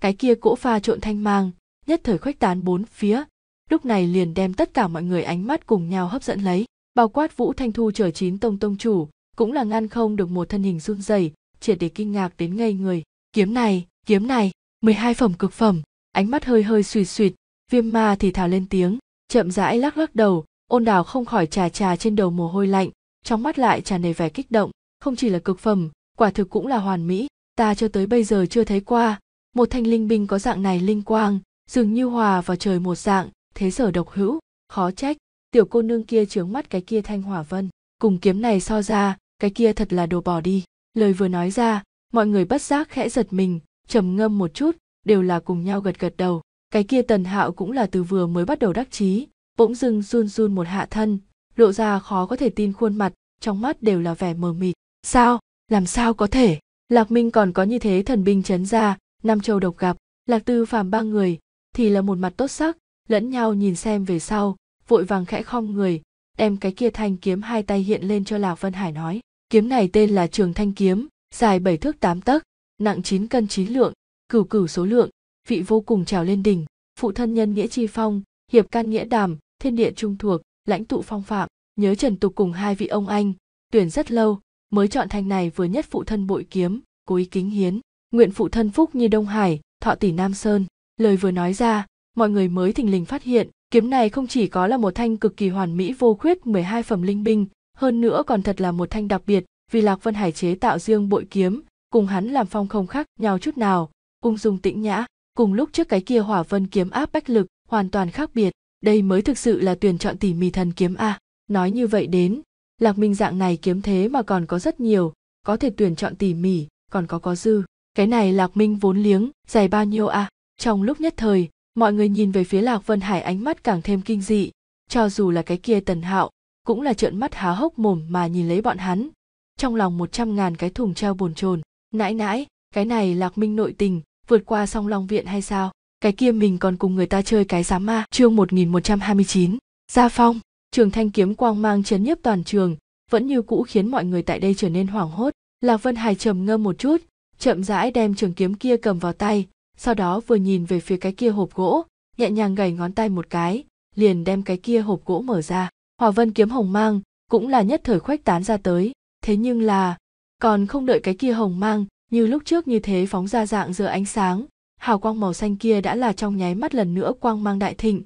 cái kia cỗ pha trộn thanh mang nhất thời khuếch tán bốn phía lúc này liền đem tất cả mọi người ánh mắt cùng nhau hấp dẫn lấy bao quát vũ thanh thu chở chín tông tông chủ cũng là ngăn không được một thân hình run rẩy triệt để kinh ngạc đến ngây người kiếm này kiếm này 12 phẩm cực phẩm ánh mắt hơi hơi suy suyệt viêm ma thì thào lên tiếng chậm rãi lắc lắc đầu ôn đào không khỏi trà trà trên đầu mồ hôi lạnh trong mắt lại tràn đầy vẻ kích động không chỉ là cực phẩm quả thực cũng là hoàn mỹ ta cho tới bây giờ chưa thấy qua một thanh linh binh có dạng này linh quang dường như hòa vào trời một dạng thế sở độc hữu khó trách tiểu cô nương kia trướng mắt cái kia thanh hỏa vân cùng kiếm này so ra cái kia thật là đồ bỏ đi lời vừa nói ra mọi người bất giác khẽ giật mình trầm ngâm một chút đều là cùng nhau gật gật đầu cái kia tần hạo cũng là từ vừa mới bắt đầu đắc chí bỗng dưng run run một hạ thân lộ ra khó có thể tin khuôn mặt trong mắt đều là vẻ mờ mịt sao làm sao có thể lạc minh còn có như thế thần binh chấn ra nam châu độc gặp lạc tư phàm ba người thì là một mặt tốt sắc lẫn nhau nhìn xem về sau vội vàng khẽ khom người đem cái kia thanh kiếm hai tay hiện lên cho lạc vân hải nói kiếm này tên là trường thanh kiếm dài bảy thước tám tấc nặng 9 cân 9 lượng, cửu cửu số lượng, vị vô cùng trèo lên đỉnh, phụ thân nhân nghĩa chi phong, hiệp can nghĩa đàm, thiên địa trung thuộc, lãnh tụ phong phạm, nhớ Trần Tục cùng hai vị ông anh, tuyển rất lâu, mới chọn thanh này vừa nhất phụ thân bội kiếm, cố ý kính hiến, nguyện phụ thân phúc như Đông Hải, thọ tỷ Nam Sơn. Lời vừa nói ra, mọi người mới thình lình phát hiện, kiếm này không chỉ có là một thanh cực kỳ hoàn mỹ vô khuyết 12 phẩm linh binh, hơn nữa còn thật là một thanh đặc biệt, vì Lạc Vân Hải chế tạo riêng bội kiếm, cùng hắn làm phong không khác nhau chút nào ung dung tĩnh nhã cùng lúc trước cái kia hỏa vân kiếm áp bách lực hoàn toàn khác biệt đây mới thực sự là tuyển chọn tỉ mỉ thần kiếm a nói như vậy đến lạc minh dạng này kiếm thế mà còn có rất nhiều có thể tuyển chọn tỉ mỉ còn có có dư cái này lạc minh vốn liếng dài bao nhiêu a trong lúc nhất thời mọi người nhìn về phía lạc vân hải ánh mắt càng thêm kinh dị cho dù là cái kia tần hạo cũng là trợn mắt há hốc mồm mà nhìn lấy bọn hắn trong lòng một trăm ngàn cái thùng treo bồn chồn nãi nãi cái này lạc minh nội tình vượt qua song long viện hay sao cái kia mình còn cùng người ta chơi cái giám ma chương 1129. gia phong trường thanh kiếm quang mang chấn nhiếp toàn trường vẫn như cũ khiến mọi người tại đây trở nên hoảng hốt lạc vân hải trầm ngâm một chút chậm rãi đem trường kiếm kia cầm vào tay sau đó vừa nhìn về phía cái kia hộp gỗ nhẹ nhàng gảy ngón tay một cái liền đem cái kia hộp gỗ mở ra hòa vân kiếm hồng mang cũng là nhất thời khuếch tán ra tới thế nhưng là còn không đợi cái kia hồng mang như lúc trước như thế phóng ra dạng giữa ánh sáng hào quang màu xanh kia đã là trong nháy mắt lần nữa quang mang đại thịnh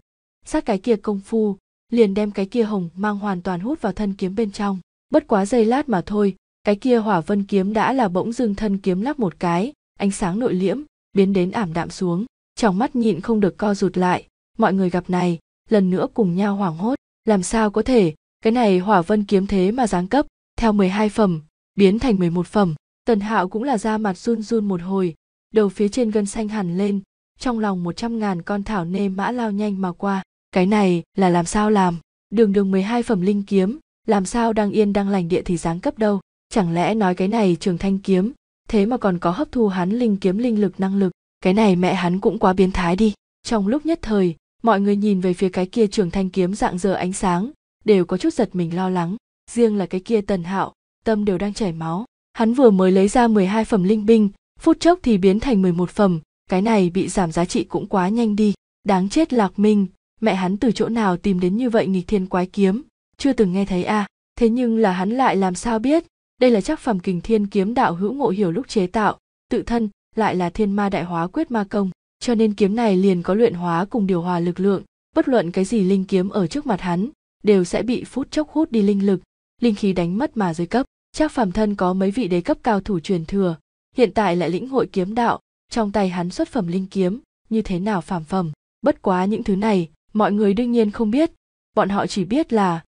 sát cái kia công phu liền đem cái kia hồng mang hoàn toàn hút vào thân kiếm bên trong bất quá giây lát mà thôi cái kia hỏa vân kiếm đã là bỗng dưng thân kiếm lắp một cái ánh sáng nội liễm biến đến ảm đạm xuống trong mắt nhịn không được co rụt lại mọi người gặp này lần nữa cùng nhau hoảng hốt làm sao có thể cái này hỏa vân kiếm thế mà giáng cấp theo 12 phẩm biến thành 11 phẩm. Tần Hạo cũng là da mặt run run một hồi, đầu phía trên gân xanh hẳn lên, trong lòng 100 ngàn con thảo nê mã lao nhanh mà qua. Cái này là làm sao làm? Đường đường 12 phẩm linh kiếm, làm sao đang yên đang lành địa thì giáng cấp đâu? Chẳng lẽ nói cái này trường thanh kiếm, thế mà còn có hấp thu hắn linh kiếm linh lực năng lực, cái này mẹ hắn cũng quá biến thái đi. Trong lúc nhất thời, mọi người nhìn về phía cái kia trường thanh kiếm dạng dờ ánh sáng, đều có chút giật mình lo lắng, riêng là cái kia tần hạo, tâm đều đang chảy máu. Hắn vừa mới lấy ra 12 phẩm linh binh, phút chốc thì biến thành 11 phẩm, cái này bị giảm giá trị cũng quá nhanh đi. Đáng chết Lạc Minh, mẹ hắn từ chỗ nào tìm đến như vậy nghịch thiên quái kiếm, chưa từng nghe thấy à, thế nhưng là hắn lại làm sao biết, đây là chắc phẩm kình thiên kiếm đạo hữu ngộ hiểu lúc chế tạo, tự thân lại là thiên ma đại hóa quyết ma công, cho nên kiếm này liền có luyện hóa cùng điều hòa lực lượng, bất luận cái gì linh kiếm ở trước mặt hắn, đều sẽ bị phút chốc hút đi linh lực, linh khí đánh mất mà giới cấp chắc phàm thân có mấy vị đế cấp cao thủ truyền thừa hiện tại lại lĩnh hội kiếm đạo trong tay hắn xuất phẩm linh kiếm như thế nào phàm phẩm bất quá những thứ này mọi người đương nhiên không biết bọn họ chỉ biết là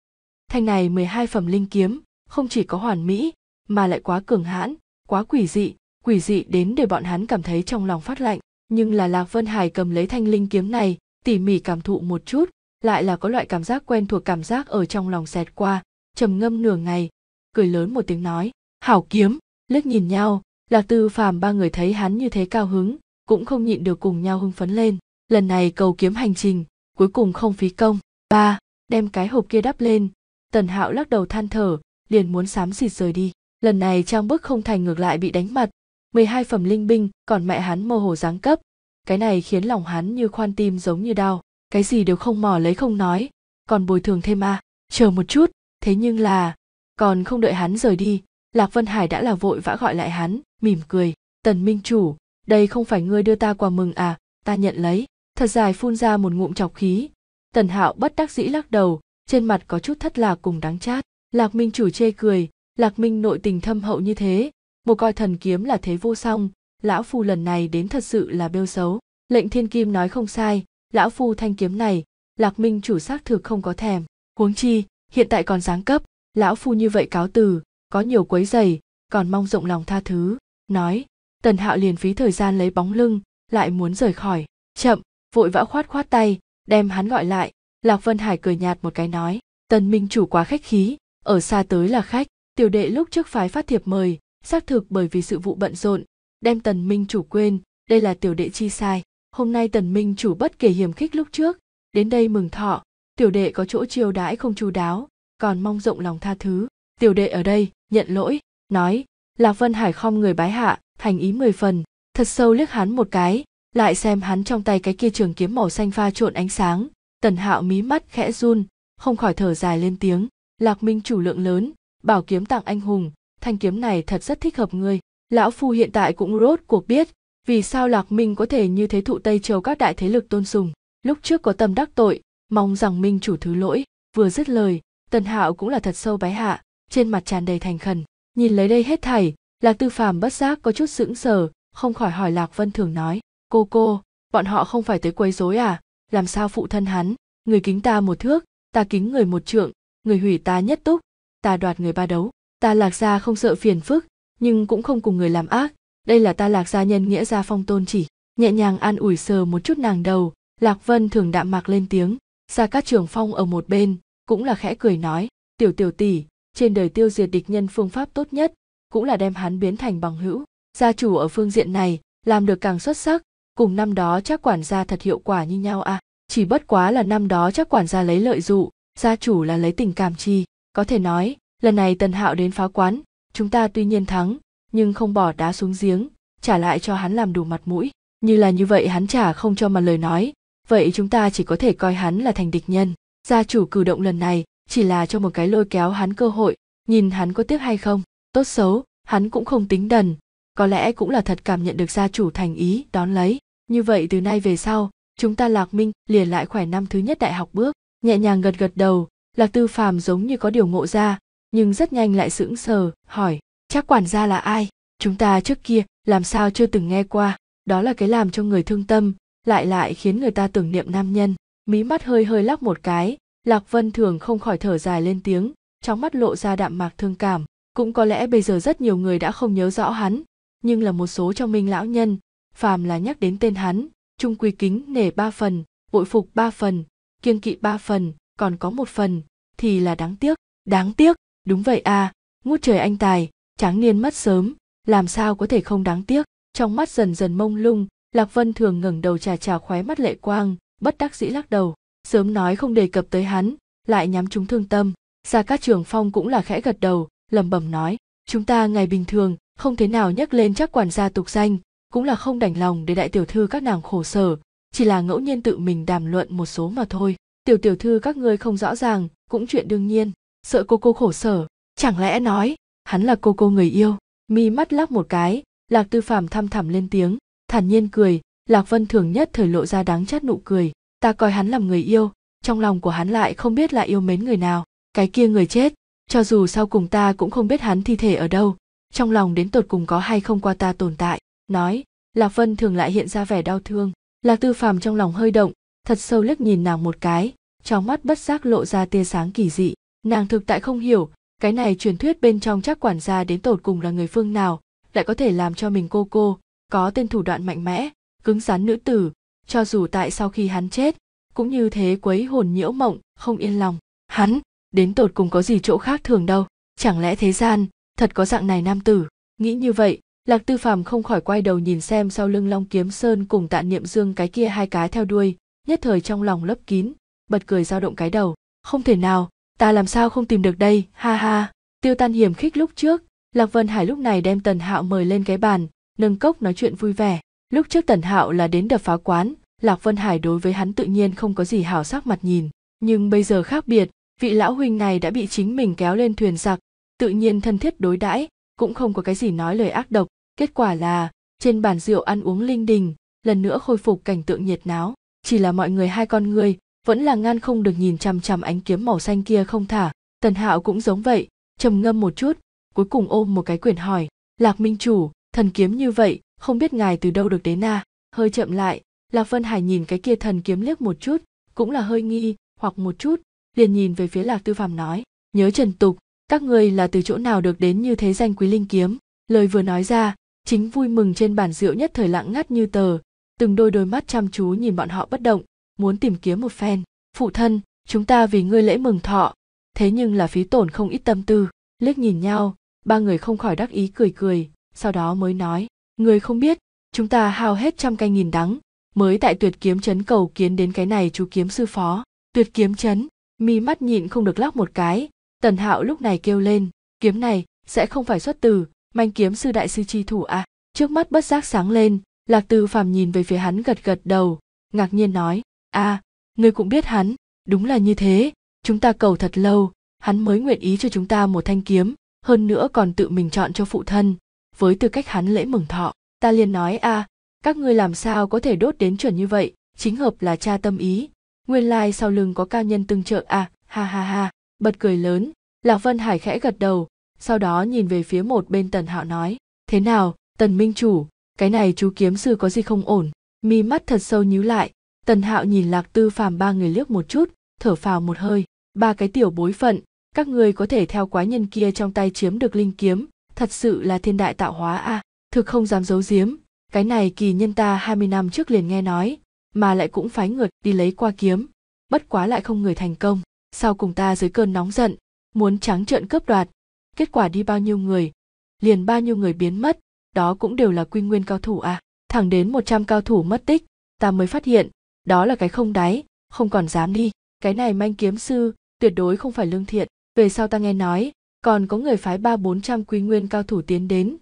thanh này 12 phẩm linh kiếm không chỉ có hoàn mỹ mà lại quá cường hãn quá quỷ dị quỷ dị đến để bọn hắn cảm thấy trong lòng phát lạnh nhưng là lạc vân hải cầm lấy thanh linh kiếm này tỉ mỉ cảm thụ một chút lại là có loại cảm giác quen thuộc cảm giác ở trong lòng xẹt qua trầm ngâm nửa ngày cười lớn một tiếng nói hảo kiếm liếc nhìn nhau lạc tư phàm ba người thấy hắn như thế cao hứng cũng không nhịn được cùng nhau hưng phấn lên lần này cầu kiếm hành trình cuối cùng không phí công ba đem cái hộp kia đắp lên tần hạo lắc đầu than thở liền muốn xám xịt rời đi lần này trang bức không thành ngược lại bị đánh mặt 12 phẩm linh binh còn mẹ hắn mơ hồ giáng cấp cái này khiến lòng hắn như khoan tim giống như đau cái gì đều không mò lấy không nói còn bồi thường thêm à chờ một chút thế nhưng là còn không đợi hắn rời đi lạc vân hải đã là vội vã gọi lại hắn mỉm cười tần minh chủ đây không phải ngươi đưa ta quà mừng à ta nhận lấy thật dài phun ra một ngụm chọc khí tần hạo bất đắc dĩ lắc đầu trên mặt có chút thất lạc cùng đáng chát lạc minh chủ chê cười lạc minh nội tình thâm hậu như thế một coi thần kiếm là thế vô song lão phu lần này đến thật sự là bêu xấu lệnh thiên kim nói không sai lão phu thanh kiếm này lạc minh chủ xác thực không có thèm huống chi hiện tại còn giáng cấp lão phu như vậy cáo từ có nhiều quấy giày còn mong rộng lòng tha thứ nói tần hạo liền phí thời gian lấy bóng lưng lại muốn rời khỏi chậm vội vã khoát khoát tay đem hắn gọi lại lạc vân hải cười nhạt một cái nói tần minh chủ quá khách khí ở xa tới là khách tiểu đệ lúc trước phái phát thiệp mời xác thực bởi vì sự vụ bận rộn đem tần minh chủ quên đây là tiểu đệ chi sai hôm nay tần minh chủ bất kể hiểm khích lúc trước đến đây mừng thọ tiểu đệ có chỗ chiêu đãi không chu đáo còn mong rộng lòng tha thứ tiểu đệ ở đây nhận lỗi nói lạc vân hải khom người bái hạ thành ý mười phần thật sâu liếc hắn một cái lại xem hắn trong tay cái kia trường kiếm màu xanh pha trộn ánh sáng tần hạo mí mắt khẽ run không khỏi thở dài lên tiếng lạc minh chủ lượng lớn bảo kiếm tặng anh hùng thanh kiếm này thật rất thích hợp ngươi lão phu hiện tại cũng rốt cuộc biết vì sao lạc minh có thể như thế thụ tây châu các đại thế lực tôn sùng lúc trước có tâm đắc tội mong rằng minh chủ thứ lỗi vừa dứt lời tần hạo cũng là thật sâu bái hạ trên mặt tràn đầy thành khẩn nhìn lấy đây hết thảy lạc tư phàm bất giác có chút sững sờ không khỏi hỏi lạc vân thường nói cô cô bọn họ không phải tới quấy rối à làm sao phụ thân hắn người kính ta một thước ta kính người một trượng người hủy ta nhất túc ta đoạt người ba đấu ta lạc gia không sợ phiền phức nhưng cũng không cùng người làm ác đây là ta lạc gia nhân nghĩa gia phong tôn chỉ nhẹ nhàng an ủi sờ một chút nàng đầu lạc vân thường đạm mạc lên tiếng gia các trường phong ở một bên cũng là khẽ cười nói tiểu tiểu tỷ trên đời tiêu diệt địch nhân phương pháp tốt nhất cũng là đem hắn biến thành bằng hữu gia chủ ở phương diện này làm được càng xuất sắc cùng năm đó chắc quản gia thật hiệu quả như nhau à chỉ bất quá là năm đó chắc quản gia lấy lợi dụ gia chủ là lấy tình cảm chi có thể nói lần này tần hạo đến phá quán chúng ta tuy nhiên thắng nhưng không bỏ đá xuống giếng trả lại cho hắn làm đủ mặt mũi như là như vậy hắn trả không cho mà lời nói vậy chúng ta chỉ có thể coi hắn là thành địch nhân gia chủ cử động lần này chỉ là cho một cái lôi kéo hắn cơ hội nhìn hắn có tiếp hay không tốt xấu hắn cũng không tính đần có lẽ cũng là thật cảm nhận được gia chủ thành ý đón lấy như vậy từ nay về sau chúng ta lạc minh liền lại khỏe năm thứ nhất đại học bước nhẹ nhàng gật gật đầu lạc tư phàm giống như có điều ngộ ra nhưng rất nhanh lại sững sờ hỏi chắc quản gia là ai chúng ta trước kia làm sao chưa từng nghe qua đó là cái làm cho người thương tâm lại lại khiến người ta tưởng niệm nam nhân mí mắt hơi hơi lắc một cái lạc vân thường không khỏi thở dài lên tiếng trong mắt lộ ra đạm mạc thương cảm cũng có lẽ bây giờ rất nhiều người đã không nhớ rõ hắn nhưng là một số trong minh lão nhân phàm là nhắc đến tên hắn trung quy kính nể ba phần bội phục ba phần kiêng kỵ ba phần còn có một phần thì là đáng tiếc đáng tiếc đúng vậy à ngút trời anh tài tráng niên mất sớm làm sao có thể không đáng tiếc trong mắt dần dần mông lung lạc vân thường ngẩng đầu trà trà khóe mắt lệ quang bất đắc dĩ lắc đầu sớm nói không đề cập tới hắn lại nhắm chúng thương tâm gia cát trường phong cũng là khẽ gật đầu lầm bầm nói chúng ta ngày bình thường không thế nào nhắc lên chắc quản gia tục danh cũng là không đành lòng để đại tiểu thư các nàng khổ sở chỉ là ngẫu nhiên tự mình đàm luận một số mà thôi tiểu tiểu thư các ngươi không rõ ràng cũng chuyện đương nhiên sợ cô cô khổ sở chẳng lẽ nói hắn là cô cô người yêu mi mắt lắc một cái lạc tư phàm thăm thẳm lên tiếng thản nhiên cười lạc vân thường nhất thời lộ ra đáng chát nụ cười ta coi hắn làm người yêu trong lòng của hắn lại không biết là yêu mến người nào cái kia người chết cho dù sau cùng ta cũng không biết hắn thi thể ở đâu trong lòng đến tột cùng có hay không qua ta tồn tại nói lạc vân thường lại hiện ra vẻ đau thương lạc tư phàm trong lòng hơi động thật sâu liếc nhìn nàng một cái trong mắt bất giác lộ ra tia sáng kỳ dị nàng thực tại không hiểu cái này truyền thuyết bên trong chắc quản gia đến tột cùng là người phương nào lại có thể làm cho mình cô cô có tên thủ đoạn mạnh mẽ cứng rắn nữ tử cho dù tại sau khi hắn chết cũng như thế quấy hồn nhiễu mộng không yên lòng hắn đến tột cùng có gì chỗ khác thường đâu chẳng lẽ thế gian thật có dạng này nam tử nghĩ như vậy lạc tư phàm không khỏi quay đầu nhìn xem sau lưng long kiếm sơn cùng tạ niệm dương cái kia hai cái theo đuôi nhất thời trong lòng lấp kín bật cười dao động cái đầu không thể nào ta làm sao không tìm được đây ha ha tiêu tan hiểm khích lúc trước lạc vân hải lúc này đem tần hạo mời lên cái bàn nâng cốc nói chuyện vui vẻ lúc trước tần hạo là đến đập phá quán lạc vân hải đối với hắn tự nhiên không có gì hảo sắc mặt nhìn nhưng bây giờ khác biệt vị lão huynh này đã bị chính mình kéo lên thuyền giặc tự nhiên thân thiết đối đãi cũng không có cái gì nói lời ác độc kết quả là trên bàn rượu ăn uống linh đình lần nữa khôi phục cảnh tượng nhiệt náo chỉ là mọi người hai con người vẫn là ngăn không được nhìn chằm chằm ánh kiếm màu xanh kia không thả tần hạo cũng giống vậy trầm ngâm một chút cuối cùng ôm một cái quyển hỏi lạc minh chủ thần kiếm như vậy không biết ngài từ đâu được đến à hơi chậm lại lạc vân hải nhìn cái kia thần kiếm liếc một chút cũng là hơi nghi hoặc một chút liền nhìn về phía lạc tư phàm nói nhớ trần tục các ngươi là từ chỗ nào được đến như thế danh quý linh kiếm lời vừa nói ra chính vui mừng trên bàn rượu nhất thời lặng ngắt như tờ từng đôi đôi mắt chăm chú nhìn bọn họ bất động muốn tìm kiếm một phen phụ thân chúng ta vì ngươi lễ mừng thọ thế nhưng là phí tổn không ít tâm tư liếc nhìn nhau ba người không khỏi đắc ý cười cười sau đó mới nói người không biết chúng ta hao hết trăm canh nghìn đắng mới tại tuyệt kiếm chấn cầu kiến đến cái này chú kiếm sư phó tuyệt kiếm chấn mi mắt nhịn không được lắc một cái tần hạo lúc này kêu lên kiếm này sẽ không phải xuất từ manh kiếm sư đại sư tri thủ à trước mắt bất giác sáng lên lạc từ phàm nhìn về phía hắn gật gật đầu ngạc nhiên nói à ngươi cũng biết hắn đúng là như thế chúng ta cầu thật lâu hắn mới nguyện ý cho chúng ta một thanh kiếm hơn nữa còn tự mình chọn cho phụ thân với tư cách hắn lễ mừng thọ ta liền nói a à, các ngươi làm sao có thể đốt đến chuẩn như vậy chính hợp là cha tâm ý nguyên lai sau lưng có cao nhân tương trợ à ha ha ha bật cười lớn lạc vân hải khẽ gật đầu sau đó nhìn về phía một bên tần hạo nói thế nào tần minh chủ cái này chú kiếm sư có gì không ổn mi mắt thật sâu nhíu lại tần hạo nhìn lạc tư phàm ba người liếc một chút thở phào một hơi ba cái tiểu bối phận các ngươi có thể theo quái nhân kia trong tay chiếm được linh kiếm thật sự là thiên đại tạo hóa a à. thực không dám giấu giếm cái này kỳ nhân ta 20 năm trước liền nghe nói mà lại cũng phái ngược đi lấy qua kiếm bất quá lại không người thành công sau cùng ta dưới cơn nóng giận muốn trắng trợn cướp đoạt kết quả đi bao nhiêu người liền bao nhiêu người biến mất đó cũng đều là quy nguyên cao thủ à thẳng đến 100 cao thủ mất tích ta mới phát hiện đó là cái không đáy không còn dám đi cái này manh kiếm sư tuyệt đối không phải lương thiện về sau ta nghe nói còn có người phái ba bốn trăm quy nguyên cao thủ tiến đến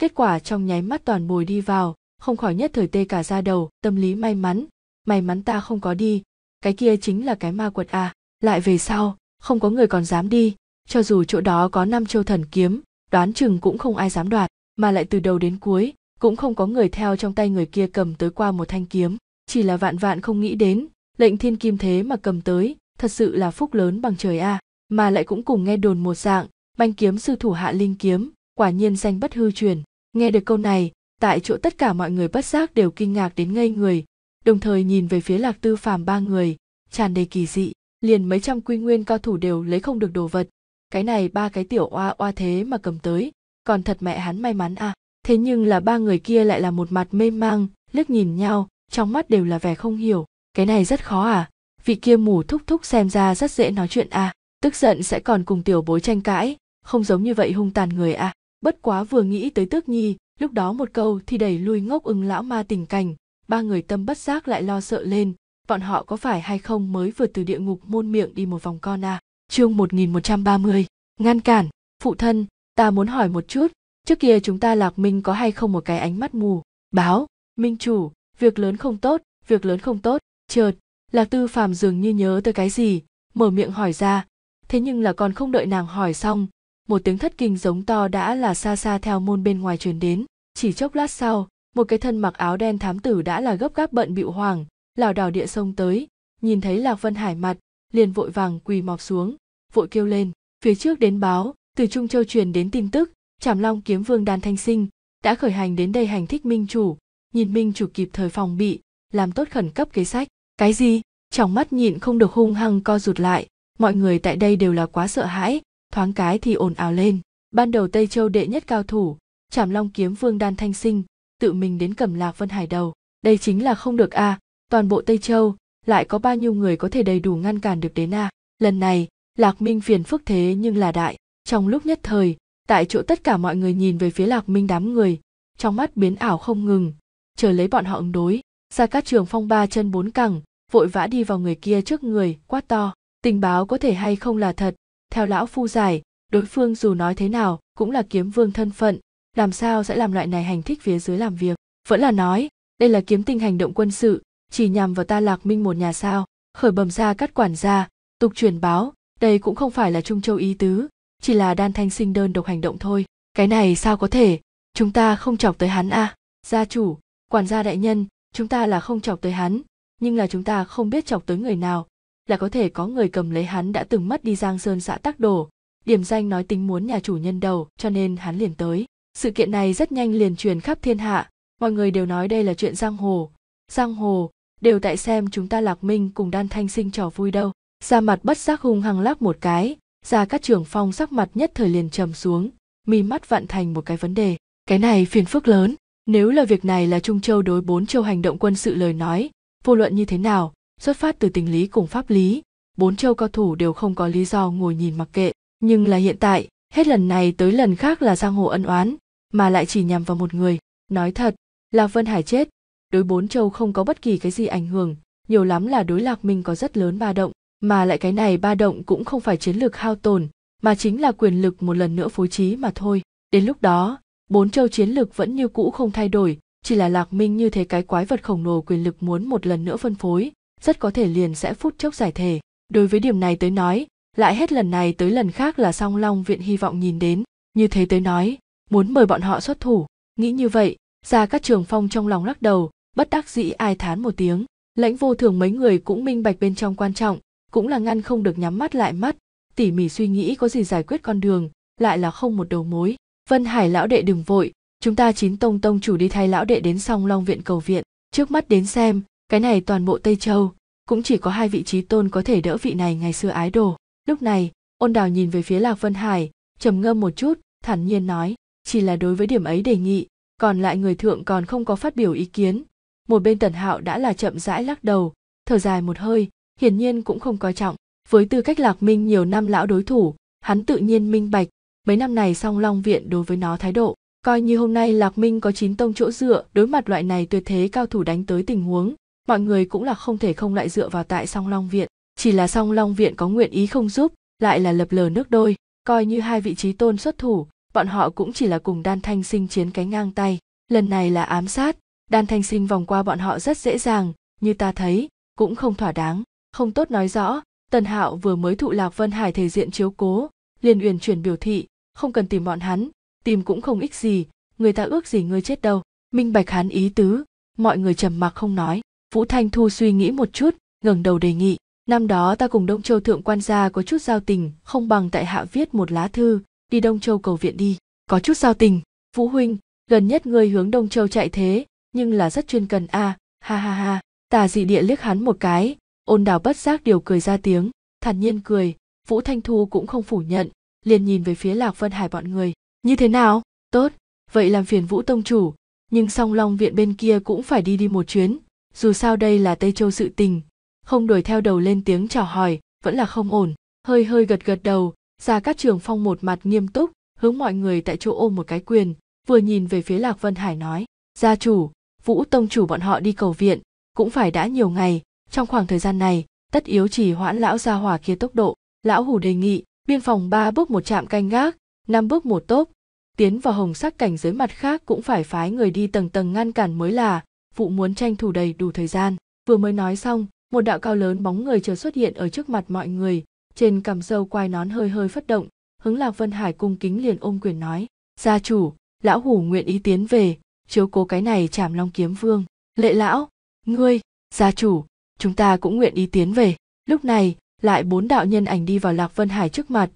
kết quả trong nháy mắt toàn bồi đi vào không khỏi nhất thời tê cả ra đầu tâm lý may mắn may mắn ta không có đi cái kia chính là cái ma quật à lại về sau không có người còn dám đi cho dù chỗ đó có năm châu thần kiếm đoán chừng cũng không ai dám đoạt mà lại từ đầu đến cuối cũng không có người theo trong tay người kia cầm tới qua một thanh kiếm chỉ là vạn vạn không nghĩ đến lệnh thiên kim thế mà cầm tới thật sự là phúc lớn bằng trời a à, mà lại cũng cùng nghe đồn một dạng banh kiếm sư thủ hạ linh kiếm quả nhiên danh bất hư truyền nghe được câu này tại chỗ tất cả mọi người bất giác đều kinh ngạc đến ngây người đồng thời nhìn về phía lạc tư phàm ba người tràn đầy kỳ dị liền mấy trăm quy nguyên cao thủ đều lấy không được đồ vật cái này ba cái tiểu oa oa thế mà cầm tới còn thật mẹ hắn may mắn à thế nhưng là ba người kia lại là một mặt mê mang liếc nhìn nhau trong mắt đều là vẻ không hiểu cái này rất khó à vị kia mù thúc thúc xem ra rất dễ nói chuyện à tức giận sẽ còn cùng tiểu bối tranh cãi không giống như vậy hung tàn người à bất quá vừa nghĩ tới tước nhi lúc đó một câu thì đẩy lui ngốc ưng lão ma tình cảnh ba người tâm bất giác lại lo sợ lên bọn họ có phải hay không mới vừa từ địa ngục môn miệng đi một vòng con à chương 1130, ngăn cản phụ thân ta muốn hỏi một chút trước kia chúng ta lạc minh có hay không một cái ánh mắt mù báo minh chủ việc lớn không tốt việc lớn không tốt chợt lạc tư phàm dường như nhớ tới cái gì mở miệng hỏi ra thế nhưng là còn không đợi nàng hỏi xong một tiếng thất kinh giống to đã là xa xa theo môn bên ngoài truyền đến chỉ chốc lát sau một cái thân mặc áo đen thám tử đã là gấp gáp bận bịu hoàng lảo đảo địa sông tới nhìn thấy lạc vân hải mặt liền vội vàng quỳ mọc xuống vội kêu lên phía trước đến báo từ trung châu truyền đến tin tức trảm long kiếm vương đan thanh sinh đã khởi hành đến đây hành thích minh chủ nhìn minh chủ kịp thời phòng bị làm tốt khẩn cấp kế sách cái gì trong mắt nhịn không được hung hăng co rụt lại mọi người tại đây đều là quá sợ hãi thoáng cái thì ồn ào lên ban đầu tây châu đệ nhất cao thủ trảm long kiếm vương đan thanh sinh tự mình đến cẩm lạc vân hải đầu đây chính là không được a à. toàn bộ tây châu lại có bao nhiêu người có thể đầy đủ ngăn cản được đến a à. lần này lạc minh phiền phức thế nhưng là đại trong lúc nhất thời tại chỗ tất cả mọi người nhìn về phía lạc minh đám người trong mắt biến ảo không ngừng chờ lấy bọn họ ứng đối ra các trường phong ba chân bốn cẳng vội vã đi vào người kia trước người quát to tình báo có thể hay không là thật theo lão phu giải đối phương dù nói thế nào cũng là kiếm vương thân phận làm sao sẽ làm loại này hành thích phía dưới làm việc vẫn là nói đây là kiếm tinh hành động quân sự chỉ nhằm vào ta lạc minh một nhà sao khởi bầm ra cắt quản gia tục truyền báo đây cũng không phải là trung châu ý tứ chỉ là đan thanh sinh đơn độc hành động thôi cái này sao có thể chúng ta không chọc tới hắn à gia chủ quản gia đại nhân chúng ta là không chọc tới hắn nhưng là chúng ta không biết chọc tới người nào là có thể có người cầm lấy hắn đã từng mất đi giang sơn xã tắc đồ điểm danh nói tính muốn nhà chủ nhân đầu cho nên hắn liền tới sự kiện này rất nhanh liền truyền khắp thiên hạ mọi người đều nói đây là chuyện giang hồ giang hồ đều tại xem chúng ta lạc minh cùng đan thanh sinh trò vui đâu ra mặt bất giác hung hăng lắc một cái ra các trường phong sắc mặt nhất thời liền trầm xuống mi mắt vặn thành một cái vấn đề cái này phiền phức lớn nếu là việc này là trung châu đối bốn châu hành động quân sự lời nói vô luận như thế nào xuất phát từ tình lý cùng pháp lý bốn châu cao thủ đều không có lý do ngồi nhìn mặc kệ nhưng là hiện tại hết lần này tới lần khác là giang hồ ân oán mà lại chỉ nhằm vào một người nói thật lạc vân hải chết đối bốn châu không có bất kỳ cái gì ảnh hưởng nhiều lắm là đối lạc minh có rất lớn ba động mà lại cái này ba động cũng không phải chiến lược hao tồn mà chính là quyền lực một lần nữa phối trí mà thôi đến lúc đó bốn châu chiến lược vẫn như cũ không thay đổi chỉ là lạc minh như thế cái quái vật khổng lồ quyền lực muốn một lần nữa phân phối rất có thể liền sẽ phút chốc giải thể đối với điểm này tới nói lại hết lần này tới lần khác là song long viện hy vọng nhìn đến như thế tới nói muốn mời bọn họ xuất thủ nghĩ như vậy ra các trường phong trong lòng lắc đầu bất đắc dĩ ai thán một tiếng lãnh vô thường mấy người cũng minh bạch bên trong quan trọng cũng là ngăn không được nhắm mắt lại mắt tỉ mỉ suy nghĩ có gì giải quyết con đường lại là không một đầu mối vân hải lão đệ đừng vội chúng ta chín tông tông chủ đi thay lão đệ đến song long viện cầu viện trước mắt đến xem cái này toàn bộ tây châu cũng chỉ có hai vị trí tôn có thể đỡ vị này ngày xưa ái đồ lúc này ôn đào nhìn về phía lạc vân hải trầm ngâm một chút thản nhiên nói chỉ là đối với điểm ấy đề nghị còn lại người thượng còn không có phát biểu ý kiến một bên tần hạo đã là chậm rãi lắc đầu thở dài một hơi hiển nhiên cũng không coi trọng với tư cách lạc minh nhiều năm lão đối thủ hắn tự nhiên minh bạch mấy năm này song long viện đối với nó thái độ coi như hôm nay lạc minh có chín tông chỗ dựa đối mặt loại này tuyệt thế cao thủ đánh tới tình huống mọi người cũng là không thể không lại dựa vào tại song long viện chỉ là song long viện có nguyện ý không giúp lại là lập lờ nước đôi coi như hai vị trí tôn xuất thủ bọn họ cũng chỉ là cùng đan thanh sinh chiến cánh ngang tay lần này là ám sát đan thanh sinh vòng qua bọn họ rất dễ dàng như ta thấy cũng không thỏa đáng không tốt nói rõ tần hạo vừa mới thụ lạc vân hải thể diện chiếu cố liền uyển chuyển biểu thị không cần tìm bọn hắn tìm cũng không ích gì người ta ước gì ngươi chết đâu minh bạch hắn ý tứ mọi người trầm mặc không nói vũ thanh thu suy nghĩ một chút ngẩng đầu đề nghị năm đó ta cùng đông châu thượng quan gia có chút giao tình không bằng tại hạ viết một lá thư đi đông châu cầu viện đi có chút giao tình vũ huynh gần nhất ngươi hướng đông châu chạy thế nhưng là rất chuyên cần a à, ha ha ha tà dị địa liếc hắn một cái ôn đào bất giác điều cười ra tiếng thản nhiên cười vũ thanh thu cũng không phủ nhận liền nhìn về phía lạc vân hải bọn người như thế nào tốt vậy làm phiền vũ tông chủ nhưng song long viện bên kia cũng phải đi đi một chuyến dù sao đây là tây châu sự tình không đuổi theo đầu lên tiếng chào hỏi vẫn là không ổn hơi hơi gật gật đầu ra các trường phong một mặt nghiêm túc hướng mọi người tại chỗ ôm một cái quyền vừa nhìn về phía lạc vân hải nói gia chủ vũ tông chủ bọn họ đi cầu viện cũng phải đã nhiều ngày trong khoảng thời gian này tất yếu chỉ hoãn lão gia hỏa kia tốc độ lão hủ đề nghị biên phòng ba bước một trạm canh gác năm bước một tốp tiến vào hồng sắc cảnh giới mặt khác cũng phải phái người đi tầng tầng ngăn cản mới là vụ muốn tranh thủ đầy đủ thời gian vừa mới nói xong một đạo cao lớn bóng người chờ xuất hiện ở trước mặt mọi người trên cằm sâu quai nón hơi hơi phất động hứng lạc vân hải cung kính liền ôm quyền nói gia chủ lão hủ nguyện ý tiến về chiếu cố cái này chảm long kiếm vương lệ lão ngươi gia chủ chúng ta cũng nguyện ý tiến về lúc này lại bốn đạo nhân ảnh đi vào lạc vân hải trước mặt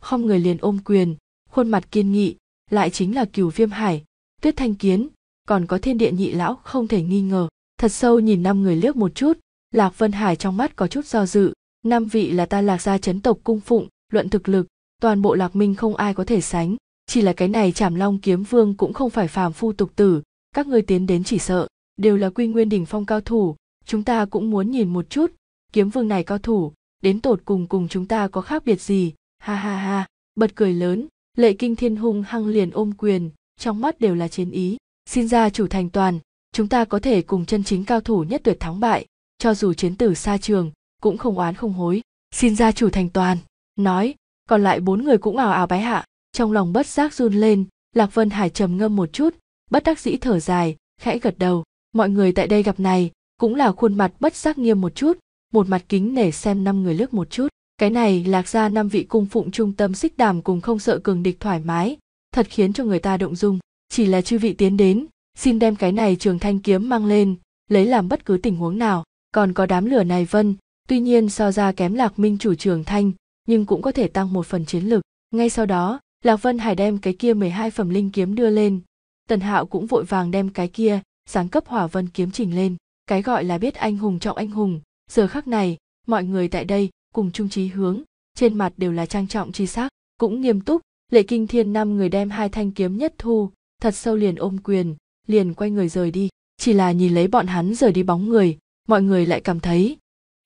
không người liền ôm quyền khuôn mặt kiên nghị lại chính là cửu viêm hải tuyết thanh kiến còn có thiên địa nhị lão không thể nghi ngờ thật sâu nhìn năm người liếc một chút lạc vân hải trong mắt có chút do dự năm vị là ta lạc gia chấn tộc cung phụng luận thực lực toàn bộ lạc minh không ai có thể sánh chỉ là cái này trảm long kiếm vương cũng không phải phàm phu tục tử các ngươi tiến đến chỉ sợ đều là quy nguyên đỉnh phong cao thủ chúng ta cũng muốn nhìn một chút kiếm vương này cao thủ đến tột cùng cùng chúng ta có khác biệt gì ha ha ha bật cười lớn lệ kinh thiên hung hăng liền ôm quyền trong mắt đều là chiến ý xin gia chủ thành toàn chúng ta có thể cùng chân chính cao thủ nhất tuyệt thắng bại cho dù chiến tử xa trường cũng không oán không hối xin gia chủ thành toàn nói còn lại bốn người cũng ào ào bái hạ trong lòng bất giác run lên lạc vân hải trầm ngâm một chút bất đắc dĩ thở dài khẽ gật đầu mọi người tại đây gặp này cũng là khuôn mặt bất giác nghiêm một chút một mặt kính nể xem năm người lướt một chút cái này lạc ra năm vị cung phụng trung tâm xích đàm cùng không sợ cường địch thoải mái thật khiến cho người ta động dung chỉ là chư vị tiến đến xin đem cái này trường thanh kiếm mang lên lấy làm bất cứ tình huống nào còn có đám lửa này vân tuy nhiên so ra kém lạc minh chủ trường thanh nhưng cũng có thể tăng một phần chiến lực ngay sau đó lạc vân hải đem cái kia 12 phẩm linh kiếm đưa lên tần hạo cũng vội vàng đem cái kia sáng cấp hỏa vân kiếm chỉnh lên cái gọi là biết anh hùng trọng anh hùng giờ khắc này mọi người tại đây cùng chung trí hướng trên mặt đều là trang trọng chi sắc cũng nghiêm túc lệ kinh thiên năm người đem hai thanh kiếm nhất thu thật sâu liền ôm quyền liền quay người rời đi chỉ là nhìn lấy bọn hắn rời đi bóng người mọi người lại cảm thấy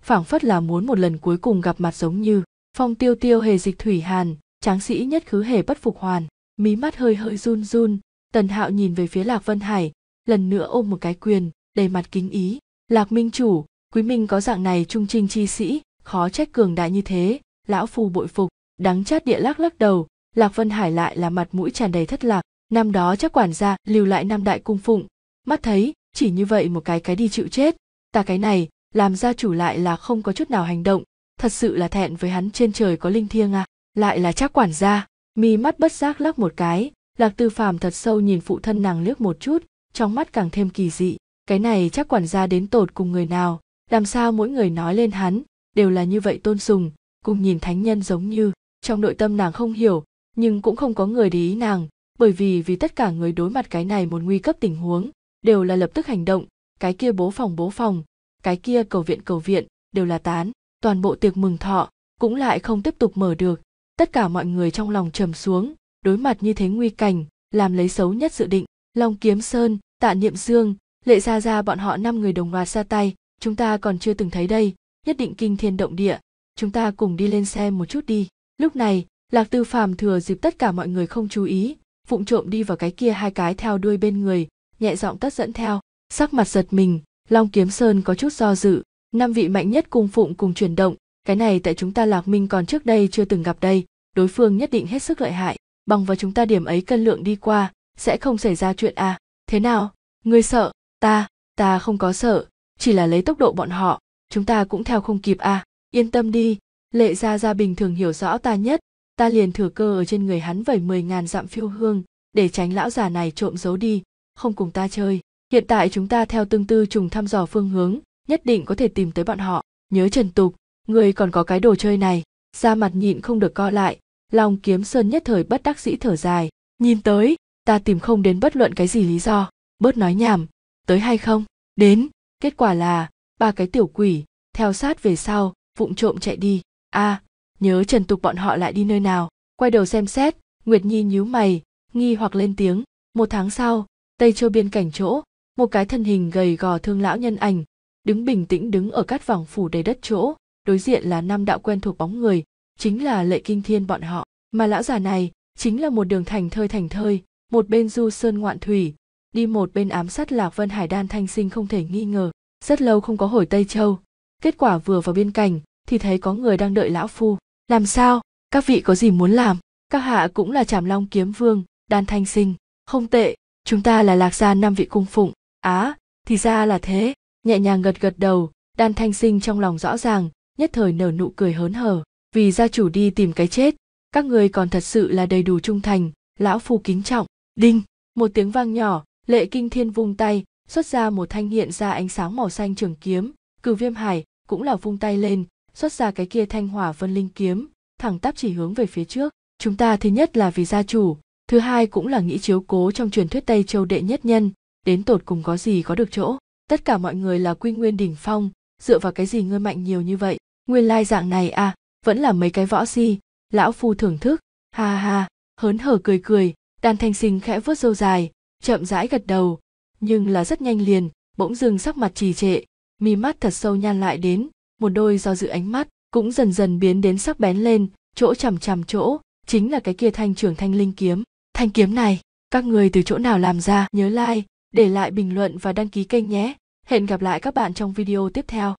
phảng phất là muốn một lần cuối cùng gặp mặt giống như phong tiêu tiêu hề dịch thủy hàn tráng sĩ nhất khứ hề bất phục hoàn mí mắt hơi hơi run run tần hạo nhìn về phía lạc vân hải lần nữa ôm một cái quyền đầy mặt kính ý lạc minh chủ quý minh có dạng này trung trinh chi sĩ khó trách cường đại như thế lão phu bội phục đắng chát địa lắc lắc đầu lạc vân hải lại là mặt mũi tràn đầy thất lạc năm đó chắc quản gia lưu lại năm đại cung phụng mắt thấy chỉ như vậy một cái cái đi chịu chết ta cái này làm gia chủ lại là không có chút nào hành động thật sự là thẹn với hắn trên trời có linh thiêng à lại là chắc quản gia mi mắt bất giác lắc một cái lạc tư phàm thật sâu nhìn phụ thân nàng liếc một chút trong mắt càng thêm kỳ dị cái này chắc quản gia đến tột cùng người nào làm sao mỗi người nói lên hắn đều là như vậy tôn sùng cùng nhìn thánh nhân giống như trong nội tâm nàng không hiểu nhưng cũng không có người để ý nàng bởi vì vì tất cả người đối mặt cái này một nguy cấp tình huống đều là lập tức hành động cái kia bố phòng bố phòng cái kia cầu viện cầu viện đều là tán toàn bộ tiệc mừng thọ cũng lại không tiếp tục mở được tất cả mọi người trong lòng trầm xuống đối mặt như thế nguy cảnh làm lấy xấu nhất dự định long kiếm sơn tạ niệm dương lệ ra ra bọn họ năm người đồng loạt ra tay chúng ta còn chưa từng thấy đây nhất định kinh thiên động địa chúng ta cùng đi lên xe một chút đi lúc này lạc tư phàm thừa dịp tất cả mọi người không chú ý vụng trộm đi vào cái kia hai cái theo đuôi bên người nhẹ giọng tất dẫn theo sắc mặt giật mình long kiếm sơn có chút do dự năm vị mạnh nhất cung phụng cùng chuyển động cái này tại chúng ta lạc minh còn trước đây chưa từng gặp đây đối phương nhất định hết sức lợi hại bằng vào chúng ta điểm ấy cân lượng đi qua sẽ không xảy ra chuyện à thế nào ngươi sợ ta ta không có sợ chỉ là lấy tốc độ bọn họ chúng ta cũng theo không kịp à yên tâm đi lệ gia gia bình thường hiểu rõ ta nhất ta liền thừa cơ ở trên người hắn vẩy mười ngàn dặm phiêu hương để tránh lão già này trộm giấu đi không cùng ta chơi hiện tại chúng ta theo tương tư trùng thăm dò phương hướng nhất định có thể tìm tới bọn họ nhớ trần tục người còn có cái đồ chơi này da mặt nhịn không được co lại long kiếm sơn nhất thời bất đắc dĩ thở dài nhìn tới ta tìm không đến bất luận cái gì lý do bớt nói nhảm tới hay không đến kết quả là ba cái tiểu quỷ theo sát về sau vụng trộm chạy đi a à, nhớ trần tục bọn họ lại đi nơi nào quay đầu xem xét nguyệt nhi nhíu mày nghi hoặc lên tiếng một tháng sau tây châu biên cảnh chỗ một cái thân hình gầy gò thương lão nhân ảnh đứng bình tĩnh đứng ở cát vàng phủ đầy đất chỗ đối diện là năm đạo quen thuộc bóng người chính là lệ kinh thiên bọn họ mà lão già này chính là một đường thành thơi thành thơi một bên du sơn ngoạn thủy đi một bên ám sát lạc vân hải đan thanh sinh không thể nghi ngờ rất lâu không có hồi tây châu kết quả vừa vào biên cảnh thì thấy có người đang đợi lão phu làm sao các vị có gì muốn làm các hạ cũng là trảm long kiếm vương đan thanh sinh không tệ chúng ta là lạc gia năm vị cung phụng á thì ra là thế nhẹ nhàng gật gật đầu đan thanh sinh trong lòng rõ ràng nhất thời nở nụ cười hớn hở vì gia chủ đi tìm cái chết các người còn thật sự là đầy đủ trung thành lão phu kính trọng đinh một tiếng vang nhỏ lệ kinh thiên vung tay xuất ra một thanh hiện ra ánh sáng màu xanh trường kiếm cử viêm hải cũng là vung tay lên xuất ra cái kia thanh hỏa vân linh kiếm thẳng tắp chỉ hướng về phía trước chúng ta thứ nhất là vì gia chủ thứ hai cũng là nghĩ chiếu cố trong truyền thuyết tây châu đệ nhất nhân đến tột cùng có gì có được chỗ tất cả mọi người là quy nguyên đỉnh phong dựa vào cái gì ngươi mạnh nhiều như vậy nguyên lai dạng này à vẫn là mấy cái võ si lão phu thưởng thức ha ha hớn hở cười cười đàn thanh sinh khẽ vuốt râu dài chậm rãi gật đầu nhưng là rất nhanh liền bỗng dừng sắc mặt trì trệ mi mắt thật sâu nhan lại đến một đôi do dự ánh mắt cũng dần dần biến đến sắc bén lên chỗ chằm chằm chỗ chính là cái kia thanh trưởng thanh linh kiếm thanh kiếm này các người từ chỗ nào làm ra nhớ like để lại bình luận và đăng ký kênh nhé hẹn gặp lại các bạn trong video tiếp theo